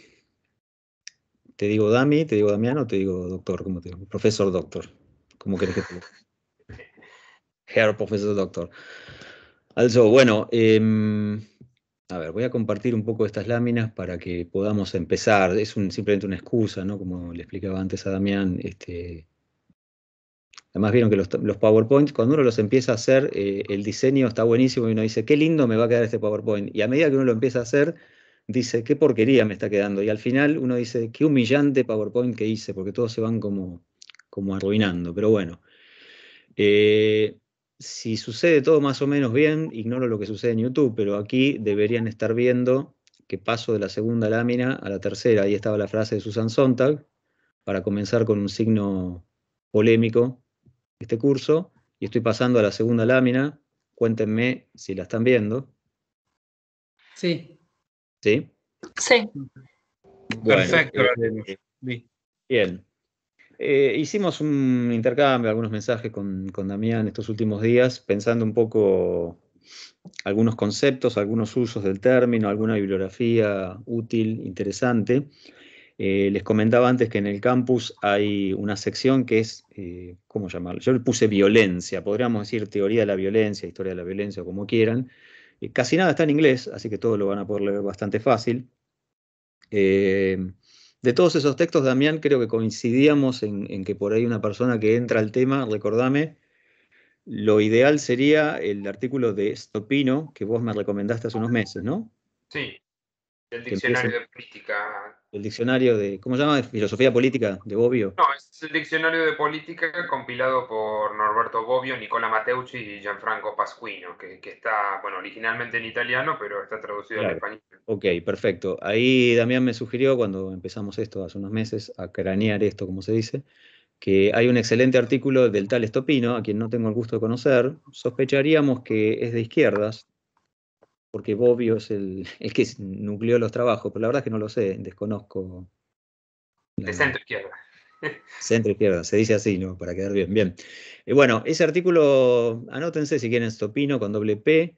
te digo Dami, te digo Damiano, te digo doctor, ¿cómo te digo? Profesor doctor, ¿cómo querés que te diga? [LAUGHS] Herr Professor Doctor. Also, bueno, em, a ver, voy a compartir un poco estas láminas para que podamos empezar. Es simplemente una excusa, ¿no? Como le explicaba antes a Damián. Este, además vieron que los, los PowerPoint, cuando uno los empieza a hacer, eh, el diseño está buenísimo y uno dice, qué lindo me va a quedar este PowerPoint. Y a medida que uno lo empieza a hacer, dice, qué porquería me está quedando. Y al final uno dice, qué humillante PowerPoint que hice, porque todos se van como, como arruinando. Pero bueno. Eh, si sucede todo más o menos bien, ignoro lo que sucede en YouTube, pero aquí deberían estar viendo que paso de la segunda lámina a la tercera. Ahí estaba la frase de Susan Sontag, para comenzar con un signo polémico este curso. Y estoy pasando a la segunda lámina. Cuéntenme si la están viendo. Sí. ¿Sí? Sí. Perfecto. bien. Eh, hicimos un intercambio, algunos mensajes con, con, Damián estos últimos días, pensando un poco algunos conceptos, algunos usos del término, alguna bibliografía útil, interesante. Eh, les comentaba antes que en el campus hay una sección que es, eh, ¿cómo llamarlo? Yo le puse violencia, podríamos decir teoría de la violencia, historia de la violencia, como quieran. casi nada está en inglés, así que todo lo van a poder leer bastante fácil. De todos esos textos, Damián, creo que coincidíamos en, que por ahí una persona que entra al tema, recordame, lo ideal sería el artículo de Stopino que vos me recomendaste hace unos meses, ¿no? Sí, el diccionario de política el diccionario de, ¿cómo se llama? Filosofía política de Bobbio. No, es el diccionario de política compilado por Norberto Bobbio, Nicola Mateucci y Gianfranco Pasquino, que, está, bueno, originalmente en italiano, pero está traducido al español. Ok, perfecto. Ahí Damián me sugirió, cuando empezamos esto hace unos meses, a cranear esto, como se dice, que hay un excelente artículo del tal Estopino, a quien no tengo el gusto de conocer. Sospecharíamos que es de izquierdas, porque Bobbio es el, [LAUGHS] que nucleó los trabajos, pero la verdad es que no lo sé, desconozco. De centro izquierda. [LAUGHS] Centro izquierda, se dice así, ¿no? Para quedar bien. Bien. Eh, bueno, ese artículo, anótense si quieren Stopino con doble P.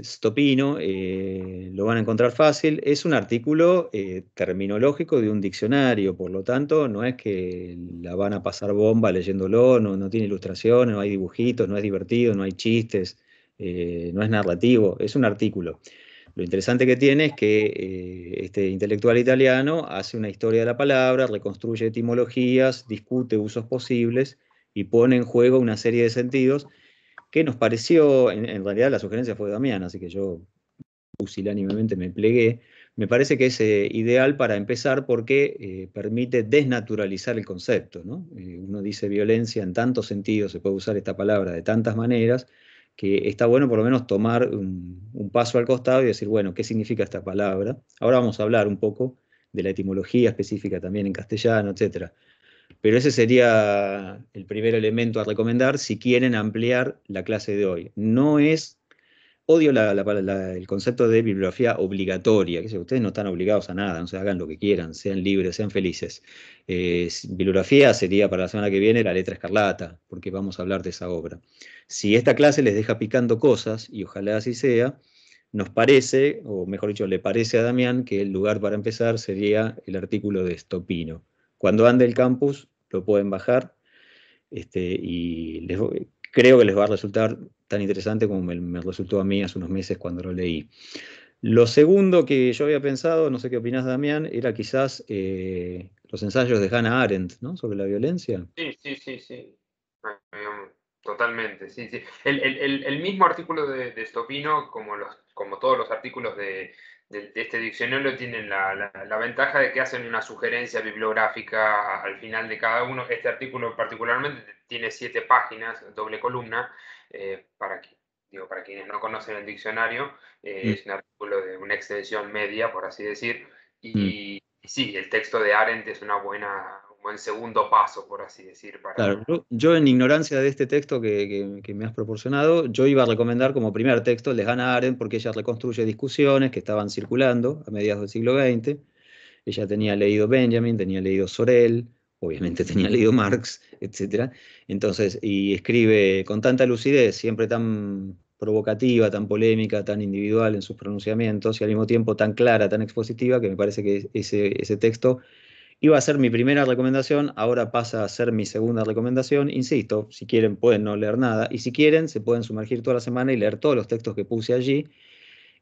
Stopino, eh, lo van a encontrar fácil. Es un artículo eh, terminológico de un diccionario, por lo tanto, no es que la van a pasar bomba leyéndolo, no tiene ilustraciones, no hay dibujitos, no es divertido, no hay chistes. Eh, no es narrativo, es un artículo. Lo interesante que tiene es que eh, este intelectual italiano hace una historia de la palabra, reconstruye etimologías, discute usos posibles y pone en juego una serie de sentidos que nos pareció, en, realidad la sugerencia fue de Damián, así que yo pusilánimemente me plegué, me parece que es eh, ideal para empezar porque permite desnaturalizar el concepto. uno dice violencia en tantos sentidos, se puede usar esta palabra de tantas maneras, que está bueno por lo menos tomar un, paso al costado y decir, bueno, ¿qué significa esta palabra? Ahora vamos a hablar un poco de la etimología específica también en castellano, etc. Pero ese sería el primer elemento a recomendar si quieren ampliar la clase de hoy. No es Odio el concepto de bibliografía obligatoria, que ustedes no están obligados a nada, no se hagan lo que quieran, sean libres, sean felices. Eh, bibliografía sería para la semana que viene la letra escarlata, porque vamos a hablar de esa obra. Si esta clase les deja picando cosas, y ojalá así sea, nos parece, o mejor dicho, le parece a Damián que el lugar para empezar sería el artículo de Estopino. Cuando ande el campus, lo pueden bajar, este, y creo que les va a resultar tan interesante como me, resultó a mí hace unos meses cuando lo leí. Lo segundo que yo había pensado, no sé qué opinas, Damián, era quizás eh, los ensayos de Hannah Arendt, ¿no? Sobre la violencia. Sí, sí, sí, sí. Totalmente, sí, sí. El, mismo artículo de, Stopino, como, todos los artículos de, este diccionario, tienen la, la, ventaja de que hacen una sugerencia bibliográfica al final de cada uno. Este artículo particularmente tiene siete páginas, doble columna, eh, para, digo, para quienes no conocen el diccionario, eh, mm. es un artículo de una extensión media, por así decir, mm. y, sí, el texto de Arendt es una buena, un buen segundo paso, por así decir. Claro, yo, en ignorancia de este texto que, que, me has proporcionado, yo iba a recomendar como primer texto Les gana Arendt porque ella reconstruye discusiones que estaban circulando a mediados del siglo XX. Ella tenía leído Benjamin, tenía leído Sorel, obviamente tenía leído Marx, etc. Entonces, y escribe con tanta lucidez, siempre tan provocativa, tan polémica, tan individual en sus pronunciamientos y al mismo tiempo tan clara, tan expositiva, que me parece que ese, ese texto iba a ser mi primera recomendación, ahora pasa a ser mi segunda recomendación. Insisto, si quieren pueden no leer nada y si quieren se pueden sumergir toda la semana y leer todos los textos que puse allí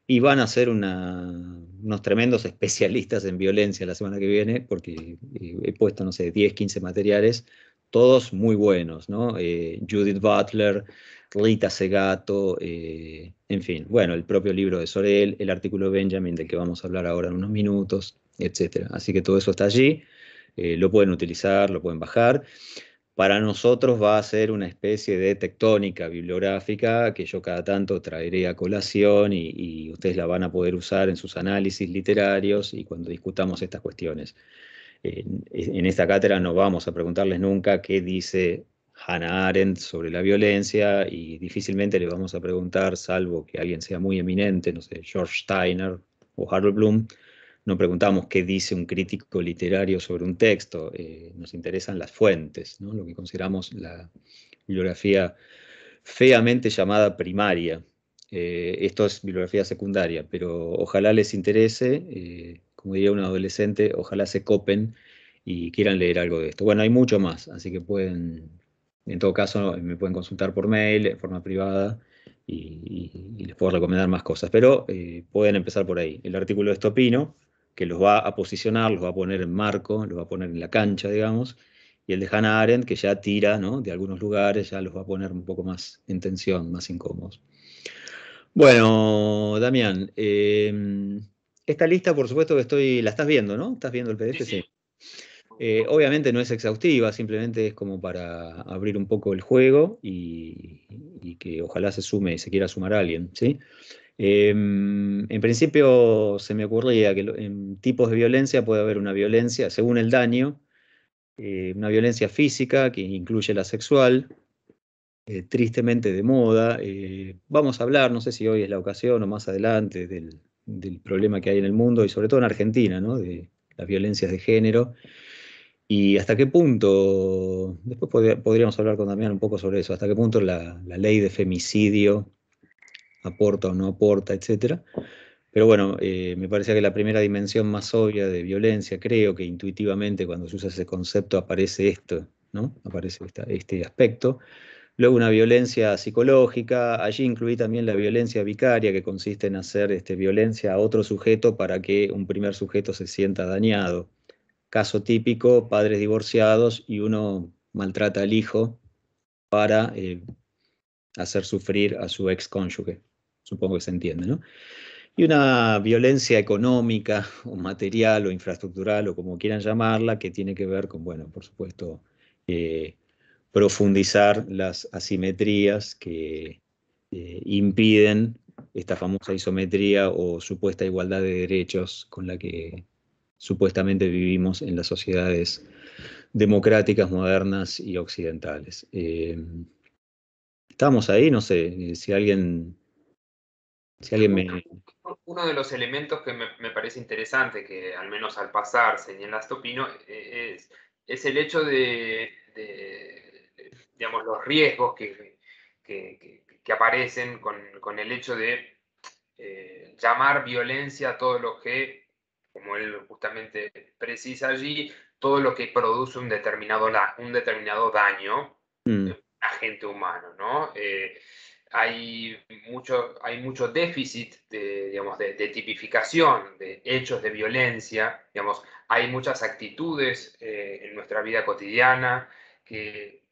y van a ser unos tremendos especialistas en violencia la semana que viene, porque eh, he puesto, no sé, 10, 15 materiales, todos muy buenos, ¿no? Eh, Judith Butler, Rita Segato, eh, en fin, bueno, el propio libro de Sorel, el artículo de Benjamin del que vamos a hablar ahora en unos minutos, etc. Así que todo eso está allí, lo pueden utilizar, lo pueden bajar para nosotros va a ser una especie de tectónica bibliográfica que yo cada tanto traeré a colación y, ustedes la van a poder usar en sus análisis literarios y cuando discutamos estas cuestiones. En, esta cátedra no vamos a preguntarles nunca qué dice Hannah Arendt sobre la violencia y difícilmente le vamos a preguntar, salvo que alguien sea muy eminente, no sé, George Steiner o Harold Bloom, no preguntamos qué dice un crítico literario sobre un texto, eh, nos interesan las fuentes, lo que consideramos la bibliografía feamente llamada primaria. Eh, esto es bibliografía secundaria, pero ojalá les interese, eh, como diría un adolescente, ojalá se copen y quieran leer algo de esto. Bueno, hay mucho más, así que pueden, en todo caso, me pueden consultar por mail, en forma privada, y, les puedo recomendar más cosas, pero pueden empezar por ahí. El artículo de Estopino, que los va a posicionar, los va a poner en marco, los va a poner en la cancha, digamos, y el de Hannah Arendt, que ya tira ¿no? de algunos lugares, ya los va a poner un poco más en tensión, más incómodos. Bueno, Damián, em, esta lista, por supuesto que estoy, la estás viendo, ¿no? ¿Estás viendo el PDF? Sí. Eh, obviamente no es exhaustiva, simplemente es como para abrir un poco el juego y, que ojalá se sume, y se quiera sumar alguien, ¿sí? Em, en principio se me ocurría que en tipos de violencia puede haber una violencia, según el daño, eh, una violencia física que incluye la sexual, eh, tristemente de moda. Eh, vamos a hablar, no sé si hoy es la ocasión o más adelante, del, problema que hay en el mundo y sobre todo en Argentina, de las violencias de género. Y hasta qué punto, después podríamos hablar con Damián un poco sobre eso, hasta qué punto la ley de femicidio aporta o no aporta, etcétera, Pero bueno, eh, me parecía que la primera dimensión más obvia de violencia, creo que intuitivamente cuando se usa ese concepto aparece esto, ¿no? Aparece este aspecto. Luego una violencia psicológica, allí incluí también la violencia vicaria, que consiste en hacer este, violencia a otro sujeto para que un primer sujeto se sienta dañado. Caso típico, padres divorciados y uno maltrata al hijo para eh, hacer sufrir a su ex cónyuge supongo que se entiende, ¿no? Y una violencia económica o material o infraestructural o como quieran llamarla, que tiene que ver con, bueno, por supuesto, eh, profundizar las asimetrías que eh, impiden esta famosa isometría o supuesta igualdad de derechos con la que supuestamente vivimos en las sociedades democráticas, modernas y occidentales. Eh, estamos ahí, no sé, si alguien uno de los elementos que me, parece interesante, que al menos al pasar señalas Topino, e, es, es el hecho de, digamos, los riesgos que, aparecen con, el hecho de eh, llamar violencia a todo lo que, como él justamente precisa allí, todo lo que produce un determinado, un determinado daño mm. a gente humano, ¿no? Eh, hay mucho, hay mucho déficit de, tipificación de hechos de violencia, digamos, hay muchas actitudes eh, en nuestra vida cotidiana que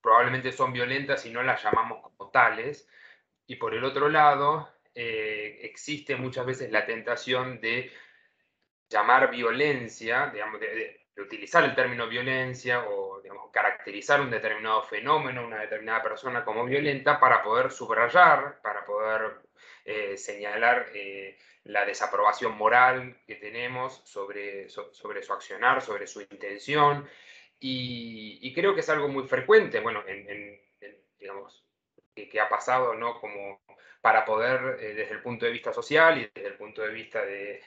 probablemente son violentas y no las llamamos como tales, y por el otro lado eh, existe muchas veces la tentación de llamar violencia, digamos, de, de utilizar el término violencia o caracterizar un determinado fenómeno, una determinada persona como violenta para poder subrayar, para poder eh, señalar eh, la desaprobación moral que tenemos sobre, sobre su accionar, sobre su intención. Y, creo que es algo muy frecuente, bueno, digamos, que, ha pasado, ¿no? Como para poder, eh, desde el punto de vista social y desde el punto de vista de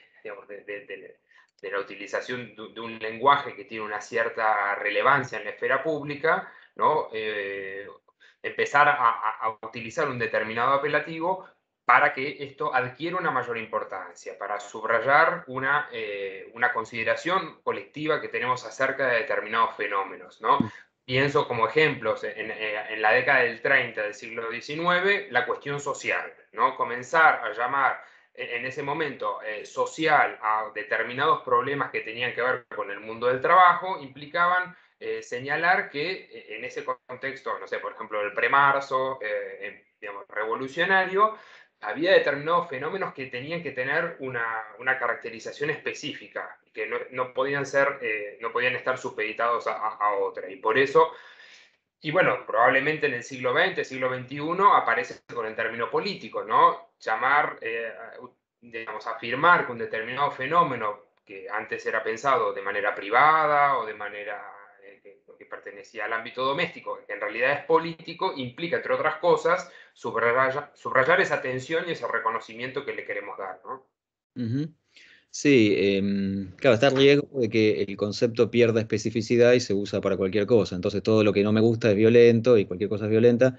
de la utilización de, un lenguaje que tiene una cierta relevancia en la esfera pública, ¿no? Eh, empezar a, utilizar un determinado apelativo para que esto adquiera una mayor importancia, para subrayar una, eh, una consideración colectiva que tenemos acerca de determinados fenómenos. ¿no? Mm. Pienso como ejemplos, en, eh, la década del 30 del siglo XIX, la cuestión social, ¿no? comenzar a llamar en ese momento eh, social a determinados problemas que tenían que ver con el mundo del trabajo implicaban eh, señalar que eh, en ese contexto, no sé, por ejemplo, el premarzo, digamos, revolucionario, había determinados fenómenos que tenían que tener una, caracterización específica, que no, podían ser, no podían estar supeditados a, a otra. Y por eso y bueno, probablemente en el siglo XX, siglo XXI, aparece con el término político, ¿no? llamar, eh, digamos, afirmar que un determinado fenómeno que antes era pensado de manera privada o de manera eh, que, pertenecía al ámbito doméstico, que en realidad es político, implica, entre otras cosas, subrayar, esa atención y ese reconocimiento que le queremos dar. Sí, em, claro, está el riesgo de que el concepto pierda especificidad y se usa para cualquier cosa. Entonces todo lo que no me gusta es violento y cualquier cosa es violenta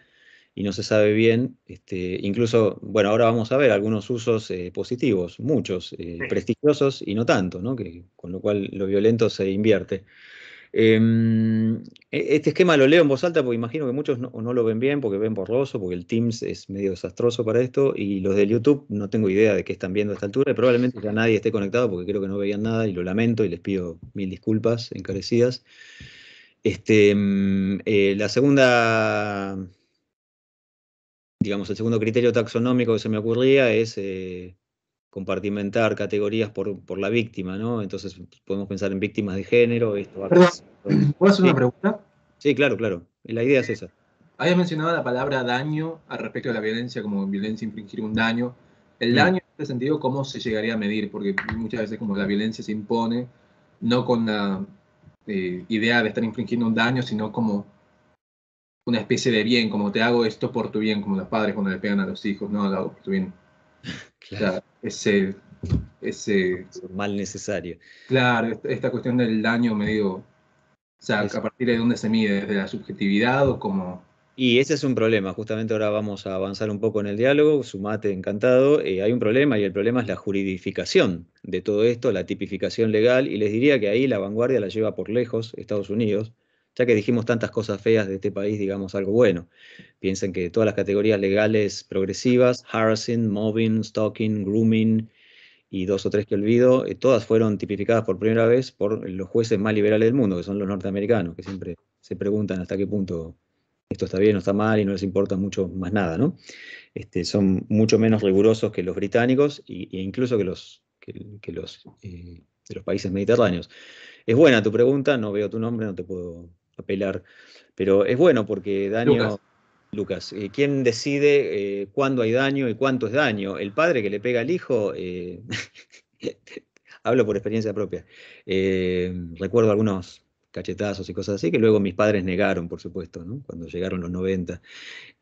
y no se sabe bien. Este, incluso, bueno, ahora vamos a ver algunos usos eh, positivos, muchos, eh, prestigiosos y no tanto, ¿no? Que, con lo cual lo violento se invierte. Em, e, este esquema lo leo en voz alta porque imagino que muchos no, lo ven bien porque ven borroso, porque el Teams es medio desastroso para esto y los del YouTube no tengo idea de qué están viendo a esta altura y probablemente ya nadie esté conectado porque creo que no veían nada y lo lamento y les pido mil disculpas encarecidas. Este, em, eh, la segunda digamos, el segundo criterio taxonómico que se me ocurría es eh, compartimentar categorías por, la víctima, ¿no? Entonces podemos pensar en víctimas de género. Esto, ¿puedo hacer una pregunta? Sí, claro, claro. La idea es esa. Habías mencionado la palabra daño al respecto de la violencia, como violencia infringir un daño. El mm. daño, en este sentido, ¿cómo se llegaría a medir? Porque muchas veces como la violencia se impone, no con la eh, idea de estar infringiendo un daño, sino como una especie de bien, como te hago esto por tu bien, como los padres cuando le pegan a los hijos, no, lo hago por tu bien. [LAUGHS] Claro. ese, ese... Mal necesario. Claro, esta cuestión del daño medio, o sea, a partir de dónde se mide, desde la subjetividad o como... Y ese es un problema, justamente ahora vamos a avanzar un poco en el diálogo, sumate, encantado, eh, hay un problema y el problema es la juridificación de todo esto, la tipificación legal, y les diría que ahí la vanguardia la lleva por lejos Estados Unidos, ya que dijimos tantas cosas feas de este país, digamos algo bueno. Piensen que todas las categorías legales progresivas, harassing, mobbing, stalking, grooming y dos o tres que olvido, eh, todas fueron tipificadas por primera vez por los jueces más liberales del mundo, que son los norteamericanos, que siempre se preguntan hasta qué punto esto está bien o está mal y no les importa mucho más nada, ¿no? Este, son mucho menos rigurosos que los británicos e incluso que los, los eh, de los países mediterráneos. Es buena tu pregunta, no veo tu nombre, no te puedo apelar. Pero es bueno porque daño. Lucas. Eh, ¿quién decide eh, cuándo hay daño y cuánto es daño? ¿El padre que le pega al hijo? Eh, [LAUGHS] hablo por experiencia propia. recuerdo algunos cachetazos y cosas así que luego mis padres negaron, por supuesto, cuando llegaron los 90.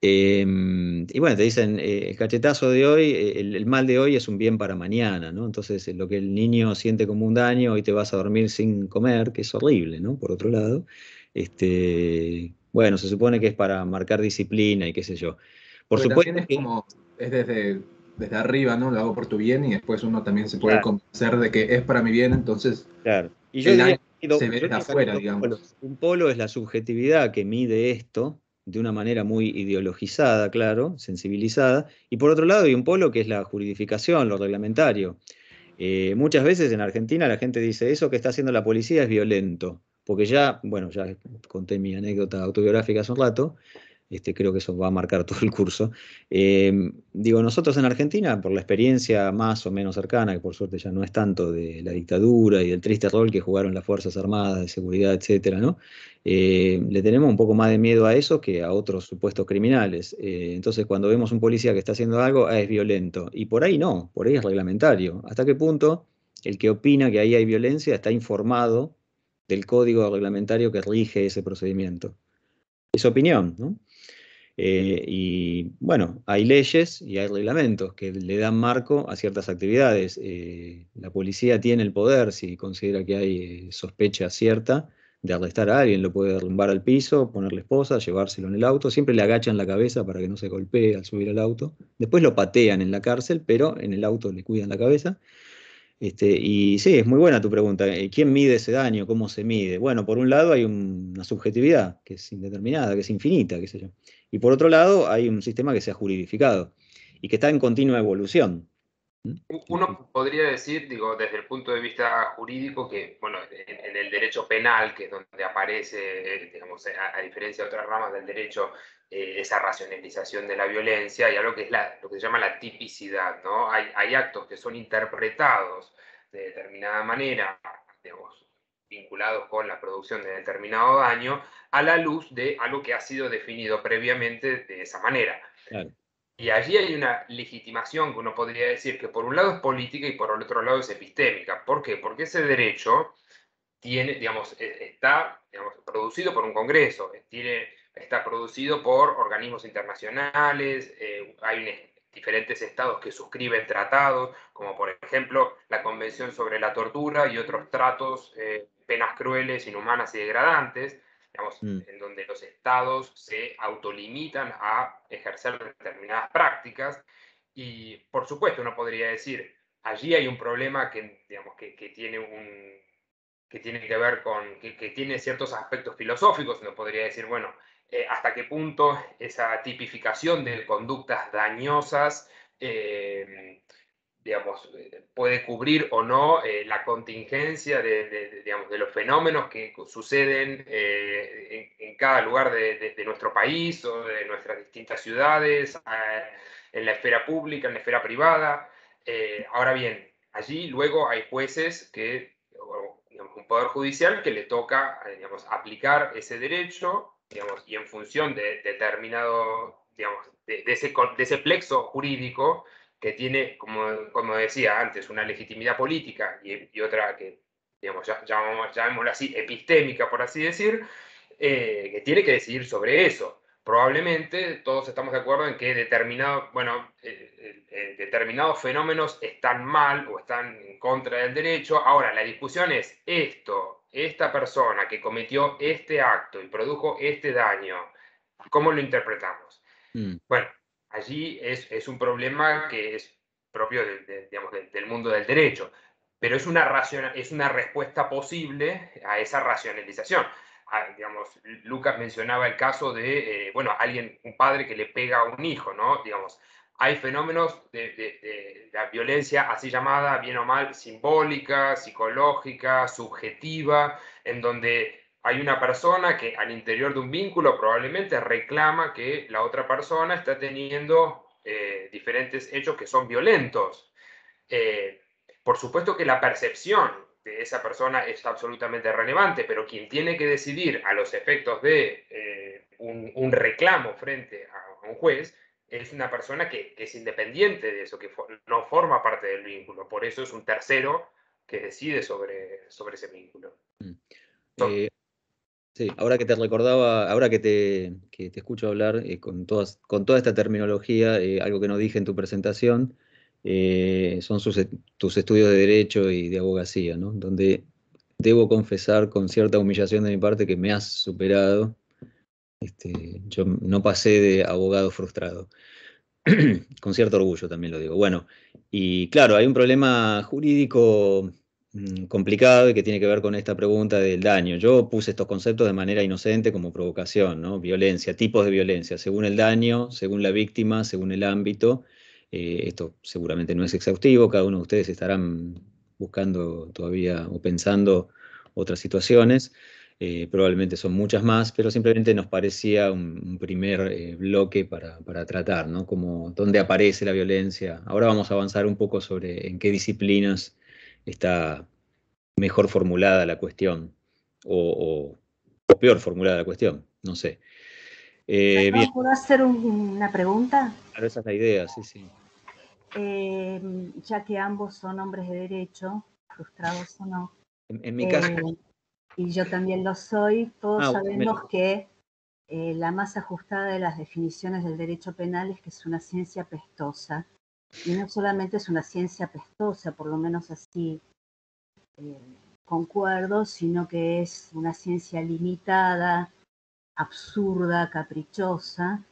Em, y bueno, te dicen, el cachetazo de hoy, el, mal de hoy es un bien para mañana, ¿no? Entonces, lo que el niño siente como un daño, hoy te vas a dormir sin comer, que es horrible, ¿no? Por otro lado este, bueno, se supone que es para marcar disciplina y qué sé yo. Por supuesto. Es, es desde, arriba, ¿no? Lo hago por tu bien y después uno también se puede convencer de que es para mi bien, entonces. Claro. Y yo se ve afuera, un digamos. Polo. Un polo es la subjetividad que mide esto de una manera muy ideologizada, claro, sensibilizada, y por otro lado hay un polo que es la juridificación, lo reglamentario. Eh, muchas veces en Argentina la gente dice, eso que está haciendo la policía es violento porque ya, bueno, ya conté mi anécdota autobiográfica hace un rato, este, creo que eso va a marcar todo el curso. Eh, digo, nosotros en Argentina, por la experiencia más o menos cercana, que por suerte ya no es tanto de la dictadura y del triste rol que jugaron las Fuerzas Armadas de Seguridad, etcétera, ¿no? Eh, le tenemos un poco más de miedo a eso que a otros supuestos criminales. Eh, entonces, cuando vemos un policía que está haciendo algo, ah, es violento. Y por ahí no, por ahí es reglamentario. ¿Hasta qué punto el que opina que ahí hay violencia está informado del código reglamentario que rige ese procedimiento. Es opinión, ¿no? Eh, y bueno, hay leyes y hay reglamentos que le dan marco a ciertas actividades. Eh, la policía tiene el poder, si considera que hay eh, sospecha cierta, de arrestar a alguien. Lo puede derrumbar al piso, ponerle esposa, llevárselo en el auto. Siempre le agachan la cabeza para que no se golpee al subir al auto. Después lo patean en la cárcel, pero en el auto le cuidan la cabeza. Este, y sí, es muy buena tu pregunta. Eh, ¿Quién mide ese daño? ¿Cómo se mide? Bueno, por un lado hay una subjetividad que es indeterminada, que es infinita, qué sé yo. Y por otro lado hay un sistema que se ha juridificado y que está en continua evolución. Uno podría decir, digo, desde el punto de vista jurídico, que, bueno, en, el derecho penal, que es donde aparece, eh, digamos, a, diferencia de otras ramas del derecho, eh, esa racionalización de la violencia, y algo que es lo que se llama la tipicidad, ¿no? Hay, hay actos que son interpretados de determinada manera, digamos, vinculados con la producción de determinado daño, a la luz de algo que ha sido definido previamente de esa manera. Claro. Y allí hay una legitimación que uno podría decir que por un lado es política y por el otro lado es epistémica. ¿Por qué? Porque ese derecho tiene, digamos, e-, está digamos, producido por un Congreso, tiene, está producido por organismos internacionales, eh, hay diferentes estados que suscriben tratados, como por ejemplo la Convención sobre la Tortura y otros tratos, eh, penas crueles, inhumanas y degradantes. Mm. en donde los estados se autolimitan a ejercer determinadas prácticas. Y por supuesto uno podría decir, allí hay un problema que, digamos, que, tiene un, que tiene que ver con, que, tiene ciertos aspectos filosóficos, uno podría decir, bueno, eh, hasta qué punto esa tipificación de conductas dañosas eh, eh, puede cubrir o no eh, la contingencia de, los fenómenos que suceden eh, en, cada lugar de, nuestro país o de nuestras distintas ciudades, en la esfera pública, en la esfera privada. ahora bien, allí luego hay jueces que, o, un poder judicial que le toca aplicar ese derecho y en función de determinado, de ese plexo jurídico, que tiene, como, como decía antes, una legitimidad política y, otra que, digamos, llamémosla así, epistémica, por así decir, eh, que tiene que decidir sobre eso. Probablemente todos estamos de acuerdo en que determinado, bueno, eh, eh, determinados fenómenos están mal o están en contra del derecho. Ahora, la discusión es esto, esta persona que cometió este acto y produjo este daño, ¿cómo lo interpretamos? Mm. Bueno, allí es, es un problema que es propio digamos, del mundo del derecho, pero es una, es una respuesta posible a esa racionalización. Ah, digamos, Lucas mencionaba el caso de, eh, bueno, alguien, un padre que le pega a un hijo, ¿no? Digamos, hay fenómenos de, de, de, la violencia así llamada, bien o mal, simbólica, psicológica, subjetiva, en donde hay una persona que al interior de un vínculo probablemente reclama que la otra persona está teniendo eh, diferentes hechos que son violentos. Eh, por supuesto que la percepción de esa persona es absolutamente relevante, pero quien tiene que decidir a los efectos de eh, un, reclamo frente a un juez es una persona que, es independiente de eso, que no forma parte del vínculo. Por eso es un tercero que decide sobre, sobre ese vínculo. Mm. Sí, ahora que te recordaba, ahora que te, escucho hablar eh, con, todas, con toda esta terminología, eh, algo que no dije en tu presentación, eh, son tus estudios de derecho y de abogacía, Donde debo confesar con cierta humillación de mi parte que me has superado. Este, yo no pasé de abogado frustrado. [CLEARS THROAT] con cierto orgullo también lo digo. Bueno, y claro, hay un problema jurídico Mm, complicado y que tiene que ver con esta pregunta del daño. Yo puse estos conceptos de manera inocente como provocación, ¿no? Violencia, tipos de violencia, según el daño, según la víctima, según el ámbito. Eh, esto seguramente no es exhaustivo, cada uno de ustedes estarán buscando todavía o pensando otras situaciones, eh, probablemente son muchas más, pero simplemente nos parecía un, primer eh, bloque para, para, tratar, ¿no? Como dónde aparece la violencia. Ahora vamos a avanzar un poco sobre en qué disciplinas está mejor formulada la cuestión o, peor formulada la cuestión, no sé. Eh, ¿Puedo hacer una pregunta? Claro, esa es la idea, sí, sí. Eh, ya que ambos son hombres de derecho, frustrados o no. En, mi eh, Y yo también lo soy, todos ah, sabemos que la más ajustada de las definiciones del derecho penal es que es una ciencia pestosa y no solamente es una ciencia apestosa, por lo menos así eh, concuerdo, sino que es una ciencia limitada, absurda, caprichosa,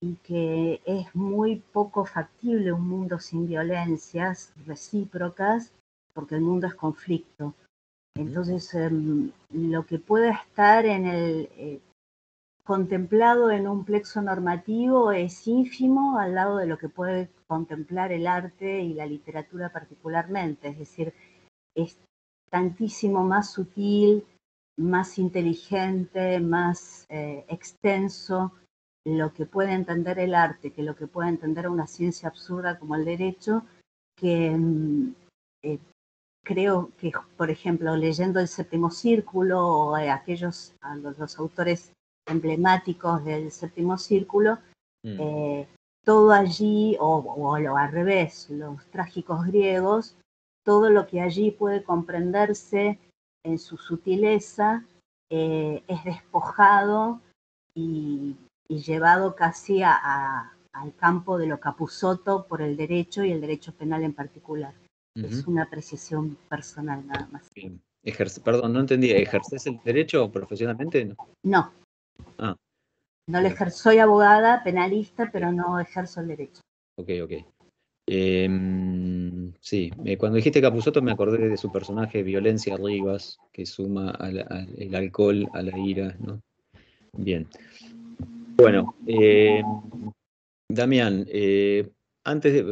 y que es muy poco factible un mundo sin violencias recíprocas, porque el mundo es conflicto. Entonces, em, lo que pueda estar en el, eh, contemplado en un plexo normativo es ínfimo al lado de lo que puede contemplar el arte y la literatura particularmente, es decir, es tantísimo más sutil, más inteligente, más eh, extenso lo que puede entender el arte que lo que puede entender una ciencia absurda como el derecho, que mm, eh, creo que, por ejemplo, leyendo el séptimo círculo o eh, aquellos, los autores emblemáticos del séptimo círculo, mm. eh, todo allí, o, o, al revés, los trágicos griegos, todo lo que allí puede comprenderse en su sutileza eh, es despojado y, llevado casi al campo de lo capuzoto por el derecho y el derecho penal en particular. Es una apreciación personal nada más. perdón, no entendía, ¿ejerces el derecho profesionalmente? no, Ah. No le ejerzo, soy abogada, penalista, pero no ejerzo el derecho. Ok, ok. Em, sí, eh, cuando dijiste Capusoto me acordé de su personaje Violencia Rivas, que suma al, el alcohol a la ira, ¿no? Bien. Bueno, em, Damián, eh, antes de,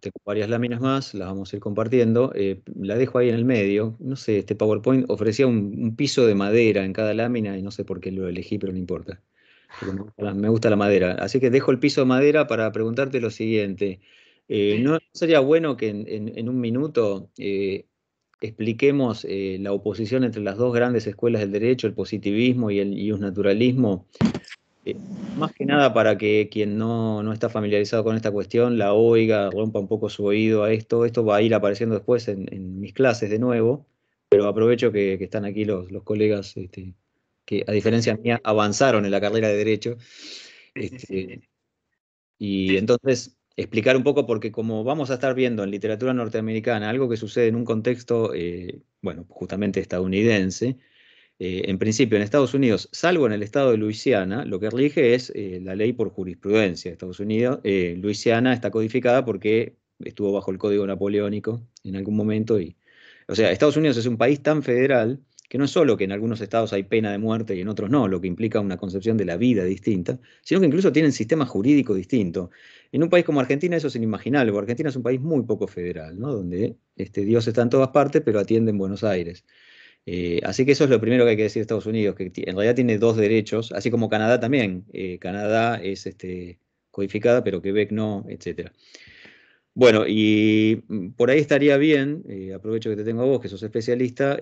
tengo varias láminas más, las vamos a ir compartiendo. Eh, la dejo ahí en el medio. No sé, este PowerPoint ofrecía un, piso de madera en cada lámina y no sé por qué lo elegí, pero no importa. Me gusta la madera. Así que dejo el piso de madera para preguntarte lo siguiente. Eh, ¿No sería bueno que en, un minuto eh, expliquemos la oposición entre las dos grandes escuelas del derecho, el positivismo y el naturalismo? Eh, más que nada para que quien no, está familiarizado con esta cuestión la oiga, rompa un poco su oído a esto. Esto va a ir apareciendo después en, mis clases de nuevo, pero aprovecho que, están aquí los, colegas este, que, a diferencia mía, avanzaron en la carrera de Derecho. Este, y entonces explicar un poco, porque como vamos a estar viendo en literatura norteamericana algo que sucede en un contexto, eh, bueno, justamente estadounidense, eh, en principio, en Estados Unidos, salvo en el estado de Luisiana, lo que rige es eh, la ley por jurisprudencia de Estados Unidos. Eh, Luisiana está codificada porque estuvo bajo el código napoleónico en algún momento. Y, o sea, Estados Unidos es un país tan federal que no es solo que en algunos estados hay pena de muerte y en otros no, lo que implica una concepción de la vida distinta, sino que incluso tienen sistema jurídico distinto. En un país como Argentina eso es inimaginable, porque Argentina es un país muy poco federal, ¿no? donde este, Dios está en todas partes, pero atiende en Buenos Aires. Eh, así que eso es lo primero que hay que decir de Estados Unidos, que en realidad tiene dos derechos, así como Canadá también. Eh, Canadá es este, codificada, pero Quebec no, etc. Bueno, y mm, por ahí estaría bien, eh, aprovecho que te tengo a vos, que sos especialista,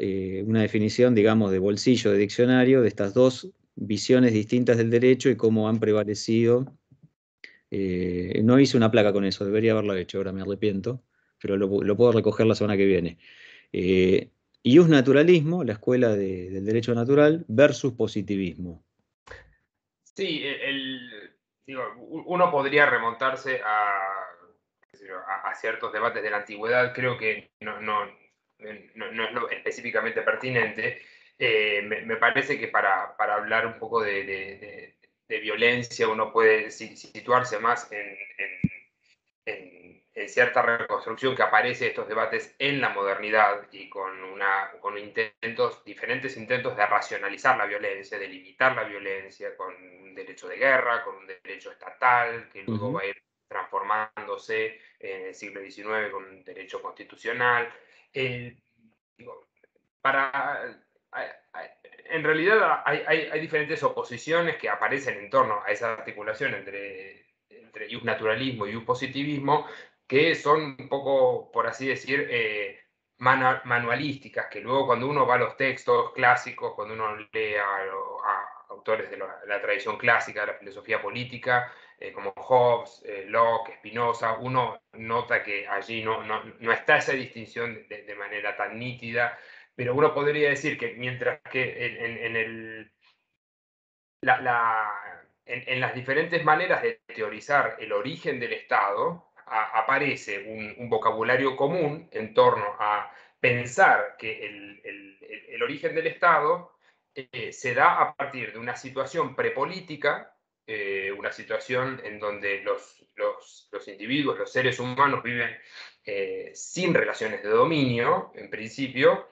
una definición, digamos, de bolsillo, de diccionario, de estas dos visiones distintas del derecho y cómo han prevalecido. no hice una placa con eso, debería haberla hecho, ahora me arrepiento, pero lo, puedo recoger la semana que viene. Y un naturalismo, la escuela del derecho natural, versus positivismo. Sí, e, uno podría remontarse a, ciertos debates de la antigüedad, creo que no, es lo específicamente pertinente. Eh, me, parece que para, hablar un poco de, violencia uno puede situarse más en eh, cierta reconstrucción que aparece estos debates en la modernidad y con, una, con intentos, diferentes intentos de racionalizar la violencia, de limitar la violencia con un derecho de guerra, con un derecho estatal, que luego va a ir transformándose en el siglo XIX con un derecho constitucional. en realidad hay, diferentes oposiciones que aparecen en torno a esa articulación entre, entre un naturalismo y un positivismo, que son un poco, por así decir, eh, manualísticas, que luego cuando uno va a los textos clásicos, cuando uno lee a, autores de la, tradición clásica, de la filosofía política, eh, como Hobbes, eh, Locke, Spinoza, uno nota que allí no, no, está esa distinción de, manera tan nítida, pero uno podría decir que mientras que en las diferentes maneras de teorizar el origen del Estado, aparece un, vocabulario común en torno a pensar que el, origen del Estado eh, se da a partir de una situación prepolítica, eh, una situación en donde los, individuos, los seres humanos viven eh, sin relaciones de dominio, en principio,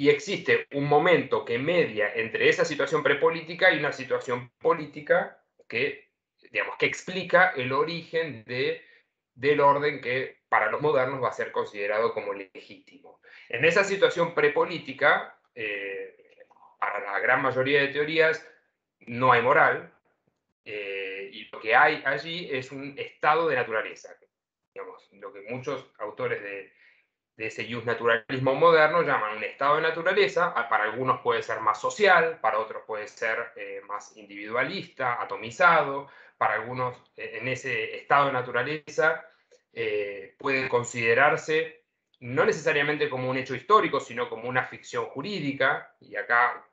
y existe un momento que media entre esa situación prepolítica y una situación política que que explica el origen del orden que para los modernos va a ser considerado como legítimo. En esa situación prepolítica, eh, para la gran mayoría de teorías, no hay moral, eh, y lo que hay allí es un estado de naturaleza, lo que muchos autores de, ese just naturalismo moderno llaman un estado de naturaleza, para algunos puede ser más social, para otros puede ser eh, más individualista, atomizado, para algunos eh, en ese estado de naturaleza, eh, pueden considerarse no necesariamente como un hecho histórico, sino como una ficción jurídica, y acá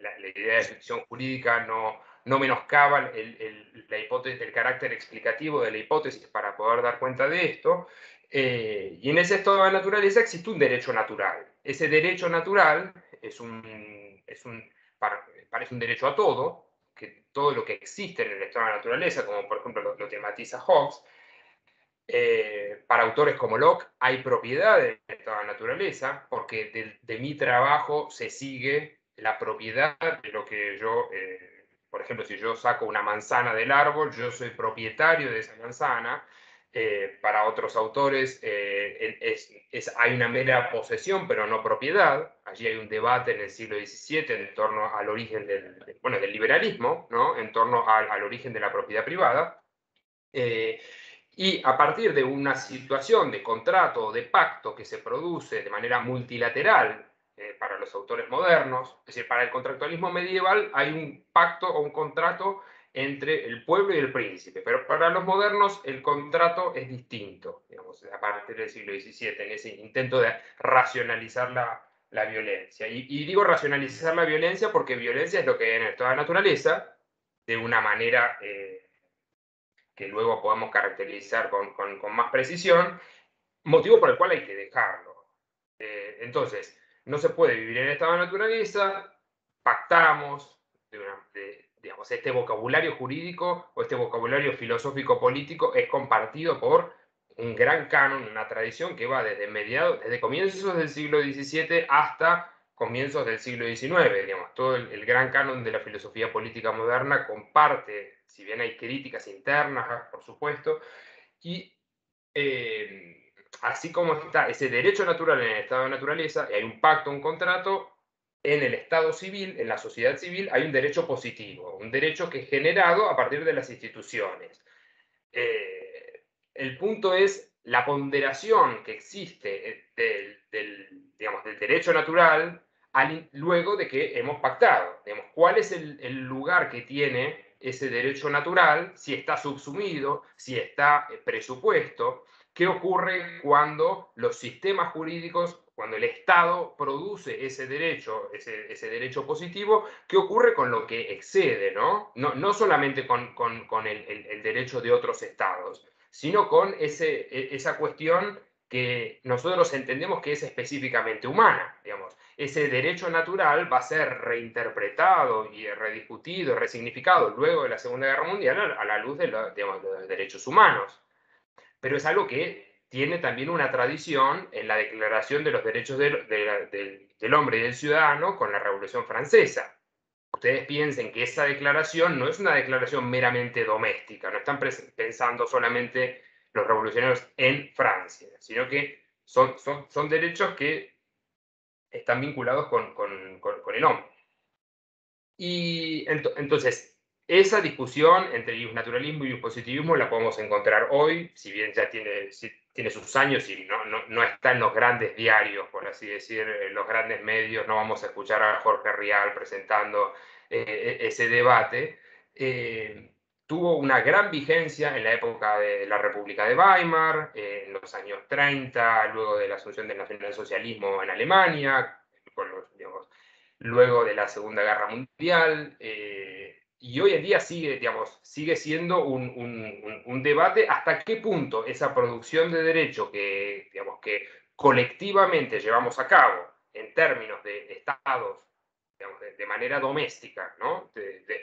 la, idea de ficción jurídica no, no menoscaba el, la hipótesis, carácter explicativo de la hipótesis para poder dar cuenta de esto, eh, y en ese estado de naturaleza existe un derecho natural. Ese derecho natural es un, parece un derecho a todo, que todo lo que existe en el estado de la naturaleza, como por ejemplo lo, tematiza Hobbes, eh, para autores como Locke hay propiedad el estado de la naturaleza, porque de, mi trabajo se sigue la propiedad de lo que yo, eh, por ejemplo, si yo saco una manzana del árbol, yo soy propietario de esa manzana, eh, para otros autores eh, es, hay una mera posesión, pero no propiedad. Allí hay un debate en el siglo XVII en torno al origen del, liberalismo, en torno al, origen de la propiedad privada. Eh, y a partir de una situación de contrato o de pacto que se produce de manera multilateral para los autores modernos, es decir, para el contractualismo medieval hay un pacto o un contrato entre el pueblo y el príncipe. Pero para los modernos el contrato es distinto, digamos, a partir del siglo XVII, en ese intento de racionalizar la, violencia. Y, digo racionalizar la violencia porque violencia es lo que hay en toda naturaleza, de una manera eh, que luego podamos caracterizar con, más precisión, motivo por el cual hay que dejarlo. Eh, entonces, no se puede vivir en estado de naturaleza, pactamos de, una, este vocabulario jurídico o este vocabulario filosófico político es compartido por un gran canon, una tradición que va desde mediados, desde comienzos del siglo XVII hasta comienzos del siglo XIX, digamos, todo el, gran canon de la filosofía política moderna comparte, si bien hay críticas internas, por supuesto, y eh, así como está ese derecho natural en el estado de naturaleza, hay un pacto, un contrato, en el Estado civil, en la sociedad civil, hay un derecho positivo, un derecho que es generado a partir de las instituciones. Eh, el punto es la ponderación que existe eh, del, derecho natural al, luego de que hemos pactado. ¿Cuál es el, el lugar que tiene ese derecho natural, si está subsumido, si está eh, presupuesto, qué ocurre cuando los sistemas jurídicos cuando el Estado produce ese derecho, ese, derecho positivo, ¿qué ocurre con lo que excede? No, no, no solamente con, el, derecho de otros Estados, sino con ese, e, esa cuestión que nosotros entendemos que es específicamente humana. Digamos. Ese derecho natural va a ser reinterpretado y rediscutido, resignificado luego de la Segunda Guerra Mundial a la luz de, de los derechos humanos. Pero es algo que tiene también una tradición en la Declaración de los Derechos del, Hombre y del Ciudadano con la Revolución Francesa. Ustedes piensen que esa declaración no es una declaración meramente doméstica, no están pensando solamente los revolucionarios en Francia, sino que son, son, derechos que están vinculados con, el hombre. Y entonces, esa discusión entre el naturalismo y el positivismo la podemos encontrar hoy, si bien ya tiene, tiene sus años y no, no, está en los grandes diarios, por así decir, en los grandes medios, no vamos a escuchar a Jorge Rial presentando eh, eh, ese debate, eh, tuvo una gran vigencia en la época de la República de Weimar, en los años 30, luego de la asunción del nacionalsocialismo en Alemania, luego de la Segunda Guerra Mundial, y hoy en día sigue, digamos, sigue siendo un, debate hasta qué punto esa producción de derecho que, digamos, que colectivamente llevamos a cabo en términos de estados, de, manera doméstica, ¿no?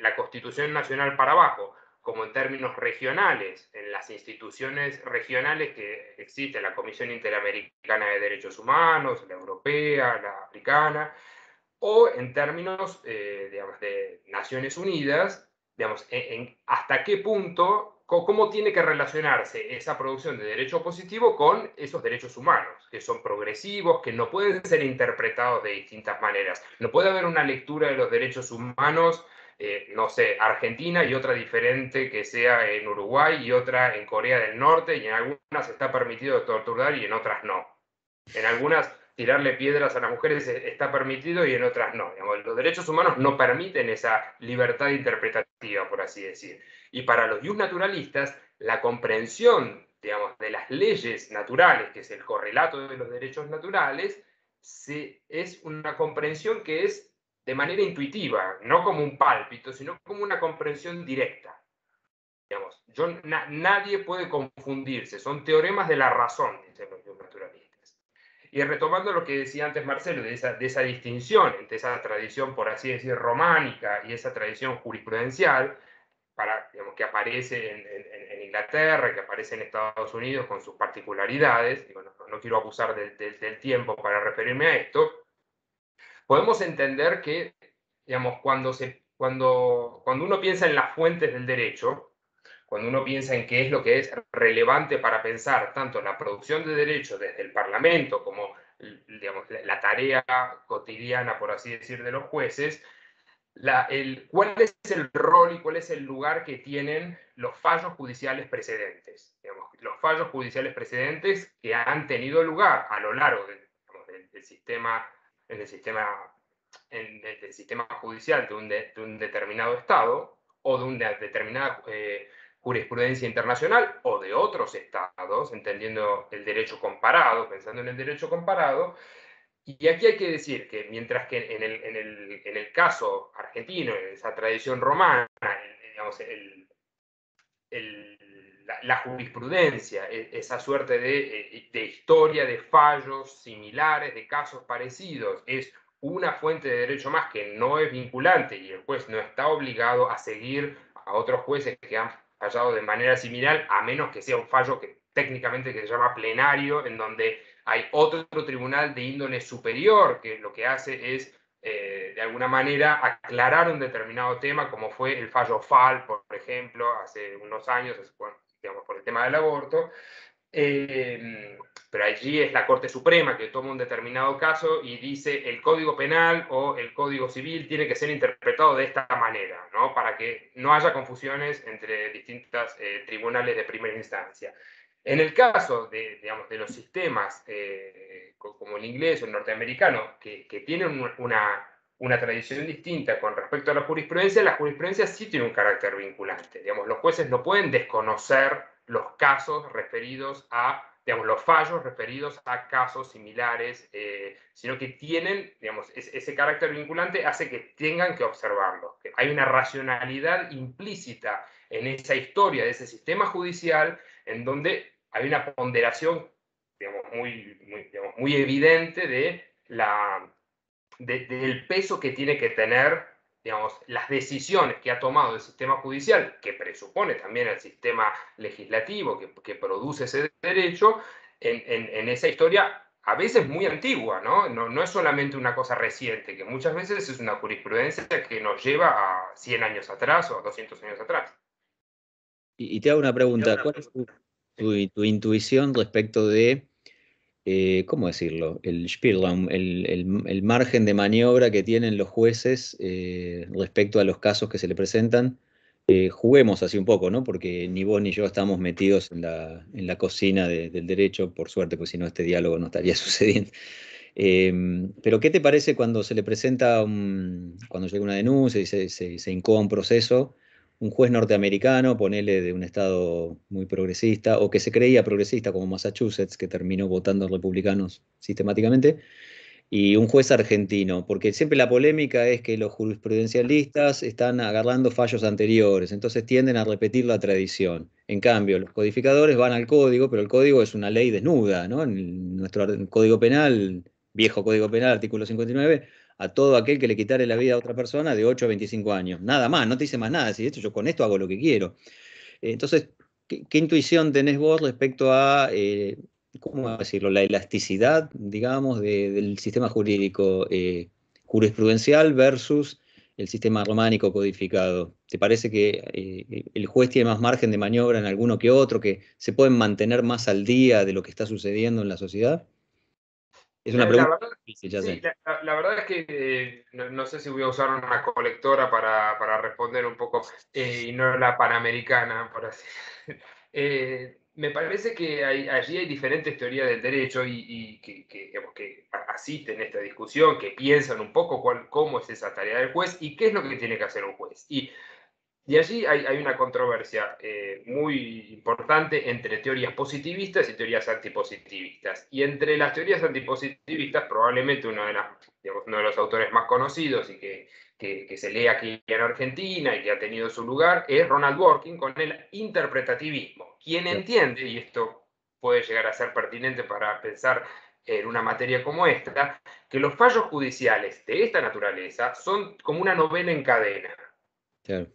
la constitución nacional para abajo, como en términos regionales, en las instituciones regionales que existen, la Comisión Interamericana de Derechos Humanos, la europea, la africana, o en términos eh, de Naciones Unidas, digamos, e, hasta qué punto, cómo tiene que relacionarse esa producción de derecho positivo con esos derechos humanos, que son progresivos, que no pueden ser interpretados de distintas maneras. No puede haber una lectura de los derechos humanos eh, no sé, Argentina y otra diferente que sea en Uruguay y otra en Corea del Norte y en algunas está permitido torturar y en otras no. En algunas tirarle piedras a las mujeres e-, está permitido y en otras no. los derechos humanos no permiten esa libertad interpretativa, por así decir. Y para los yus naturalistas, la comprensión digamos, de las leyes naturales, que es el correlato de los derechos naturales, es una comprensión que es de manera intuitiva, no como un pálpito, sino como una comprensión directa. yo, nadie puede confundirse, son teoremas de la razón, y retomando lo que decía antes Marcelo, de esa, de esa distinción entre esa tradición, por así decir, románica y esa tradición jurisprudencial, para, digamos, que aparece en, Inglaterra, que aparece en Estados Unidos con sus particularidades, digo, no, quiero abusar del tiempo para referirme a esto, podemos entender que, digamos, cuando, se, cuando, cuando uno piensa en las fuentes del derecho, cuando uno piensa en qué es lo que es relevante para pensar tanto la producción de derechos desde el Parlamento como digamos, la tarea cotidiana, por así decir, de los jueces, la, el, cuál es el rol y cuál es el lugar que tienen los fallos judiciales precedentes. Digamos, los fallos judiciales precedentes que han tenido lugar a lo largo del, sistema, en el sistema, del sistema judicial de un, determinado Estado o de una determinada eh, jurisprudencia internacional o de otros estados, entendiendo el derecho comparado, pensando en el derecho comparado. Y aquí hay que decir que mientras que en el, caso argentino, en esa tradición romana, la, jurisprudencia, e, esa suerte de, e, de historia, de fallos similares, de casos parecidos, es una fuente de derecho más que no es vinculante y el juez no está obligado a seguir a otros jueces que han fallado de manera similar, a menos que sea un fallo que técnicamente que se llama plenario, en donde hay otro tribunal de índole superior que lo que hace es, eh, de alguna manera, aclarar un determinado tema, como fue el fallo FAL, por ejemplo, hace unos años, digamos, por el tema del aborto, Em, pero allí es la Corte Suprema que toma un determinado caso y dice el Código Penal o el Código Civil tiene que ser interpretado de esta manera, Para que no haya confusiones entre distintas eh, tribunales de primera instancia. En el caso de, los sistemas eh, como el inglés o el norteamericano, que, tienen una, tradición distinta con respecto a la jurisprudencia, la jurisprudencia sí tiene un carácter vinculante. Digamos, los jueces no pueden desconocer los casos referidos a, digamos, los fallos referidos a casos similares, eh, sino que tienen, digamos, ese carácter vinculante hace que tengan que observarlo. Hay una racionalidad implícita en esa historia de ese sistema judicial en donde hay una ponderación, digamos, muy, muy, muy evidente de la, del peso que tiene que tener digamos, las decisiones que ha tomado el sistema judicial, que presupone también el sistema legislativo que, produce ese derecho, en, esa historia a veces muy antigua, ¿no? ¿no? es solamente una cosa reciente, que muchas veces es una jurisprudencia que nos lleva a 100 años atrás o a 200 años atrás. Y, te hago una pregunta, ¿cuál es tu intuición respecto de eh, ¿cómo decirlo? El el, margen de maniobra que tienen los jueces eh, respecto a los casos que se le presentan. Eh, juguemos así un poco, ¿no? Porque ni vos ni yo estamos metidos en la, cocina del derecho, por suerte, pues si no este diálogo no estaría [LAUGHS] sucediendo. Em, pero, ¿qué te parece cuando se le presenta, cuando llega una denuncia y se, se, se incoa un proceso? un juez norteamericano, ponele de un estado muy progresista, o que se creía progresista como Massachusetts, que terminó votando republicanos sistemáticamente, y un juez argentino, porque siempre la polémica es que los jurisprudencialistas están agarrando fallos anteriores, entonces tienden a repetir la tradición. En cambio, los codificadores van al código, pero el código es una ley desnuda, ¿no? En nuestro código penal, viejo código penal, artículo 59 a todo aquel que le quitare la vida a otra persona de 8 a 25 años. Nada más, no te dice más nada. Si hecho yo con esto hago lo que quiero. Eh, entonces, ¿qué, intuición tenés vos respecto a, eh, ¿cómo decirlo?, la elasticidad, digamos, del sistema jurídico eh, jurisprudencial versus el sistema románico codificado. ¿Te parece que el juez tiene más margen de maniobra en alguno que otro, que se pueden mantener más al día de lo que está sucediendo en la sociedad? Es una eh, pregunta la verdad, La, verdad es que eh, no, sé si voy a usar una colectora para, responder un poco, eh, y no la panamericana, por así [LAUGHS] Me parece que allí hay diferentes teorías del derecho y, que, que, asisten a esta discusión, que piensan un poco cuál, cómo es esa tarea del juez y qué es lo que tiene que hacer un juez. Y allí hay, una controversia eh, muy importante entre teorías positivistas y teorías antipositivistas. Y entre las teorías antipositivistas, probablemente uno de, los autores más conocidos y que, que, se lee aquí en Argentina y que ha tenido su lugar es Ronald Working con el interpretativismo. Quien entiende, y esto puede llegar a ser pertinente para pensar en una materia como esta, que los fallos judiciales de esta naturaleza son como una novela en cadena. Claro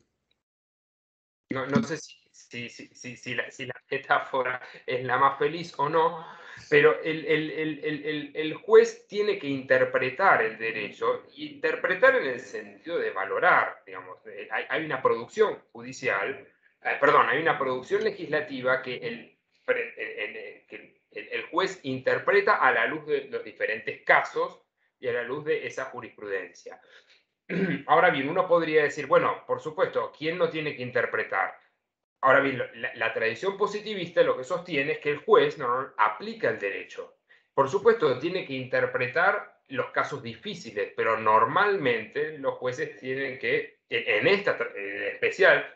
no, sé si, si, si, si, la, si, la, metáfora es la más feliz o no, pero el, juez tiene que interpretar el derecho, interpretar en el sentido de valorar, digamos, hay, una producción judicial, eh, perdón, hay una producción legislativa que el, que el juez interpreta a la luz de los diferentes casos y a la luz de esa jurisprudencia. [CLEARS THROAT] Ahora bien, uno podría decir, bueno, por supuesto, ¿quién no tiene que interpretar? Ahora bien, la, tradición positivista lo que sostiene es que el juez no, aplica el derecho. Por supuesto, tiene que interpretar los casos difíciles, pero normalmente los jueces tienen que, en, esta especial,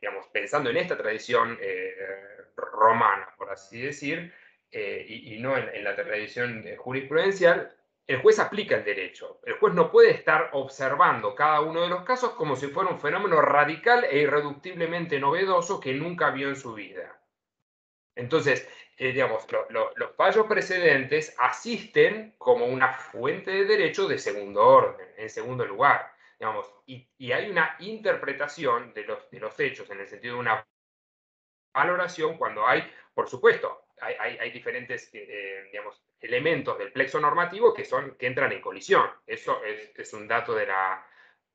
digamos, pensando en esta tradición eh, romana, por así decir, eh, y, no en la tradición eh, jurisprudencial, el juez aplica el derecho. El juez no puede estar observando cada uno de los casos como si fuera un fenómeno radical e irreductiblemente novedoso que nunca vio en su vida. Entonces, eh, digamos, los fallos precedentes asisten como una fuente de derecho de segundo orden, en segundo lugar. Digamos, y, hay una interpretación de los hechos en el sentido de una valoración cuando hay, por supuesto, hay, diferentes, eh, eh, elementos del plexo normativo que, son, que entran en colisión. Eso es, un dato de la,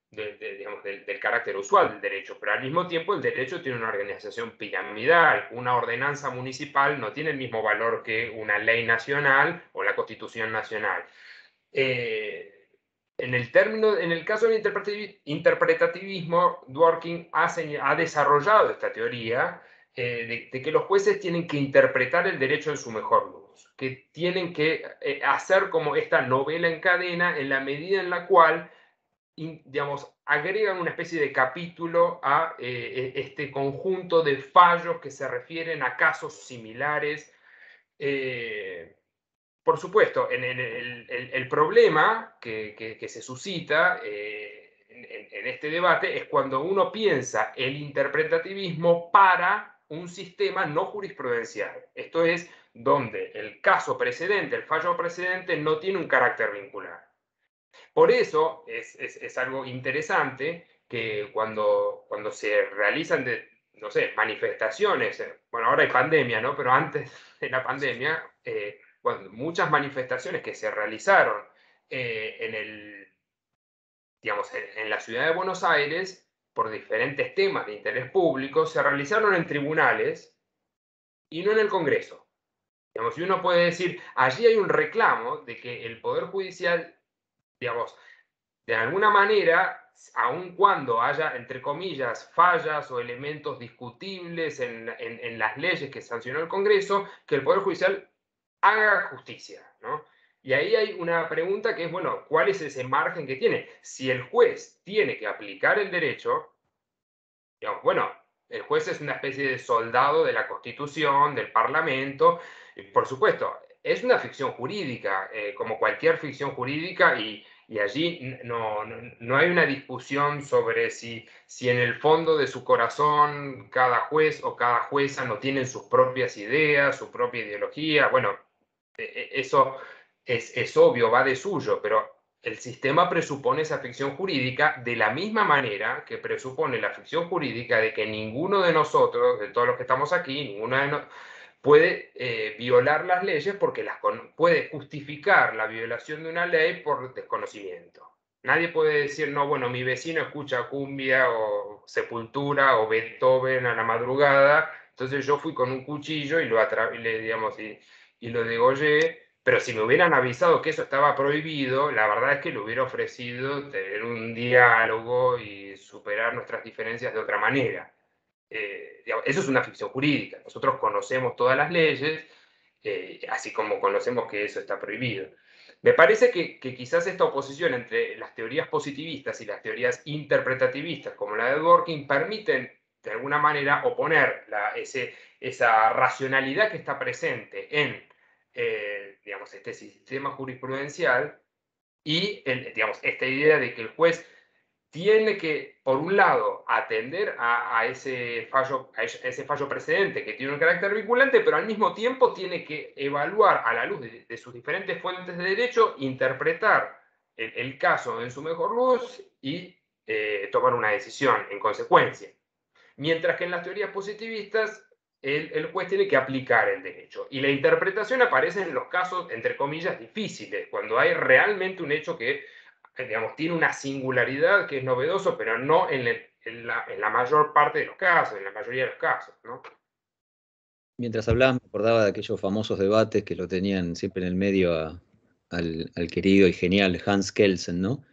del, carácter usual del derecho, pero al mismo tiempo el derecho tiene una organización piramidal, una ordenanza municipal no tiene el mismo valor que una ley nacional o la constitución nacional. Eh, en, el término, en el caso del interpretativismo, Dworkin ha desarrollado esta teoría eh, de, que los jueces tienen que interpretar el derecho en su mejor luz, que tienen que eh, hacer como esta novela en cadena en la medida en la cual, digamos, agregan una especie de capítulo a eh, e, este conjunto de fallos que se refieren a casos similares. por supuesto, el, problema que, se suscita en este debate es cuando uno piensa el interpretativismo para un sistema no jurisprudencial. Esto es donde el caso precedente, el fallo precedente, no tiene un carácter vincular. Por eso es, algo interesante que cuando, cuando se realizan, no sé, manifestaciones, eh, bueno, ahora hay pandemia, ¿no? Pero antes de la pandemia, eh, muchas manifestaciones que se realizaron eh, en en la ciudad de Buenos Aires, por diferentes temas de interés público se realizaron en tribunales y no en el Congreso. Digamos, y uno puede decir, allí hay un reclamo de que el Poder Judicial, digamos, de alguna manera, aun cuando haya, entre comillas, fallas o elementos discutibles en, en las leyes que sancionó el Congreso, que el Poder Judicial haga justicia, ¿no? Y ahí hay una pregunta que es, bueno, ¿cuál es ese margen que tiene? Si el juez tiene que aplicar el derecho, bueno, el juez es una especie de soldado de la Constitución, del Parlamento, por supuesto, es una ficción jurídica, eh, como cualquier ficción jurídica, y, allí no, hay una discusión sobre si, si en el fondo de su corazón cada juez o cada jueza no tienen sus propias ideas, su propia ideología. Bueno, e-, e-, eso es, obvio, va de suyo, pero el sistema presupone esa ficción jurídica de la misma manera que presupone la ficción jurídica de que ninguno de nosotros, de todos los que estamos aquí, ninguno de nosotros puede eh, violar las leyes porque las puede justificar la violación de una ley por desconocimiento. Nadie puede decir, no, bueno, mi vecino escucha cumbia o sepultura o Beethoven a la madrugada, entonces yo fui con un cuchillo y lo, le, digamos, y, y lo degollé pero si me hubieran avisado que eso estaba prohibido, la verdad es que le hubiera ofrecido tener un diálogo y superar nuestras diferencias de otra manera. Eh, eso es una ficción jurídica. Nosotros conocemos todas las leyes, eh, así como conocemos que eso está prohibido. Me parece que, quizás esta oposición entre las teorías positivistas y las teorías interpretativistas, como la de Dworkin, permiten de alguna manera oponer esa racionalidad que está presente en eh, digamos, este sistema jurisprudencial y, digamos, esta idea de que el juez tiene que, por un lado, atender a, ese, fallo, ese fallo precedente que tiene un carácter vinculante, pero al mismo tiempo tiene que evaluar a la luz de, sus diferentes fuentes de derecho, interpretar el, caso en su mejor luz y eh, tomar una decisión en consecuencia. Mientras que en las teorías positivistas el, juez tiene que aplicar el derecho. Y la interpretación aparece en los casos, entre comillas, difíciles, cuando hay realmente un hecho que, eh, digamos, tiene una singularidad que es novedoso, pero no en, la, mayor parte de los casos, en la mayoría de los casos, ¿no? Mientras hablaba, me acordaba de aquellos famosos debates que lo tenían siempre en el medio al, querido y genial Hans Kelsen, ¿no?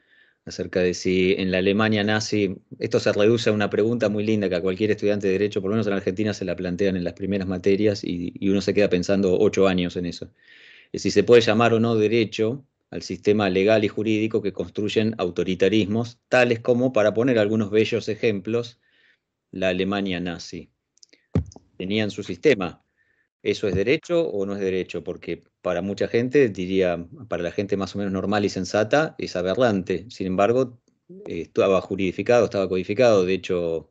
acerca de si en la Alemania nazi, esto se reduce a una pregunta muy linda que a cualquier estudiante de derecho, por lo menos en Argentina, se la plantean en las primeras materias y, uno se queda pensando ocho años en eso. si se puede llamar o no derecho al sistema legal y jurídico que construyen autoritarismos, tales como, para poner algunos bellos ejemplos, la Alemania nazi. Tenían su sistema, ¿Eso es derecho o no es derecho? Porque para mucha gente, diría, para la gente más o menos normal y sensata, es aberrante. Sin embargo, estaba juridificado, estaba codificado. De hecho,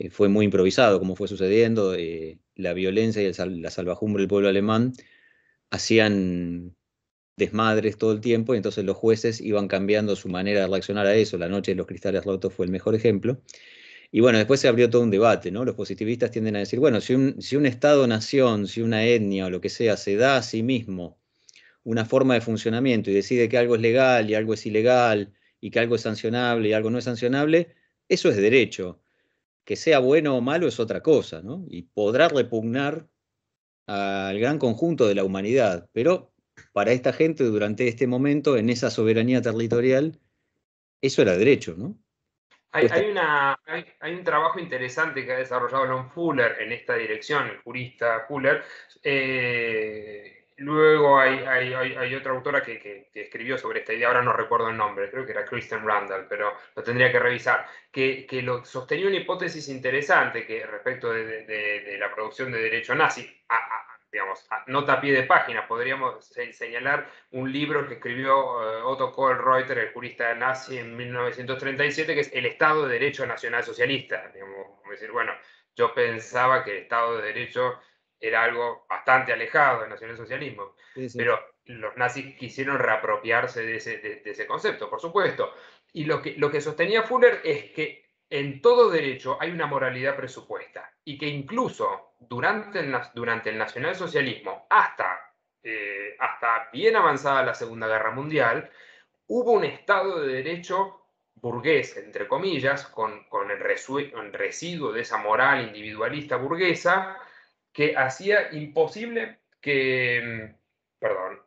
eh, fue muy improvisado como fue sucediendo. Eh, la violencia y la salvajumbre del pueblo alemán hacían desmadres todo el tiempo y entonces los jueces iban cambiando su manera de reaccionar a eso. La noche de los cristales rotos fue el mejor ejemplo. Y bueno, después se abrió todo un debate, ¿no? Los positivistas tienden a decir, bueno, si un, si un Estado-nación, si una etnia o lo que sea se da a sí mismo una forma de funcionamiento y decide que algo es legal y algo es ilegal y que algo es sancionable y algo no es sancionable, eso es derecho. Que sea bueno o malo es otra cosa, ¿no? Y podrá repugnar al gran conjunto de la humanidad, pero para esta gente durante este momento, en esa soberanía territorial, eso era derecho, ¿no? Este hay, una, hay, un trabajo interesante que ha desarrollado John Fuller en esta dirección, el jurista Fuller. Eh, luego hay, otra autora que, escribió sobre esta idea, ahora no recuerdo el nombre, creo que era Kristen Randall, pero lo tendría que revisar, que, sostenía una hipótesis interesante respecto de, la producción de derecho nazi digamos, nota a pie de página, podríamos señalar un libro que escribió eh, Otto Kohlreuter, el jurista nazi, en 1937, que es El Estado de Derecho Nacional Socialista. Digamos, decir, bueno, yo pensaba que el Estado de Derecho era algo bastante alejado del nacional socialismo pero los nazis quisieron reapropiarse de ese, concepto, por supuesto. Y lo que, lo que sostenía Fuller es que en todo derecho hay una moralidad presupuesta y que incluso durante el, durante el nacionalsocialismo, hasta, eh, hasta bien avanzada la Segunda Guerra Mundial, hubo un Estado de Derecho burgués, entre comillas, con, el, el residuo de esa moral individualista burguesa que hacía imposible que, mm, perdón,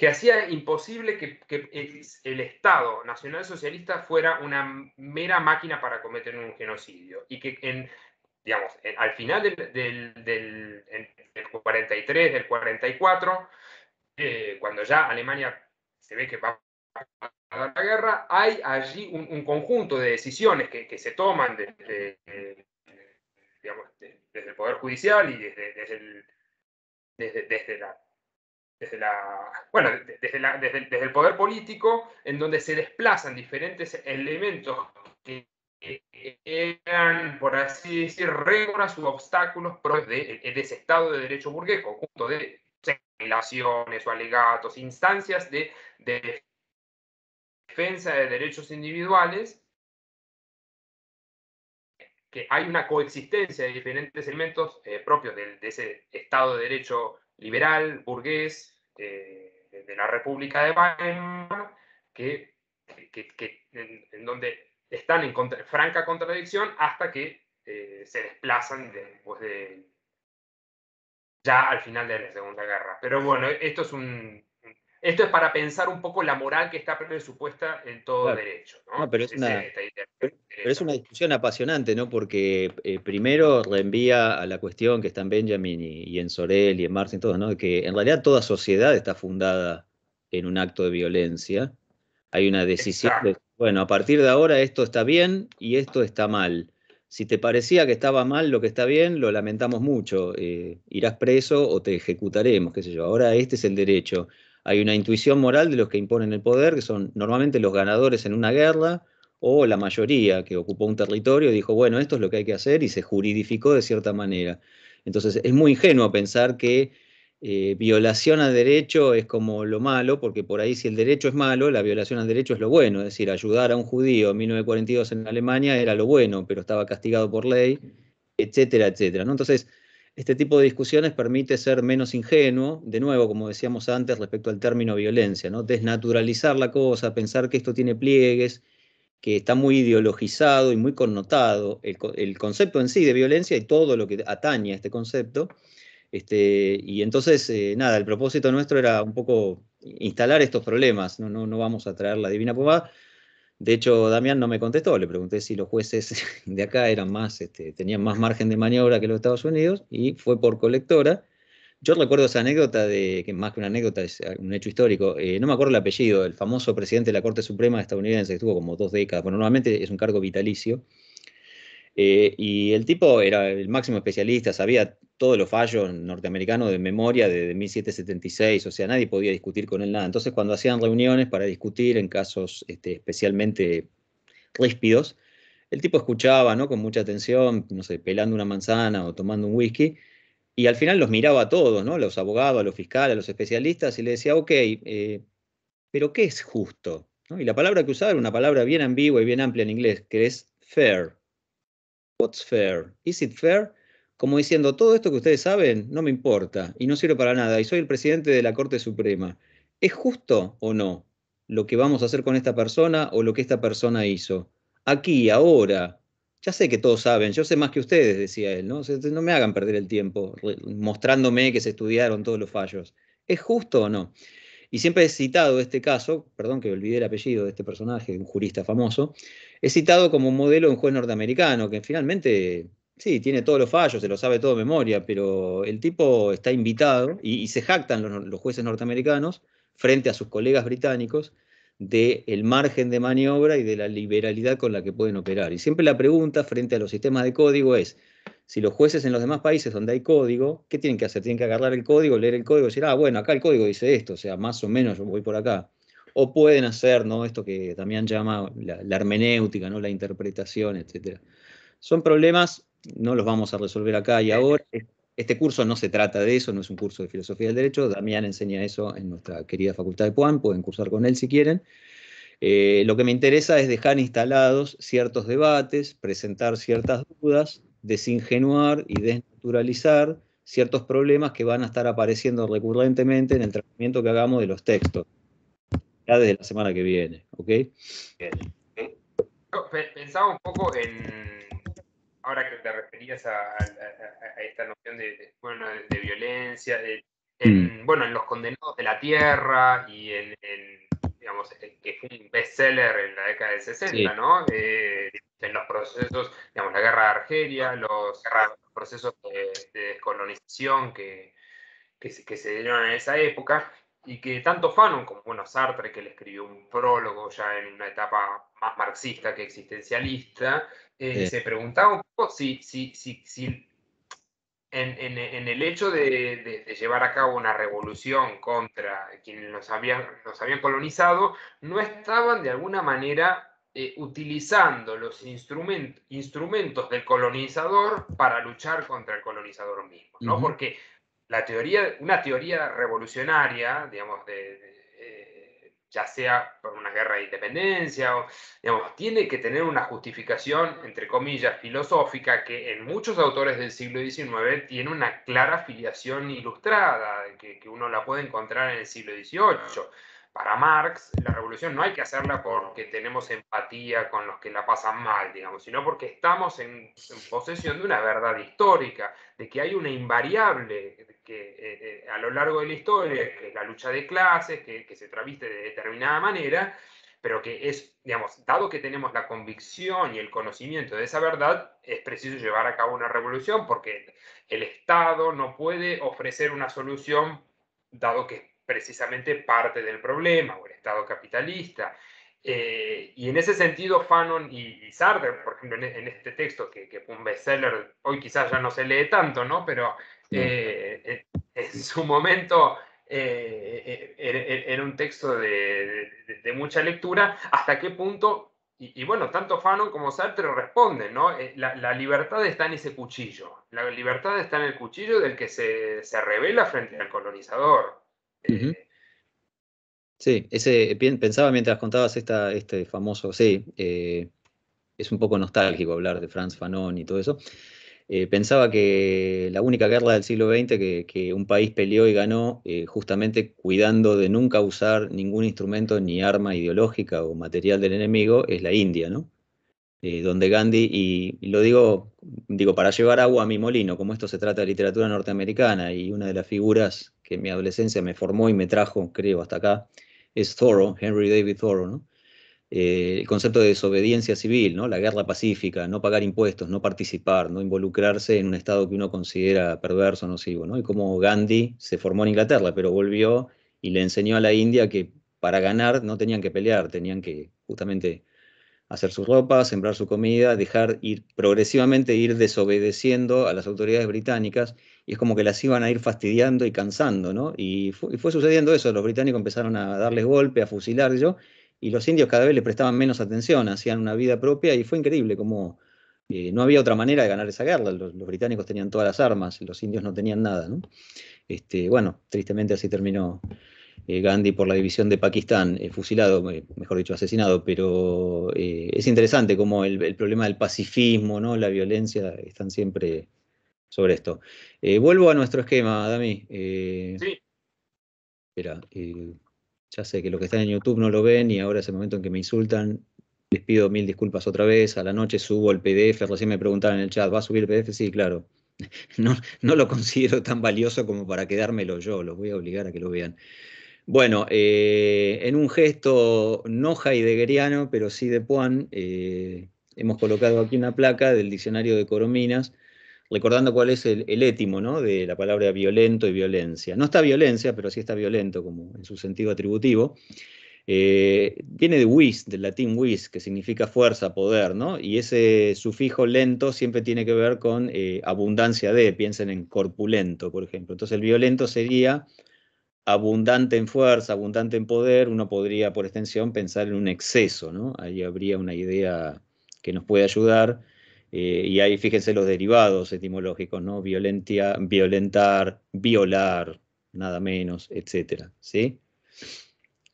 que hacía imposible que, el, Estado Nacional Socialista fuera una mera máquina para cometer un genocidio y que digamos, al final del, 43, del 44, eh, cuando ya Alemania se ve que va a dar la guerra, hay allí un, conjunto de decisiones que, se toman desde, el Poder Judicial y desde, desde, desde la desde, la, bueno, desde, el poder político, en donde se desplazan diferentes elementos que eran, por así decir, reglas u obstáculos propios de, ese Estado de Derecho burgués, conjunto de relaciones o alegatos, instancias de, defensa de derechos individuales que hay una coexistencia de diferentes elementos eh, propios de, de, ese Estado de Derecho liberal, burgués, eh, de la República de Weimar, que, en, donde están en franca contradicción hasta que eh, se desplazan después de ya al final de la Segunda Guerra. Pero bueno, esto es un, esto es para pensar un poco la moral que está presupuesta en todo derecho. pero, es una, discusión apasionante, ¿no? Porque eh, primero reenvía a la cuestión que está en Benjamin y, en Sorel y en Marx y todos, ¿no? Que en realidad toda sociedad está fundada en un acto de violencia. Hay una decisión de, bueno, a partir de ahora esto está bien y esto está mal. Si te parecía que estaba mal lo que está bien, lo lamentamos mucho. Eh, irás preso o te ejecutaremos, qué sé yo. Ahora este es el derecho. Hay una intuición moral de los que imponen el poder, que son normalmente los ganadores en una guerra o la mayoría que ocupó un territorio y dijo, bueno, esto es lo que hay que hacer y se juridificó de cierta manera. Entonces es muy ingenuo pensar que eh, violación al derecho es como lo malo, porque por ahí si el derecho es malo, la violación al derecho es lo bueno. Es decir, ayudar a un judío en 1942 en Alemania era lo bueno, pero estaba castigado por ley, etcétera, etcétera. Entonces, este tipo de discusiones permite ser menos ingenuo, de nuevo, como decíamos antes respecto al término violencia, desnaturalizar la cosa, pensar que esto tiene pliegues, que está muy ideologizado y muy connotado el, concepto en sí de violencia y todo lo que atañe a este concepto. Este, y entonces, eh, nada, el propósito nuestro era un poco instalar estos problemas, no, vamos a traer la divina pomada, de hecho, Damián no me contestó, le pregunté si los jueces [LAUGHS] de acá eran más, este, tenían más margen de maniobra que los Estados Unidos y fue por colectora. Yo recuerdo esa anécdota de, que más que una anécdota es un hecho histórico, eh, no me acuerdo el apellido, el famoso presidente de la Corte Suprema estadounidense, que estuvo como dos décadas, bueno, normalmente es un cargo vitalicio, eh, y el tipo era el máximo especialista, sabía todos los fallos norteamericanos de memoria de, 1776, o sea, nadie podía discutir con él nada. Entonces, cuando hacían reuniones para discutir en casos este, especialmente ríspidos, el tipo escuchaba, ¿no? Con mucha atención, no sé, pelando una manzana o tomando un whisky, y al final los miraba a todos, ¿no? Los abogados, a los fiscales, a los especialistas, y le decía, ok, eh, pero ¿qué es justo? Y la palabra que usaba era una palabra bien ambigua y bien amplia en inglés, que es fair what's fair. Is it fair? Como diciendo, todo esto que ustedes saben no me importa y no sirve para nada y soy el presidente de la Corte Suprema. ¿Es justo o no lo que vamos a hacer con esta persona o lo que esta persona hizo? Aquí, ahora. Ya sé que todos saben, yo sé más que ustedes, decía él, ¿no? no me hagan perder el tiempo mostrándome que se estudiaron todos los fallos. ¿Es justo o no? Y siempre he citado este caso, perdón que olvidé el apellido de este personaje, un jurista famoso, es citado como un modelo en un juez norteamericano, que finalmente, sí, tiene todos los fallos, se lo sabe todo de memoria, pero el tipo está invitado y, se jactan los, jueces norteamericanos frente a sus colegas británicos del el margen de maniobra y de la liberalidad con la que pueden operar. Y siempre la pregunta frente a los sistemas de código es, si los jueces en los demás países donde hay código, ¿qué tienen que hacer? Tienen que agarrar el código, leer el código y decir, ah, bueno, acá el código dice esto, o sea, más o menos yo voy por acá o pueden hacer, ¿no? Esto que también llama la, hermenéutica, ¿no? La interpretación, etc. Son problemas, no los vamos a resolver acá y ahora. Este curso no se trata de eso, no es un curso de filosofía del derecho. Damián enseña eso en nuestra querida Facultad de Puan, pueden cursar con él si quieren. Eh, lo que me interesa es dejar instalados ciertos debates, presentar ciertas dudas, desingenuar y desnaturalizar ciertos problemas que van a estar apareciendo recurrentemente en el tratamiento que hagamos de los textos desde la semana que viene, ¿ok? Eh, pensaba un poco en, ahora que te referías a, esta noción de, bueno, de, violencia, en, mm. bueno, en Los Condenados de la Tierra y en, digamos, que fue un bestseller en la década del 60, ¿no? Eh, en los procesos, digamos, la guerra de Argelia, los, procesos de, descolonización que, que, se, dieron en esa época, y que tanto Fanon como bueno, Sartre, que le escribió un prólogo ya en una etapa más marxista que existencialista, eh, se preguntaba un poco si, si, si, en, el hecho de, llevar a cabo una revolución contra quienes nos habían, nos habían colonizado, no estaban de alguna manera eh, utilizando los instrumentos del colonizador para luchar contra el colonizador mismo, ¿no? teoría, una teoría revolucionaria, digamos, de, eh, ya sea por una guerra de independencia, o, digamos, tiene que tener una justificación, entre comillas, filosófica, que en muchos autores del siglo XIX tiene una clara filiación ilustrada, que, uno la puede encontrar en el siglo XVIII. Para Marx, la revolución no hay que hacerla porque tenemos empatía con los que la pasan mal, digamos, sino porque estamos en posesión de una verdad histórica, de que hay una invariable eh, eh, a lo largo de la historia es la lucha de clases, que, se traviste de determinada manera, pero que es, digamos, dado que tenemos la convicción y el conocimiento de esa verdad, es preciso llevar a cabo una revolución porque el Estado no puede ofrecer una solución dado que es precisamente parte del problema o el Estado capitalista. Eh, y en ese sentido, Fanon y, Sartre, por ejemplo, en, este texto, que, que un bestseller, hoy quizás ya no se lee tanto, ¿no? Pero eh, eh, en su momento eh, era un texto de, mucha lectura, hasta qué punto, y, bueno, tanto Fanon como Sartre responden, ¿no? La, libertad está en ese cuchillo, la libertad está en el cuchillo del que se, se revela frente al colonizador. Sí, ese, pensaba mientras contabas este famoso, sí, es un poco nostálgico hablar de Franz Fanon y todo eso, eh, pensaba que la única guerra del siglo XX que, un país peleó y ganó, eh, justamente cuidando de nunca usar ningún instrumento ni arma ideológica o material del enemigo, es la India, ¿no? Eh, donde Gandhi, y, lo digo, digo, para llevar agua a mi molino, como esto se trata de literatura norteamericana, y una de las figuras que en mi adolescencia me formó y me trajo, creo, hasta acá, es Thoreau, Henry David Thoreau, ¿no? Eh, el concepto de desobediencia civil, ¿no? la guerra pacífica, no pagar impuestos, no participar, no involucrarse en un Estado que uno considera perverso, nocivo, ¿no? y como Gandhi se formó en Inglaterra, pero volvió y le enseñó a la India que para ganar no tenían que pelear, tenían que justamente hacer su ropa, sembrar su comida, dejar ir progresivamente ir desobedeciendo a las autoridades británicas y es como que las iban a ir fastidiando y cansando, Y fue, sucediendo eso, los británicos empezaron a darles golpe, a fusilar y los indios cada vez le prestaban menos atención, hacían una vida propia y fue increíble como eh, no había otra manera de ganar esa guerra. Los, británicos tenían todas las armas, los indios no tenían nada. Este, bueno, tristemente así terminó eh, Gandhi por la división de Pakistán, eh, fusilado, mejor dicho, asesinado, pero es interesante como el, problema del pacifismo, ¿no? la violencia, están siempre sobre esto. vuelvo a nuestro esquema, Dami. sí. Espera. Ya sé que los que están en YouTube no lo ven y ahora es el momento en que me insultan. Les pido mil disculpas otra vez. A la noche subo el PDF. Recién me preguntaron en el chat, ¿va a subir el PDF? Sí, claro. [LAUGHS] No, no lo considero tan valioso como para quedármelo yo. Los voy a obligar a que lo vean. Bueno, eh, en un gesto no heideggeriano, pero sí de Puan, eh, hemos colocado aquí una placa del diccionario de Corominas recordando cuál es el, étimo de la palabra violento y violencia. No está violencia, pero sí está violento como en su sentido atributivo. Eh, viene de wis, del latín wis, que significa fuerza, poder, Y ese sufijo lento siempre tiene que ver con eh, abundancia de, piensen en corpulento, por ejemplo. Entonces el violento sería abundante en fuerza, abundante en poder, uno podría por extensión pensar en un exceso, Ahí habría una idea que nos puede ayudar eh, y ahí fíjense los derivados etimológicos, ¿no? violentar, violar, nada menos, etcétera, ¿sí?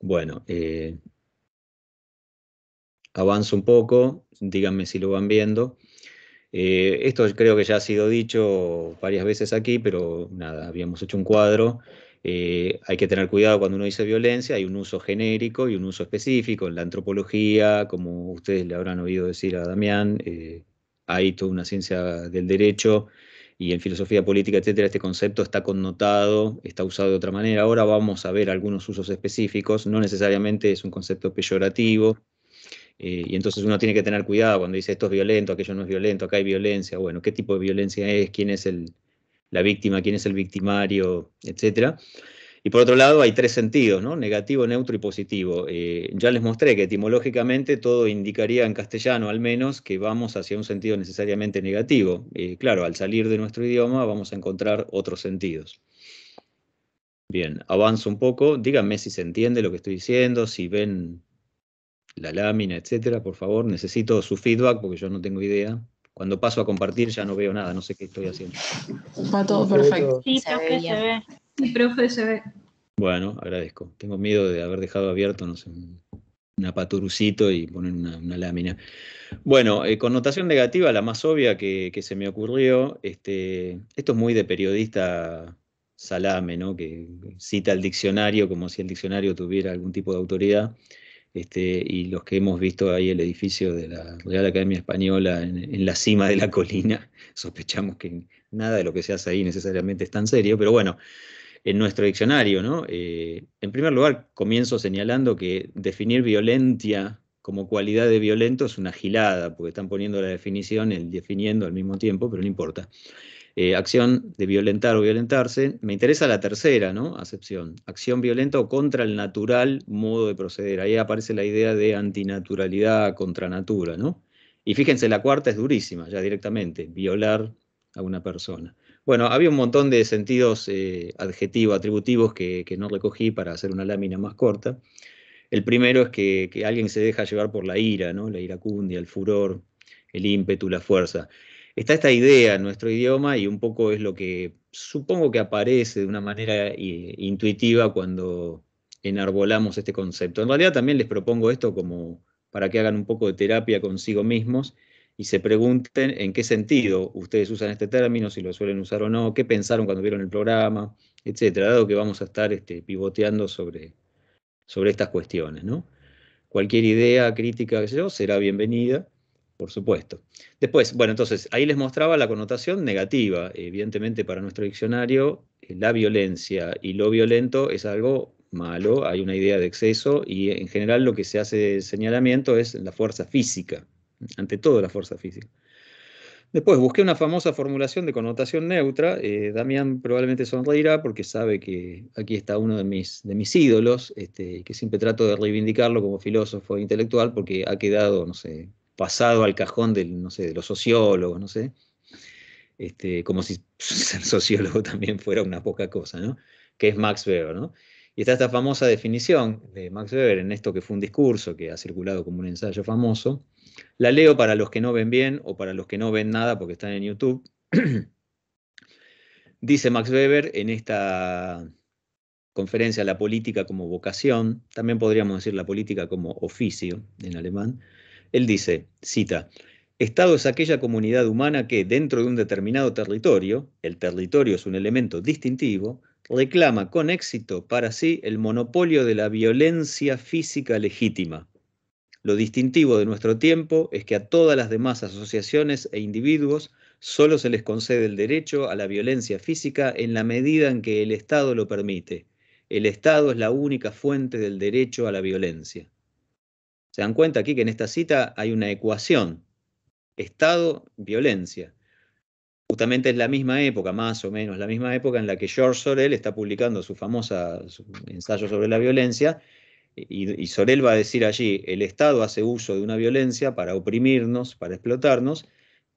Bueno, eh, avanzo un poco, díganme si lo van viendo. Eh, esto creo que ya ha sido dicho varias veces aquí, pero nada, habíamos hecho un cuadro. Eh, hay que tener cuidado cuando uno dice violencia, hay un uso genérico y un uso específico. En la antropología, como ustedes le habrán oído decir a Damián, hay toda una ciencia del derecho y en filosofía política, etcétera, este concepto está connotado, está usado de otra manera. Ahora vamos a ver algunos usos específicos, no necesariamente es un concepto peyorativo, eh, y entonces uno tiene que tener cuidado cuando dice esto es violento, aquello no es violento, acá hay violencia, bueno, qué tipo de violencia es, quién es la víctima, quién es el victimario, etcétera. Y por otro lado, hay tres sentidos, ¿no? negativo, neutro y positivo. Eh, ya les mostré que etimológicamente todo indicaría en castellano al menos que vamos hacia un sentido necesariamente negativo. Eh, claro, al salir de nuestro idioma vamos a encontrar otros sentidos. Bien, avanzo un poco. Díganme si se entiende lo que estoy diciendo, si ven la lámina, etcétera, por favor. Necesito su feedback porque yo no tengo idea. Cuando paso a compartir ya no veo nada, no sé qué estoy haciendo. Va todo perfecto. Sí, creo que se ve. [LAUGHS] Mi profe se Bueno, agradezco. Tengo miedo de haber dejado abierto, no sé, un apaturucito y poner una, lámina. Bueno, eh, connotación negativa, la más obvia que, se me ocurrió. Este, esto es muy de periodista salame, ¿no? Que cita el diccionario como si el diccionario tuviera algún tipo de autoridad. Este, y los que hemos visto ahí el edificio de la Real Academia Española en, en, la cima de la [LAUGHS] colina, sospechamos que nada de lo que se hace ahí necesariamente es tan serio, pero bueno, en nuestro diccionario. ¿no? Eh, en primer lugar, comienzo señalando que definir violencia como cualidad de violento es una gilada, porque están poniendo la definición, y definiendo al mismo tiempo, pero no importa. Eh, acción de violentar o violentarse. Me interesa la tercera, ¿no? Acepción. Acción violenta o contra el natural modo de proceder. Ahí aparece la idea de antinaturalidad contra natura, ¿no? Y fíjense, la cuarta es durísima, ya directamente, violar a una persona. Bueno, había un montón de sentidos eh, adjetivos, atributivos que, no recogí para hacer una lámina más corta. El primero es que, alguien se deja llevar por la ira, ¿no? la iracundia, el furor, el ímpetu, la fuerza. Está esta idea en nuestro idioma y un poco es lo que supongo que aparece de una manera eh, intuitiva cuando enarbolamos este concepto. En realidad también les propongo esto como para que hagan un poco de terapia consigo mismos y se pregunten en qué sentido ustedes usan este término, si lo suelen usar o no, qué pensaron cuando vieron el programa, etcétera, dado que vamos a estar este, pivoteando sobre, sobre estas cuestiones. ¿no? Cualquier idea, crítica, yo, será bienvenida, por supuesto. Después, bueno, entonces ahí les mostraba la connotación negativa. Evidentemente, para nuestro diccionario, eh, la violencia y lo violento es algo malo, hay una idea de exceso y en general lo que se hace de señalamiento es la fuerza física ante todo la fuerza física. Después busqué una famosa formulación de connotación neutra. Eh, Damián probablemente sonreirá porque sabe que aquí está uno de mis, de mis ídolos, este, que siempre trato de reivindicarlo como filósofo e intelectual porque ha quedado, no sé, pasado al cajón del, no sé, de los sociólogos, no sé. Este, como si [LAUGHS] ser sociólogo también fuera una poca cosa, ¿no? Que es Max Weber, ¿no? Y está esta famosa definición de Max Weber en esto que fue un discurso que ha circulado como un ensayo famoso, la leo para los que no ven bien o para los que no ven nada porque están en YouTube. [CLEARS THROAT] Dice Max Weber en esta conferencia La política como vocación, también podríamos decir la política como oficio en alemán. Él dice, cita, Estado es aquella comunidad humana que dentro de un determinado territorio, el territorio es un elemento distintivo, reclama con éxito para sí el monopolio de la violencia física legítima lo distintivo de nuestro tiempo es que a todas las demás asociaciones e individuos solo se les concede el derecho a la violencia física en la medida en que el Estado lo permite. El Estado es la única fuente del derecho a la violencia. Se dan cuenta aquí que en esta cita hay una ecuación. Estado, violencia. Justamente es la misma época, más o menos la misma época en la que George Sorel está publicando su famoso ensayo sobre la violencia y, Sorel va a decir allí, el Estado hace uso de una violencia para oprimirnos, para explotarnos,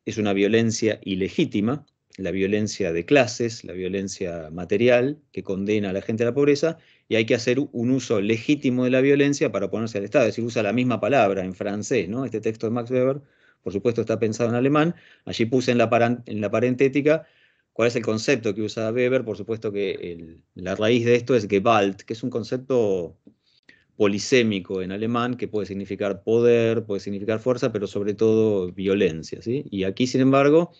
es una violencia ilegítima, la violencia de clases, la violencia material que condena a la gente a la pobreza, y hay que hacer un uso legítimo de la violencia para oponerse al Estado, es decir, usa la misma palabra en francés, ¿no? Este texto de Max Weber, por supuesto, está pensado en alemán, allí puse en la, parentética cuál es el concepto que usa Weber, por supuesto que la raíz de esto es Gewalt, que es un concepto polisémico en alemán, que puede significar poder, puede significar fuerza, pero sobre todo violencia. ¿sí? Y aquí, sin embargo,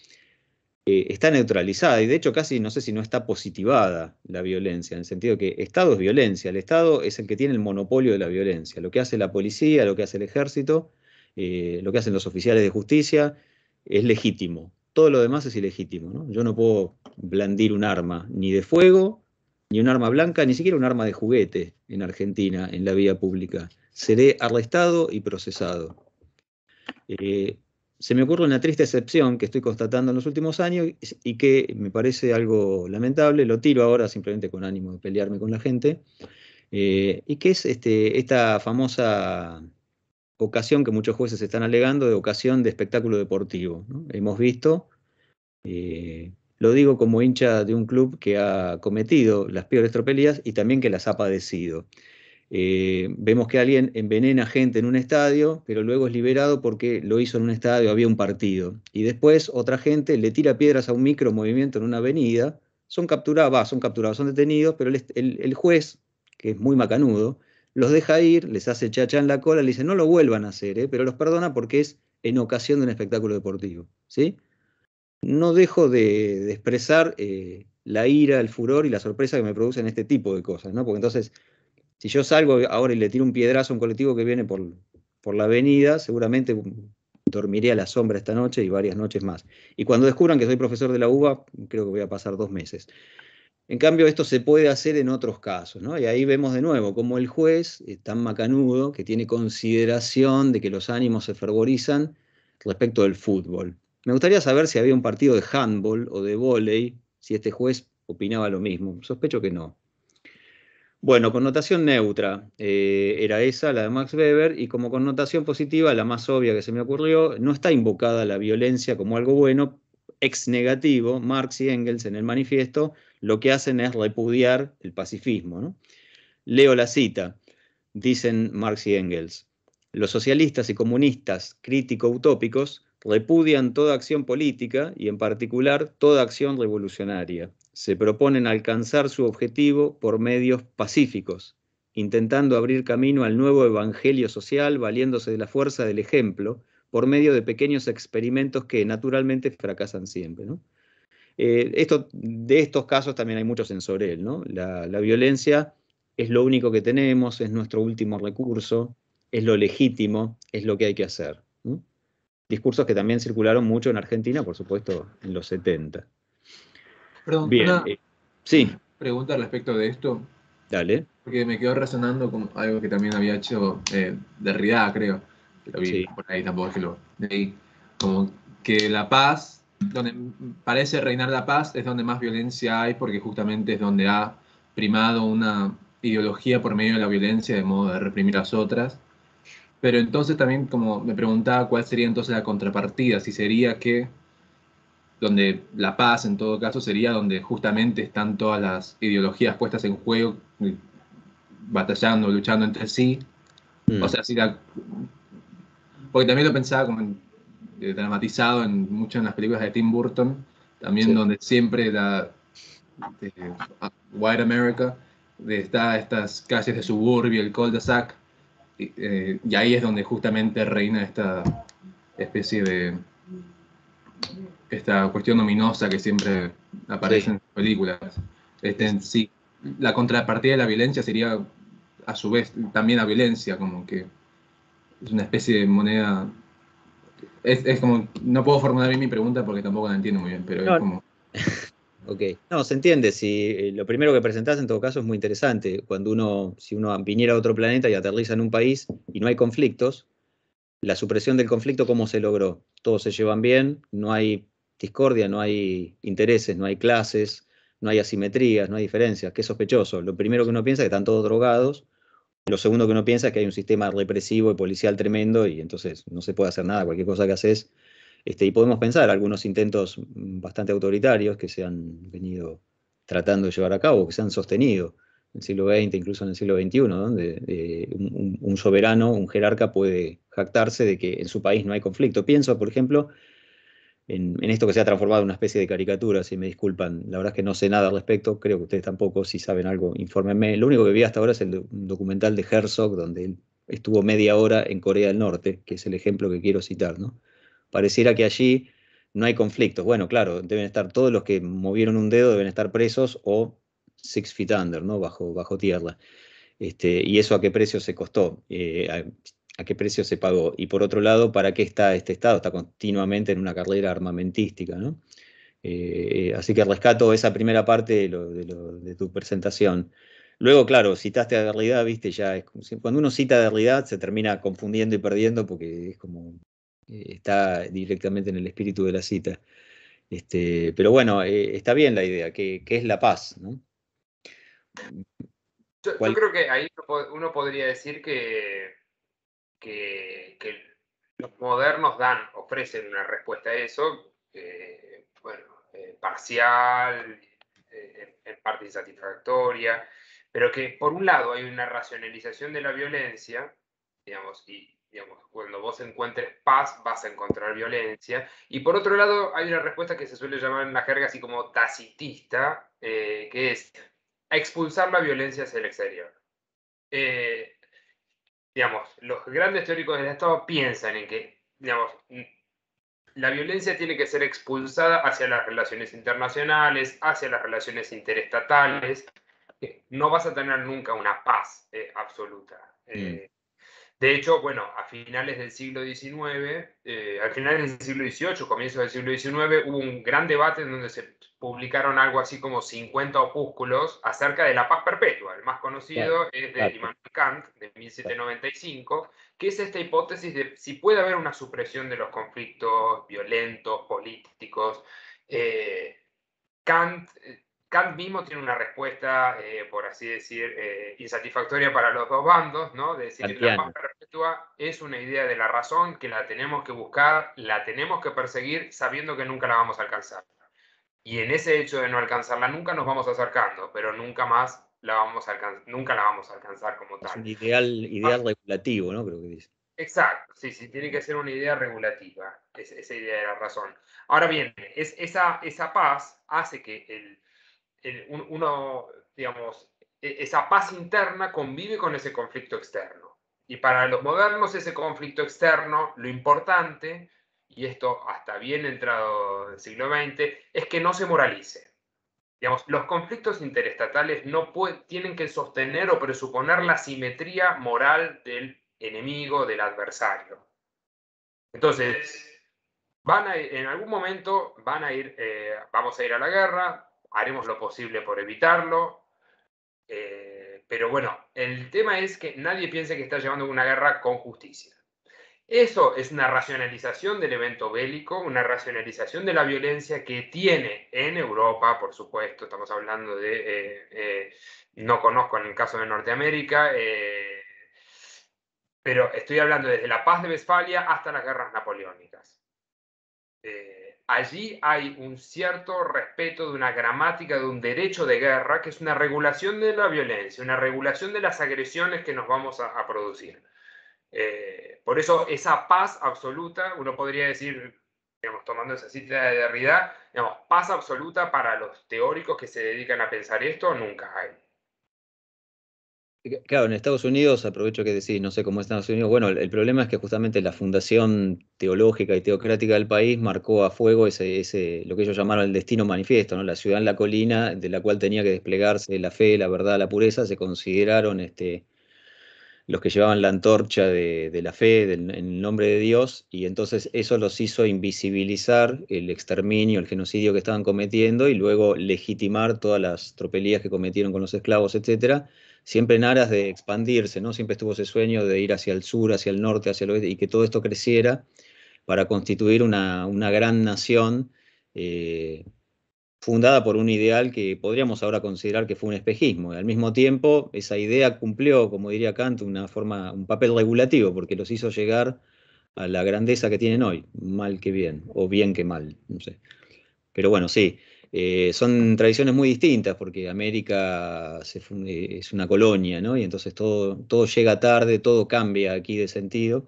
eh, está neutralizada y de hecho casi no sé si no está positivada la violencia, en el sentido que Estado es violencia, el Estado es el que tiene el monopolio de la violencia, lo que hace la policía, lo que hace el ejército, eh, lo que hacen los oficiales de justicia, es legítimo, todo lo demás es ilegítimo. ¿no? Yo no puedo blandir un arma ni de fuego, ni un arma blanca, ni siquiera un arma de juguete en Argentina, en la vía pública. Seré arrestado y procesado. Eh, se me ocurre una triste excepción que estoy constatando en los últimos años y que me parece algo lamentable, lo tiro ahora simplemente con ánimo de pelearme con la gente, eh, y que es este, esta famosa ocasión que muchos jueces están alegando de ocasión de espectáculo deportivo. Hemos visto eh, lo digo como hincha de un club que ha cometido las peores tropelías y también que las ha padecido. Eh, vemos que alguien envenena gente en un estadio, pero luego es liberado porque lo hizo en un estadio, había un partido. Y después otra gente le tira piedras a un micro movimiento en una avenida, son capturados, son capturados, son detenidos, pero el, juez, que es muy macanudo, los deja ir, les hace chacha en la cola, le dice no lo vuelvan a hacer, eh, pero los perdona porque es en ocasión de un espectáculo deportivo. ¿sí? no dejo de, expresar eh, la ira, el furor y la sorpresa que me producen este tipo de cosas, ¿no? Porque entonces, si yo salgo ahora y le tiro un piedrazo a un colectivo que viene por, por la avenida, seguramente dormiré a la sombra esta noche y varias noches más. Y cuando descubran que soy profesor de la UBA, creo que voy a pasar dos meses. En cambio, esto se puede hacer en otros casos, ¿no? Y ahí vemos de nuevo cómo el juez, eh, tan macanudo, que tiene consideración de que los ánimos se fervorizan respecto del fútbol. Me gustaría saber si había un partido de handball o de vóley, si este juez opinaba lo mismo. Sospecho que no. Bueno, connotación neutra eh, era esa, la de Max Weber, y como connotación positiva, la más obvia que se me ocurrió, no está invocada la violencia como algo bueno, ex negativo, Marx y Engels en el manifiesto lo que hacen es repudiar el pacifismo. Leo la cita, dicen Marx y Engels. Los socialistas y comunistas crítico-utópicos repudian toda acción política y en particular toda acción revolucionaria. Se proponen alcanzar su objetivo por medios pacíficos, intentando abrir camino al nuevo evangelio social valiéndose de la fuerza del ejemplo por medio de pequeños experimentos que naturalmente fracasan siempre. Eh, esto, de estos casos también hay muchos en Sorel. ¿no? La, violencia es lo único que tenemos, es nuestro último recurso, es lo legítimo, es lo que hay que hacer discursos que también circularon mucho en Argentina, por supuesto, en los 70. Perdón, Bien, una eh, sí. pregunta respecto de esto. Dale. Porque me quedó resonando con algo que también había hecho eh, Derrida, creo, que sí. por ahí tampoco es que lo leí, como que la paz, donde parece reinar la paz, es donde más violencia hay porque justamente es donde ha primado una ideología por medio de la violencia de modo de reprimir a las otras pero entonces también como me preguntaba cuál sería entonces la contrapartida, si sería que donde la paz en todo caso sería donde justamente están todas las ideologías puestas en juego, eh, batallando, luchando entre sí. Mm. O sea, si la... Porque también lo pensaba como eh, dramatizado en muchas de las películas de Tim Burton, también donde siempre la eh, White America, de, está estas calles de suburbio, el cul-de-sac, eh, y ahí es donde justamente reina esta especie de esta cuestión ominosa que siempre aparece en las películas. Este, la contrapartida de la violencia sería a su vez también la violencia, como que es una especie de moneda. Es, como, no puedo formular bien mi pregunta porque tampoco la entiendo muy bien, pero es como [LAUGHS] ok. No, se entiende. Si eh, lo primero que presentás en todo caso es muy interesante. Cuando uno, si uno viniera a otro planeta y aterriza en un país y no hay conflictos, la supresión del conflicto, ¿cómo se logró? Todos se llevan bien, no hay discordia, no hay intereses, no hay clases, no hay asimetrías, no hay diferencias. Qué sospechoso. Lo primero que uno piensa es que están todos drogados. Lo segundo que uno piensa es que hay un sistema represivo y policial tremendo y entonces no se puede hacer nada. Cualquier cosa que haces este, y podemos pensar algunos intentos bastante autoritarios que se han venido tratando de llevar a cabo, que se han sostenido en el siglo XX, incluso en el siglo XXI, donde eh, un, soberano, un jerarca puede jactarse de que en su país no hay conflicto. Pienso, por ejemplo, en, esto que se ha transformado en una especie de caricatura, si me disculpan, la verdad es que no sé nada al respecto, creo que ustedes tampoco, si saben algo, infórmenme. Lo único que vi hasta ahora es el documental de Herzog, donde él estuvo media hora en Corea del Norte, que es el ejemplo que quiero citar, ¿no? pareciera que allí no hay conflictos. Bueno, claro, deben estar todos los que movieron un dedo, deben estar presos o six feet under, ¿no? Bajo, bajo tierra. Este, ¿Y eso a qué precio se costó? Eh, a, qué precio se pagó? Y por otro lado, ¿para qué está este Estado? Está continuamente en una carrera armamentística, ¿no? Eh, eh, así que rescato esa primera parte de, tu presentación. Luego, claro, citaste a Derrida, viste, ya es cuando uno cita a Derrida se termina confundiendo y perdiendo porque es como eh, está directamente en el espíritu de la cita. Este, pero bueno, eh, está bien la idea, que, es la paz. ¿no? Yo, creo que ahí uno podría decir que, que, los modernos dan, ofrecen una respuesta a eso, eh, bueno, parcial, en parte insatisfactoria, pero que por un lado hay una racionalización de la violencia, digamos, y, cuando vos encuentres paz, vas a encontrar violencia. Y por otro lado, hay una respuesta que se suele llamar en la jerga así como tacitista, eh, que es expulsar la violencia hacia el exterior. Eh, digamos, los grandes teóricos del Estado piensan en que, digamos, la violencia tiene que ser expulsada hacia las relaciones internacionales, hacia las relaciones interestatales. No vas a tener nunca una paz eh, absoluta. Mm. De hecho, bueno, a finales del siglo XIX, eh, al final del siglo XVIII, comienzos del siglo XIX, hubo un gran debate en donde se publicaron algo así como 50 opúsculos acerca de la paz perpetua. El más conocido es de Immanuel Kant, de 1795, que es esta hipótesis de si puede haber una supresión de los conflictos violentos, políticos. Eh, Kant eh, Kant mismo tiene una respuesta, eh, por así decir, eh, insatisfactoria para los dos bandos, ¿no? De decir, que la paz perpetua es una idea de la razón que la tenemos que buscar, la tenemos que perseguir sabiendo que nunca la vamos a alcanzar. Y en ese hecho de no alcanzarla nunca nos vamos acercando, pero nunca más la vamos a alcanzar, nunca la vamos a alcanzar como tal. Es un ideal, ideal regulativo, ¿no? Creo que dice. Exacto, sí, sí, tiene que ser una idea regulativa, esa, esa idea de la razón. Ahora bien, es, esa, esa paz hace que el uno, digamos, e, esa paz interna convive con ese conflicto externo. Y para los modernos ese conflicto externo, lo importante, y esto hasta bien entrado el siglo XX, es que no se moralice. Digamos, los conflictos interestatales no tienen que sostener o presuponer la simetría moral del enemigo, del adversario. Entonces, van en algún momento van a ir, eh, vamos a ir a la guerra, haremos lo posible por evitarlo. Eh, pero bueno, el tema es que nadie piensa que está llevando una guerra con justicia. Eso es una racionalización del evento bélico, una racionalización de la violencia que tiene en Europa, por supuesto, estamos hablando de, eh, eh, no conozco en el caso de Norteamérica, pero estoy hablando desde la paz de Westfalia hasta las guerras napoleónicas allí hay un cierto respeto de una gramática, de un derecho de guerra, que es una regulación de la violencia, una regulación de las agresiones que nos vamos a, producir. Eh, por eso esa paz absoluta, uno podría decir, digamos, tomando esa cita de Derrida, digamos, paz absoluta para los teóricos que se dedican a pensar esto, nunca hay. Claro, en Estados Unidos, aprovecho que decís, no sé cómo es Estados Unidos, bueno, el, problema es que justamente la fundación teológica y teocrática del país marcó a fuego ese, ese, lo que ellos llamaron el destino manifiesto, La ciudad en la colina, de la cual tenía que desplegarse la fe, la verdad, la pureza, se consideraron este, los que llevaban la antorcha de, la fe, en el nombre de Dios, y entonces eso los hizo invisibilizar el exterminio, el genocidio que estaban cometiendo, y luego legitimar todas las tropelías que cometieron con los esclavos, etcétera siempre en aras de expandirse, ¿no? Siempre estuvo ese sueño de ir hacia el sur, hacia el norte, hacia el oeste, y que todo esto creciera para constituir una, gran nación eh, fundada por un ideal que podríamos ahora considerar que fue un espejismo. Y al mismo tiempo, esa idea cumplió, como diría Kant, una forma, un papel regulativo, porque los hizo llegar a la grandeza que tienen hoy, mal que bien, o bien que mal, no sé. Pero bueno, sí, eh, son tradiciones muy distintas porque América eh, es una colonia, Y entonces todo, llega tarde, todo cambia aquí de sentido.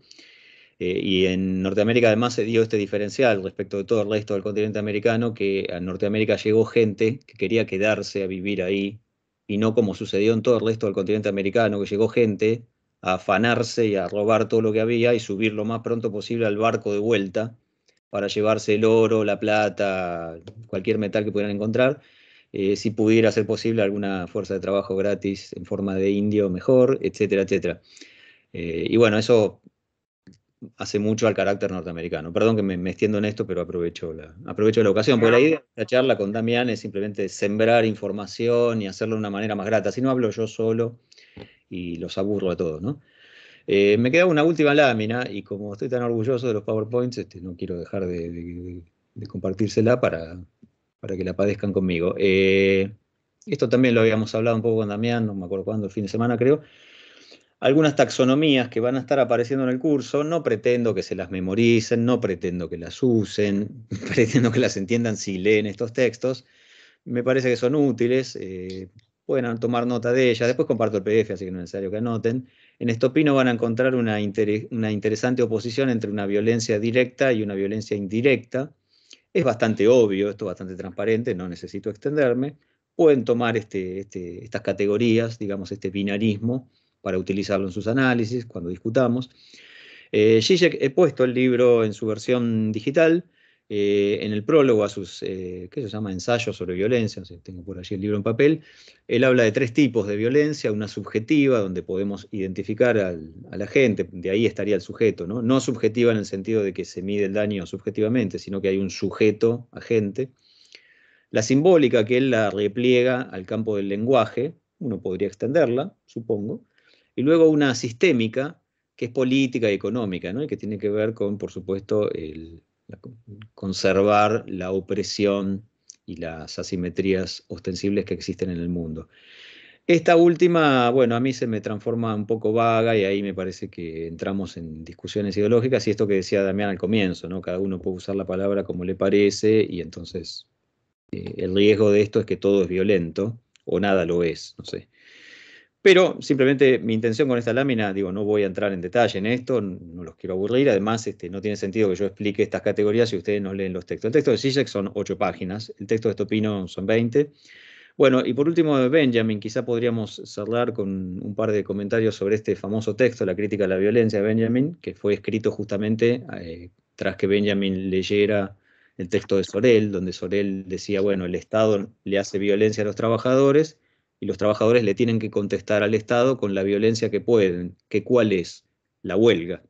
Eh, y en Norteamérica además se dio este diferencial respecto de todo el resto del continente americano, que a Norteamérica llegó gente que quería quedarse a vivir ahí, y no como sucedió en todo el resto del continente americano, que llegó gente a afanarse y a robar todo lo que había y subir lo más pronto posible al barco de vuelta para llevarse el oro, la plata, cualquier metal que pudieran encontrar. Eh, si pudiera ser posible alguna fuerza de trabajo gratis en forma de indio mejor, etcétera, etcétera. Eh, y bueno, eso hace mucho al carácter norteamericano. Perdón que me, extiendo en esto, pero aprovecho la, aprovecho la ocasión, porque la idea de la charla con Damián es simplemente sembrar información y hacerlo de una manera más grata. Si no hablo yo solo y los aburro a todos, ¿no? Eh, me queda una última lámina y como estoy tan orgulloso de los PowerPoints, este, no quiero dejar de, compartírsela para, para, que la padezcan conmigo. Eh, esto también lo habíamos hablado un poco con Damián, no me acuerdo cuándo, el fin de semana creo. Algunas taxonomías que van a estar apareciendo en el curso, no pretendo que se las memoricen, no pretendo que las usen, [LAUGHS] pretendo que las entiendan si leen estos textos. Me parece que son útiles, eh, pueden tomar nota de ellas, después comparto el PDF, así que no es necesario que anoten. En Estopino van a encontrar una, interesante oposición entre una violencia directa y una violencia indirecta. Es bastante obvio, esto es bastante transparente, no necesito extenderme. Pueden tomar este, este, estas categorías, digamos, este binarismo, para utilizarlo en sus análisis cuando discutamos. Eh, Zizek, he puesto el libro en su versión digital. Eh, en el prólogo a sus, eh, ¿qué se llama?, ensayos sobre violencia, tengo por allí el libro en papel, él habla de tres tipos de violencia, una subjetiva, donde podemos identificar a la gente, de ahí estaría el sujeto, ¿no? No subjetiva en el sentido de que se mide el daño subjetivamente, sino que hay un sujeto, agente. La simbólica, que él la repliega al campo del lenguaje, uno podría extenderla, supongo. Y luego una sistémica, que es política y económica, ¿no? y que tiene que ver con, por supuesto, el, conservar la opresión y las asimetrías ostensibles que existen en el mundo. Esta última, bueno, a mí se me transforma un poco vaga y ahí me parece que entramos en discusiones ideológicas y esto que decía Damián al comienzo, ¿no? Cada uno puede usar la palabra como le parece y entonces eh, el riesgo de esto es que todo es violento o nada lo es, no sé. Pero simplemente mi intención con esta lámina, digo, no voy a entrar en detalle en esto, no los quiero aburrir, además este, no tiene sentido que yo explique estas categorías si ustedes no leen los textos. El texto de Zizek son ocho páginas, el texto de Stopino son 20. Bueno, y por último de Benjamin, quizá podríamos cerrar con un par de comentarios sobre este famoso texto, La crítica a la violencia de Benjamin, que fue escrito justamente eh, tras que Benjamin leyera el texto de Sorel, donde Sorel decía, bueno, el Estado le hace violencia a los trabajadores y los trabajadores le tienen que contestar al Estado con la violencia que pueden, que cuál es la huelga,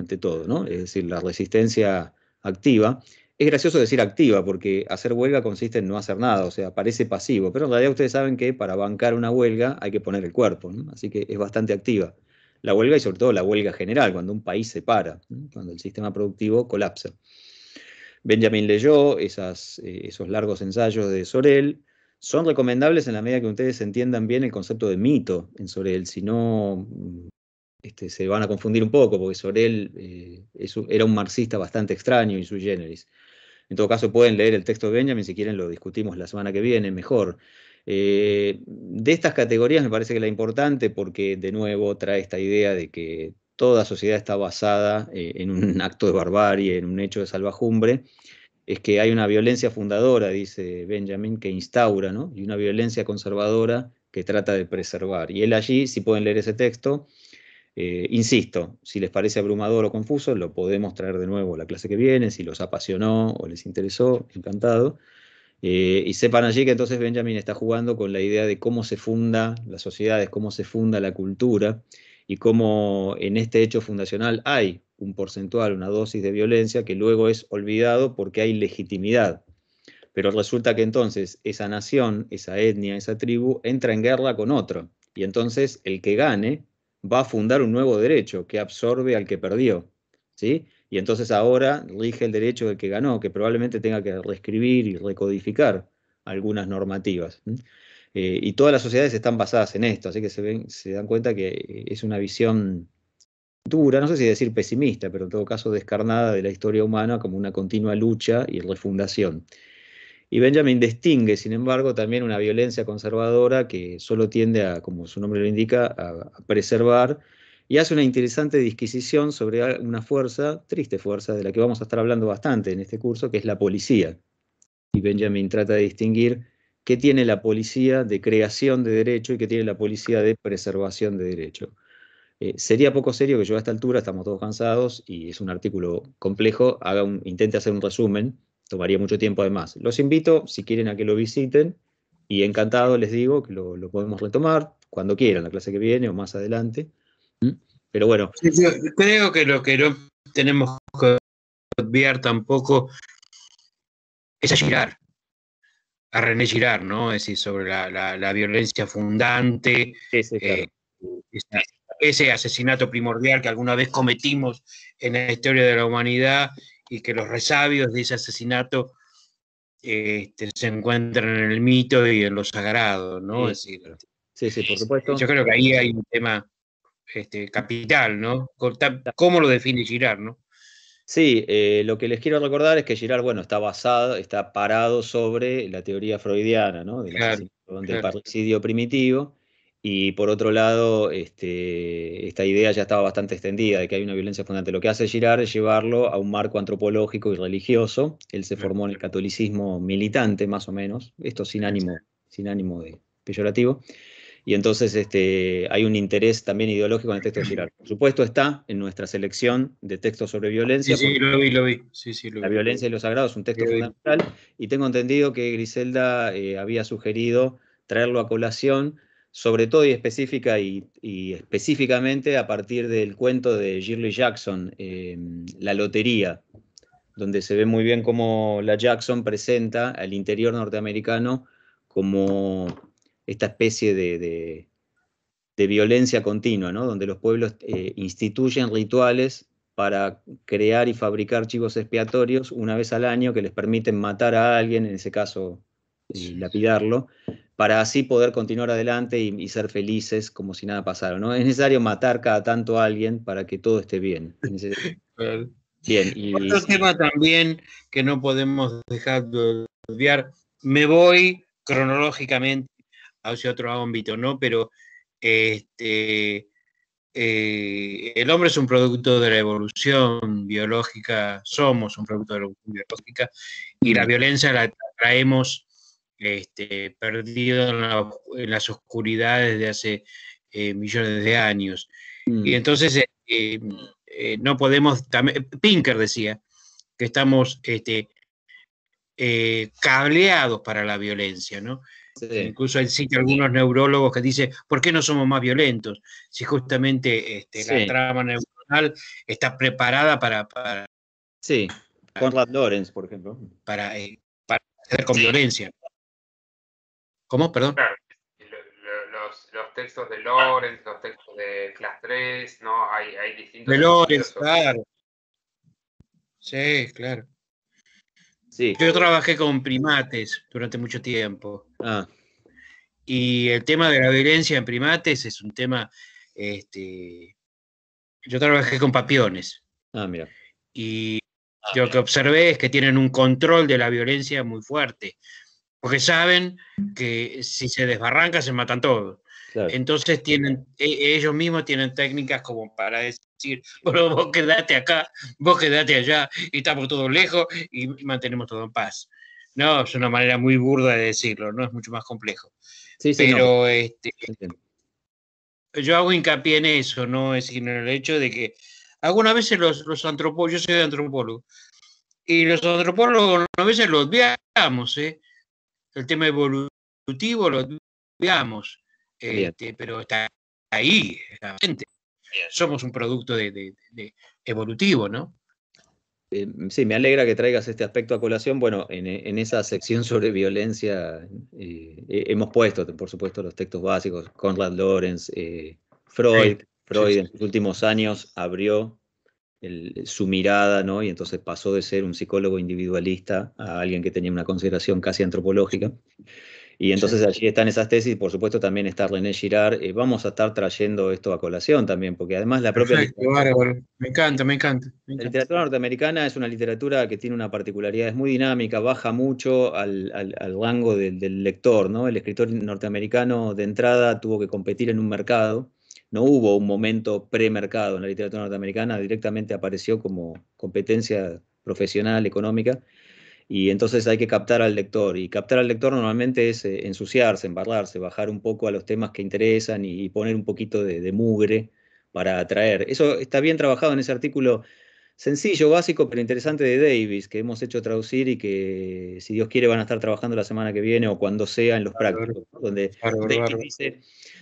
ante todo, ¿no? Es decir, la resistencia activa. Es gracioso decir activa, porque hacer huelga consiste en no hacer nada, o sea, parece pasivo, pero en realidad ustedes saben que para bancar una huelga hay que poner el cuerpo, así que es bastante activa. La huelga y sobre todo la huelga general, cuando un país se para, cuando el sistema productivo colapsa. Benjamin leyó eh, esos largos ensayos de Sorel, son recomendables en la medida que ustedes entiendan bien el concepto de mito en Sorel, si no mm, este, se van a confundir un poco, porque Sorel eh, era un marxista bastante extraño y su generis. En todo caso, pueden leer el texto de Benjamin, si quieren lo discutimos la semana que viene, mejor. Eh, de estas categorías me parece que la importante porque de nuevo trae esta idea de que toda sociedad está basada eh, en un acto de barbarie, en un hecho de salvajumbre, es que hay una violencia fundadora, dice Benjamin, que instaura, ¿no? y una violencia conservadora que trata de preservar. Y él allí, si pueden leer ese texto, eh, insisto, si les parece abrumador o confuso, lo podemos traer de nuevo a la clase que viene, si los apasionó o les interesó, encantado. Eh, y sepan allí que entonces Benjamin está jugando con la idea de cómo se funda las sociedades, cómo se funda la cultura y cómo en este hecho fundacional hay un porcentual, una dosis de violencia que luego es olvidado porque hay legitimidad. Pero resulta que entonces esa nación, esa etnia, esa tribu entra en guerra con otro. Y entonces el que gane va a fundar un nuevo derecho que absorbe al que perdió. ¿sí? Y entonces ahora rige el derecho del que ganó, que probablemente tenga que reescribir y recodificar algunas normativas. Eh, y todas las sociedades están basadas en esto, así que se, se dan cuenta que es una visión dura, no sé si decir pesimista, pero en todo caso descarnada de la historia humana como una continua lucha y refundación. Y Benjamin distingue, sin embargo, también una violencia conservadora que solo tiende a, como su nombre lo indica, a preservar y hace una interesante disquisición sobre una fuerza, triste fuerza, de la que vamos a estar hablando bastante en este curso, que es la policía. Y Benjamin trata de distinguir qué tiene la policía de creación de derecho y qué tiene la policía de preservación de derecho. Eh, sería poco serio que yo a esta altura, estamos todos cansados y es un artículo complejo, haga un, intente hacer un resumen, tomaría mucho tiempo además. Los invito, si quieren, a que lo visiten y encantado les digo que lo, podemos retomar cuando quieran, la clase que viene o más adelante. ¿Mm? Pero bueno. creo que lo que no tenemos que obviar tampoco es a girar. a René Girard, ¿no? Es decir, sobre la, violencia fundante. Sí, sí, eh, ese asesinato primordial que alguna vez cometimos en la historia de la humanidad y que los resabios de ese asesinato este, se encuentran en el mito y en lo sagrado, ¿no? sí, por supuesto. Yo creo que ahí hay un tema este, capital, ¿no? ¿Cómo lo define Girard, ¿no? Sí, eh, lo que les quiero recordar es que Girard, bueno, está basado, está parado sobre la teoría freudiana, ¿no? Del, parricidio primitivo. Y por otro lado, este, esta idea ya estaba bastante extendida de que hay una violencia fundante. Lo que hace Girard es llevarlo a un marco antropológico y religioso. Él se formó en el catolicismo militante, más o menos. Esto sin ánimo, sin ánimo de peyorativo. Y entonces este, hay un interés también ideológico en el texto de Girard. Por supuesto, está en nuestra selección de textos sobre violencia. Sí, sí, lo vi, lo vi. Sí, sí, lo vi. La violencia y los sagrados, es un texto fundamental. Y tengo entendido que Griselda eh, había sugerido traerlo a colación sobre todo y específica y, específicamente a partir del cuento de Shirley Jackson, em, La Lotería, donde se ve muy bien cómo la Jackson presenta al interior norteamericano como esta especie de, violencia continua, ¿no? donde los pueblos eh, instituyen rituales para crear y fabricar chivos expiatorios una vez al año que les permiten matar a alguien, en ese caso lapidarlo, para así poder continuar adelante y, ser felices como si nada pasara. ¿no? Es necesario matar cada tanto a alguien para que todo esté bien. [LAUGHS] Otro tema también que no podemos dejar de olvidar, me voy cronológicamente hacia otro ámbito, ¿no? Pero este, eh, el hombre es un producto de la evolución biológica, somos un producto de la evolución biológica, y la violencia la traemos este, perdido en, las oscuridades de hace eh, millones de años. Y mm. entonces eh, eh, no podemos, también, Pinker decía, que estamos este, cableados para la violencia, ¿no? Incluso hay algunos neurólogos que dicen, ¿por qué no somos más violentos? Si justamente este, la trama neuronal está preparada para... para sí, Lorenz, por ejemplo. Para, hacer con violencia. ¿Cómo? Perdón. Los, textos de Lorenz, los textos de Class 3, ¿no? Hay, hay distintos. De Lorenz, claro. Sí, claro. Yo trabajé con primates durante mucho tiempo. Ah. Y el tema de la violencia en primates es un tema. Este, yo trabajé con papiones. Ah, mira. Y ah, lo que observé es que tienen un control de la violencia muy fuerte porque saben que si se desbarranca se matan todos. Entonces tienen, e, ellos mismos tienen técnicas como para decir, bueno, vos quedate acá, vos quedate allá, y estamos todos lejos y mantenemos todo en paz. No, es una manera muy burda de decirlo, no es mucho más complejo. Pero este, yo hago hincapié en eso, ¿no? Es sino en el hecho de que algunas veces los, antropólogos, yo soy antropólogo, y los antropólogos a veces los veamos, ¿eh? el tema evolutivo lo veamos, este, pero está ahí, Somos un producto de, evolutivo, ¿no? Em, sí, me alegra que traigas este aspecto a colación. Bueno, en, esa sección sobre violencia eh, hemos puesto, por supuesto, los textos básicos, Conrad Lorenz, eh, Freud. Freud en sus últimos años abrió su mirada, ¿no? Y entonces pasó de ser un psicólogo individualista a alguien que tenía una consideración casi antropológica. Y entonces allí están esas tesis, por supuesto también está René Girard, eh, vamos a estar trayendo esto a colación también, porque además la propia... Me encanta, me encanta. La literatura norteamericana es una literatura que tiene una particularidad, es muy dinámica, baja mucho al, rango del, del lector, ¿no? El escritor norteamericano de entrada tuvo que competir en un mercado no hubo un momento premercado en la literatura norteamericana, directamente apareció como competencia profesional, económica, y entonces hay que captar al lector. Y captar al lector normalmente es eh, ensuciarse, embarrarse, bajar un poco a los temas que interesan y, poner un poquito de, de, mugre para atraer. Eso está bien trabajado en ese artículo sencillo, básico, pero interesante de Davis, que hemos hecho traducir y que, si Dios quiere, van a estar trabajando la semana que viene o cuando sea en los prácticos, donde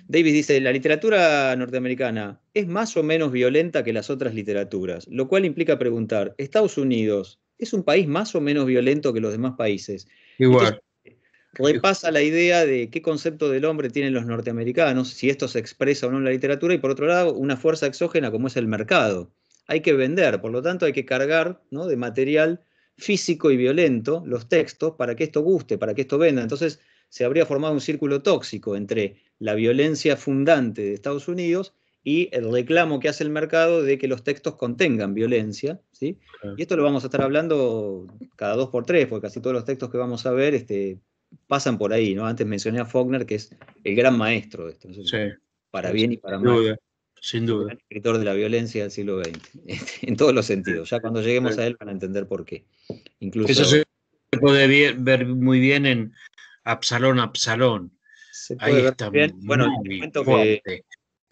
Davis, Dice, la literatura norteamericana es más o menos violenta que las otras literaturas, lo cual implica preguntar, ¿Estados Unidos es un país más o menos violento que los demás países? Igual. repasa la idea de qué concepto del hombre tienen los norteamericanos, si esto se expresa o no en la literatura, y por otro lado, una fuerza exógena como es el mercado hay que vender, por lo tanto hay que cargar ¿no? de material físico y violento los textos para que esto guste, para que esto venda. Entonces se habría formado un círculo tóxico entre la violencia fundante de Estados Unidos y el reclamo que hace el mercado de que los textos contengan violencia. ¿sí? Y esto lo vamos a estar hablando cada dos por tres, porque casi todos los textos que vamos a ver este, pasan por ahí. ¿no? Antes mencioné a Faulkner, que es el gran maestro de esto. Para bien y para mal. Sin duda. El escritor de la violencia del siglo XX, [LAUGHS] este, en todos los sentidos. Ya cuando lleguemos a él van a entender por qué. Incluso, Eso se puede ver muy bien en Absalón, Absalón. Ahí está. Bueno, que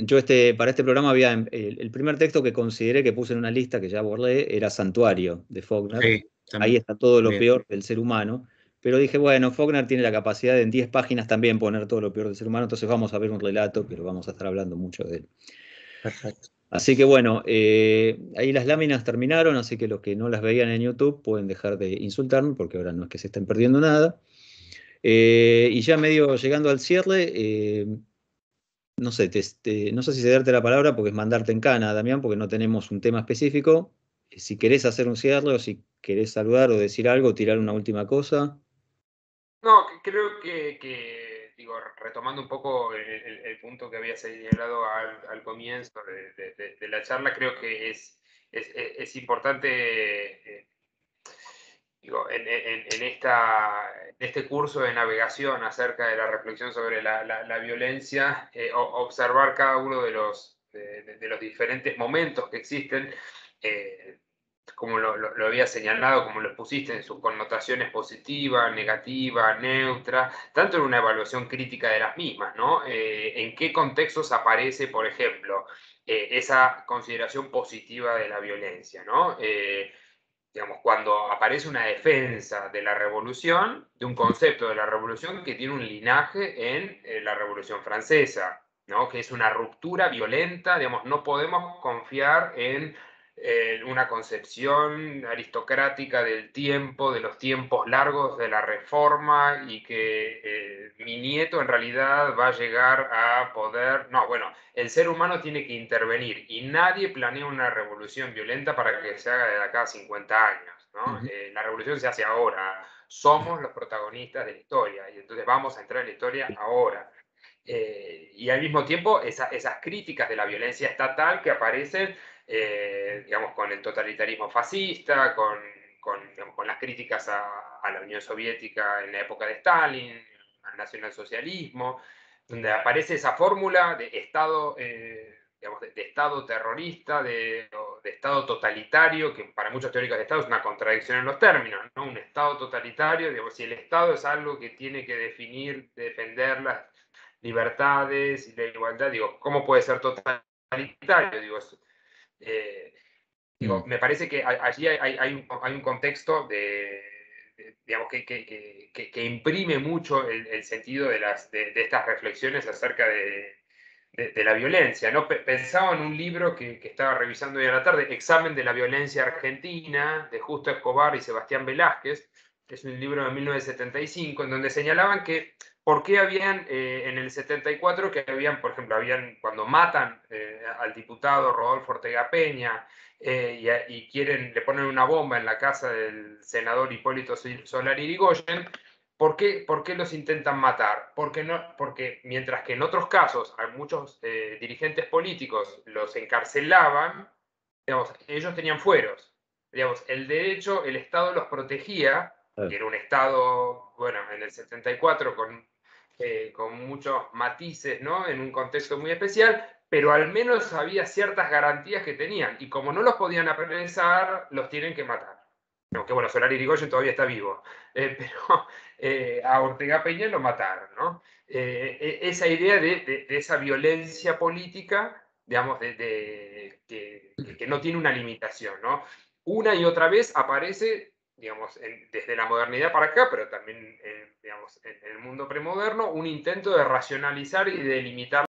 yo este, para este programa había em, el, primer texto que consideré que puse en una lista que ya borré, era Santuario de Faulkner. Ahí está todo lo peor del ser humano. Pero dije, bueno, Faulkner tiene la capacidad de en 10 páginas también poner todo lo peor del ser humano, entonces vamos a ver un relato, pero vamos a estar hablando mucho de él. Así que bueno, eh, ahí las láminas terminaron, así que los que no las veían en YouTube pueden dejar de insultarme, porque ahora no es que se estén perdiendo nada. Eh, y ya medio llegando al cierre, eh, no, sé, no sé si cederte la palabra porque es mandarte en cana, Damián, porque no tenemos un tema específico. Si querés hacer un cierre o si querés saludar o decir algo, tirar una última cosa. No, creo que digo, retomando un poco el, punto que había señalado al, comienzo de, la charla, creo que es, es, importante, eh, digo, en, esta, este curso de navegación acerca de la reflexión sobre la, violencia, eh, observar cada uno de los, de, los diferentes momentos que existen. Eh, como lo, había señalado, como lo pusiste en sus connotaciones positiva, negativa, neutra, tanto en una evaluación crítica de las mismas, ¿no? Eh, ¿En qué contextos aparece, por ejemplo, eh, esa consideración positiva de la violencia, ¿no? Eh, digamos, cuando aparece una defensa de la revolución, de un concepto de la revolución que tiene un linaje en la revolución francesa, ¿no? que es una ruptura violenta, digamos, no podemos confiar en eh, una concepción aristocrática del tiempo, de los tiempos largos de la reforma y que eh, mi nieto en realidad va a llegar a poder... No, bueno, el ser humano tiene que intervenir y nadie planea una revolución violenta para que se haga de acá a 50 años. Eh, la revolución se hace ahora, somos los protagonistas de la historia y entonces vamos a entrar en la historia ahora. y al mismo tiempo esas críticas de la violencia estatal que aparecen eh, digamos, con el totalitarismo fascista, con, las críticas a, la Unión Soviética en la época de Stalin, al nacionalsocialismo, donde aparece esa fórmula de Estado, eh, de, Estado terrorista, de, Estado totalitario, que para muchos teóricos de Estado es una contradicción en los términos, ¿no? Un Estado totalitario, digamos, si el Estado es algo que tiene que definir, defender las libertades y la igualdad, digo, ¿cómo puede ser totalitario? Digo, eh, mm. me parece que allí hay, un, contexto de, digamos, que, imprime mucho el, sentido de, estas reflexiones acerca de, la violencia. Pensaba en un libro que, estaba revisando hoy a la tarde, Examen de la Violencia Argentina, de Justo Escobar y Sebastián Velázquez. que Es un libro de 1975, en donde señalaban que ¿Por qué habían eh, en el 74 que habían, por ejemplo, habían cuando matan eh, al diputado Rodolfo Ortega Peña eh, y, quieren, le ponen una bomba en la casa del senador Hipólito Solari Irigoyen? ¿Por qué, los intentan matar? Porque, no, porque mientras que en otros casos hay muchos dirigentes políticos los encarcelaban, digamos, ellos tenían fueros. Digamos, el derecho, el Estado los protegía Ah. que era un Estado, bueno, en el 74, con, eh, con muchos matices, ¿no? En un contexto muy especial, pero al menos había ciertas garantías que tenían. Y como no los podían apresar, los tienen que matar. Aunque bueno, Solari Rigoyen todavía está vivo, [LAUGHS] eh, pero eh, a Ortega Peña lo mataron, ¿no? E, esa idea de, esa violencia política, digamos, que, que no tiene una limitación, ¿no? Una y otra vez aparece digamos, desde la modernidad para acá, pero también, eh, digamos, en el mundo premoderno, un intento de racionalizar y delimitar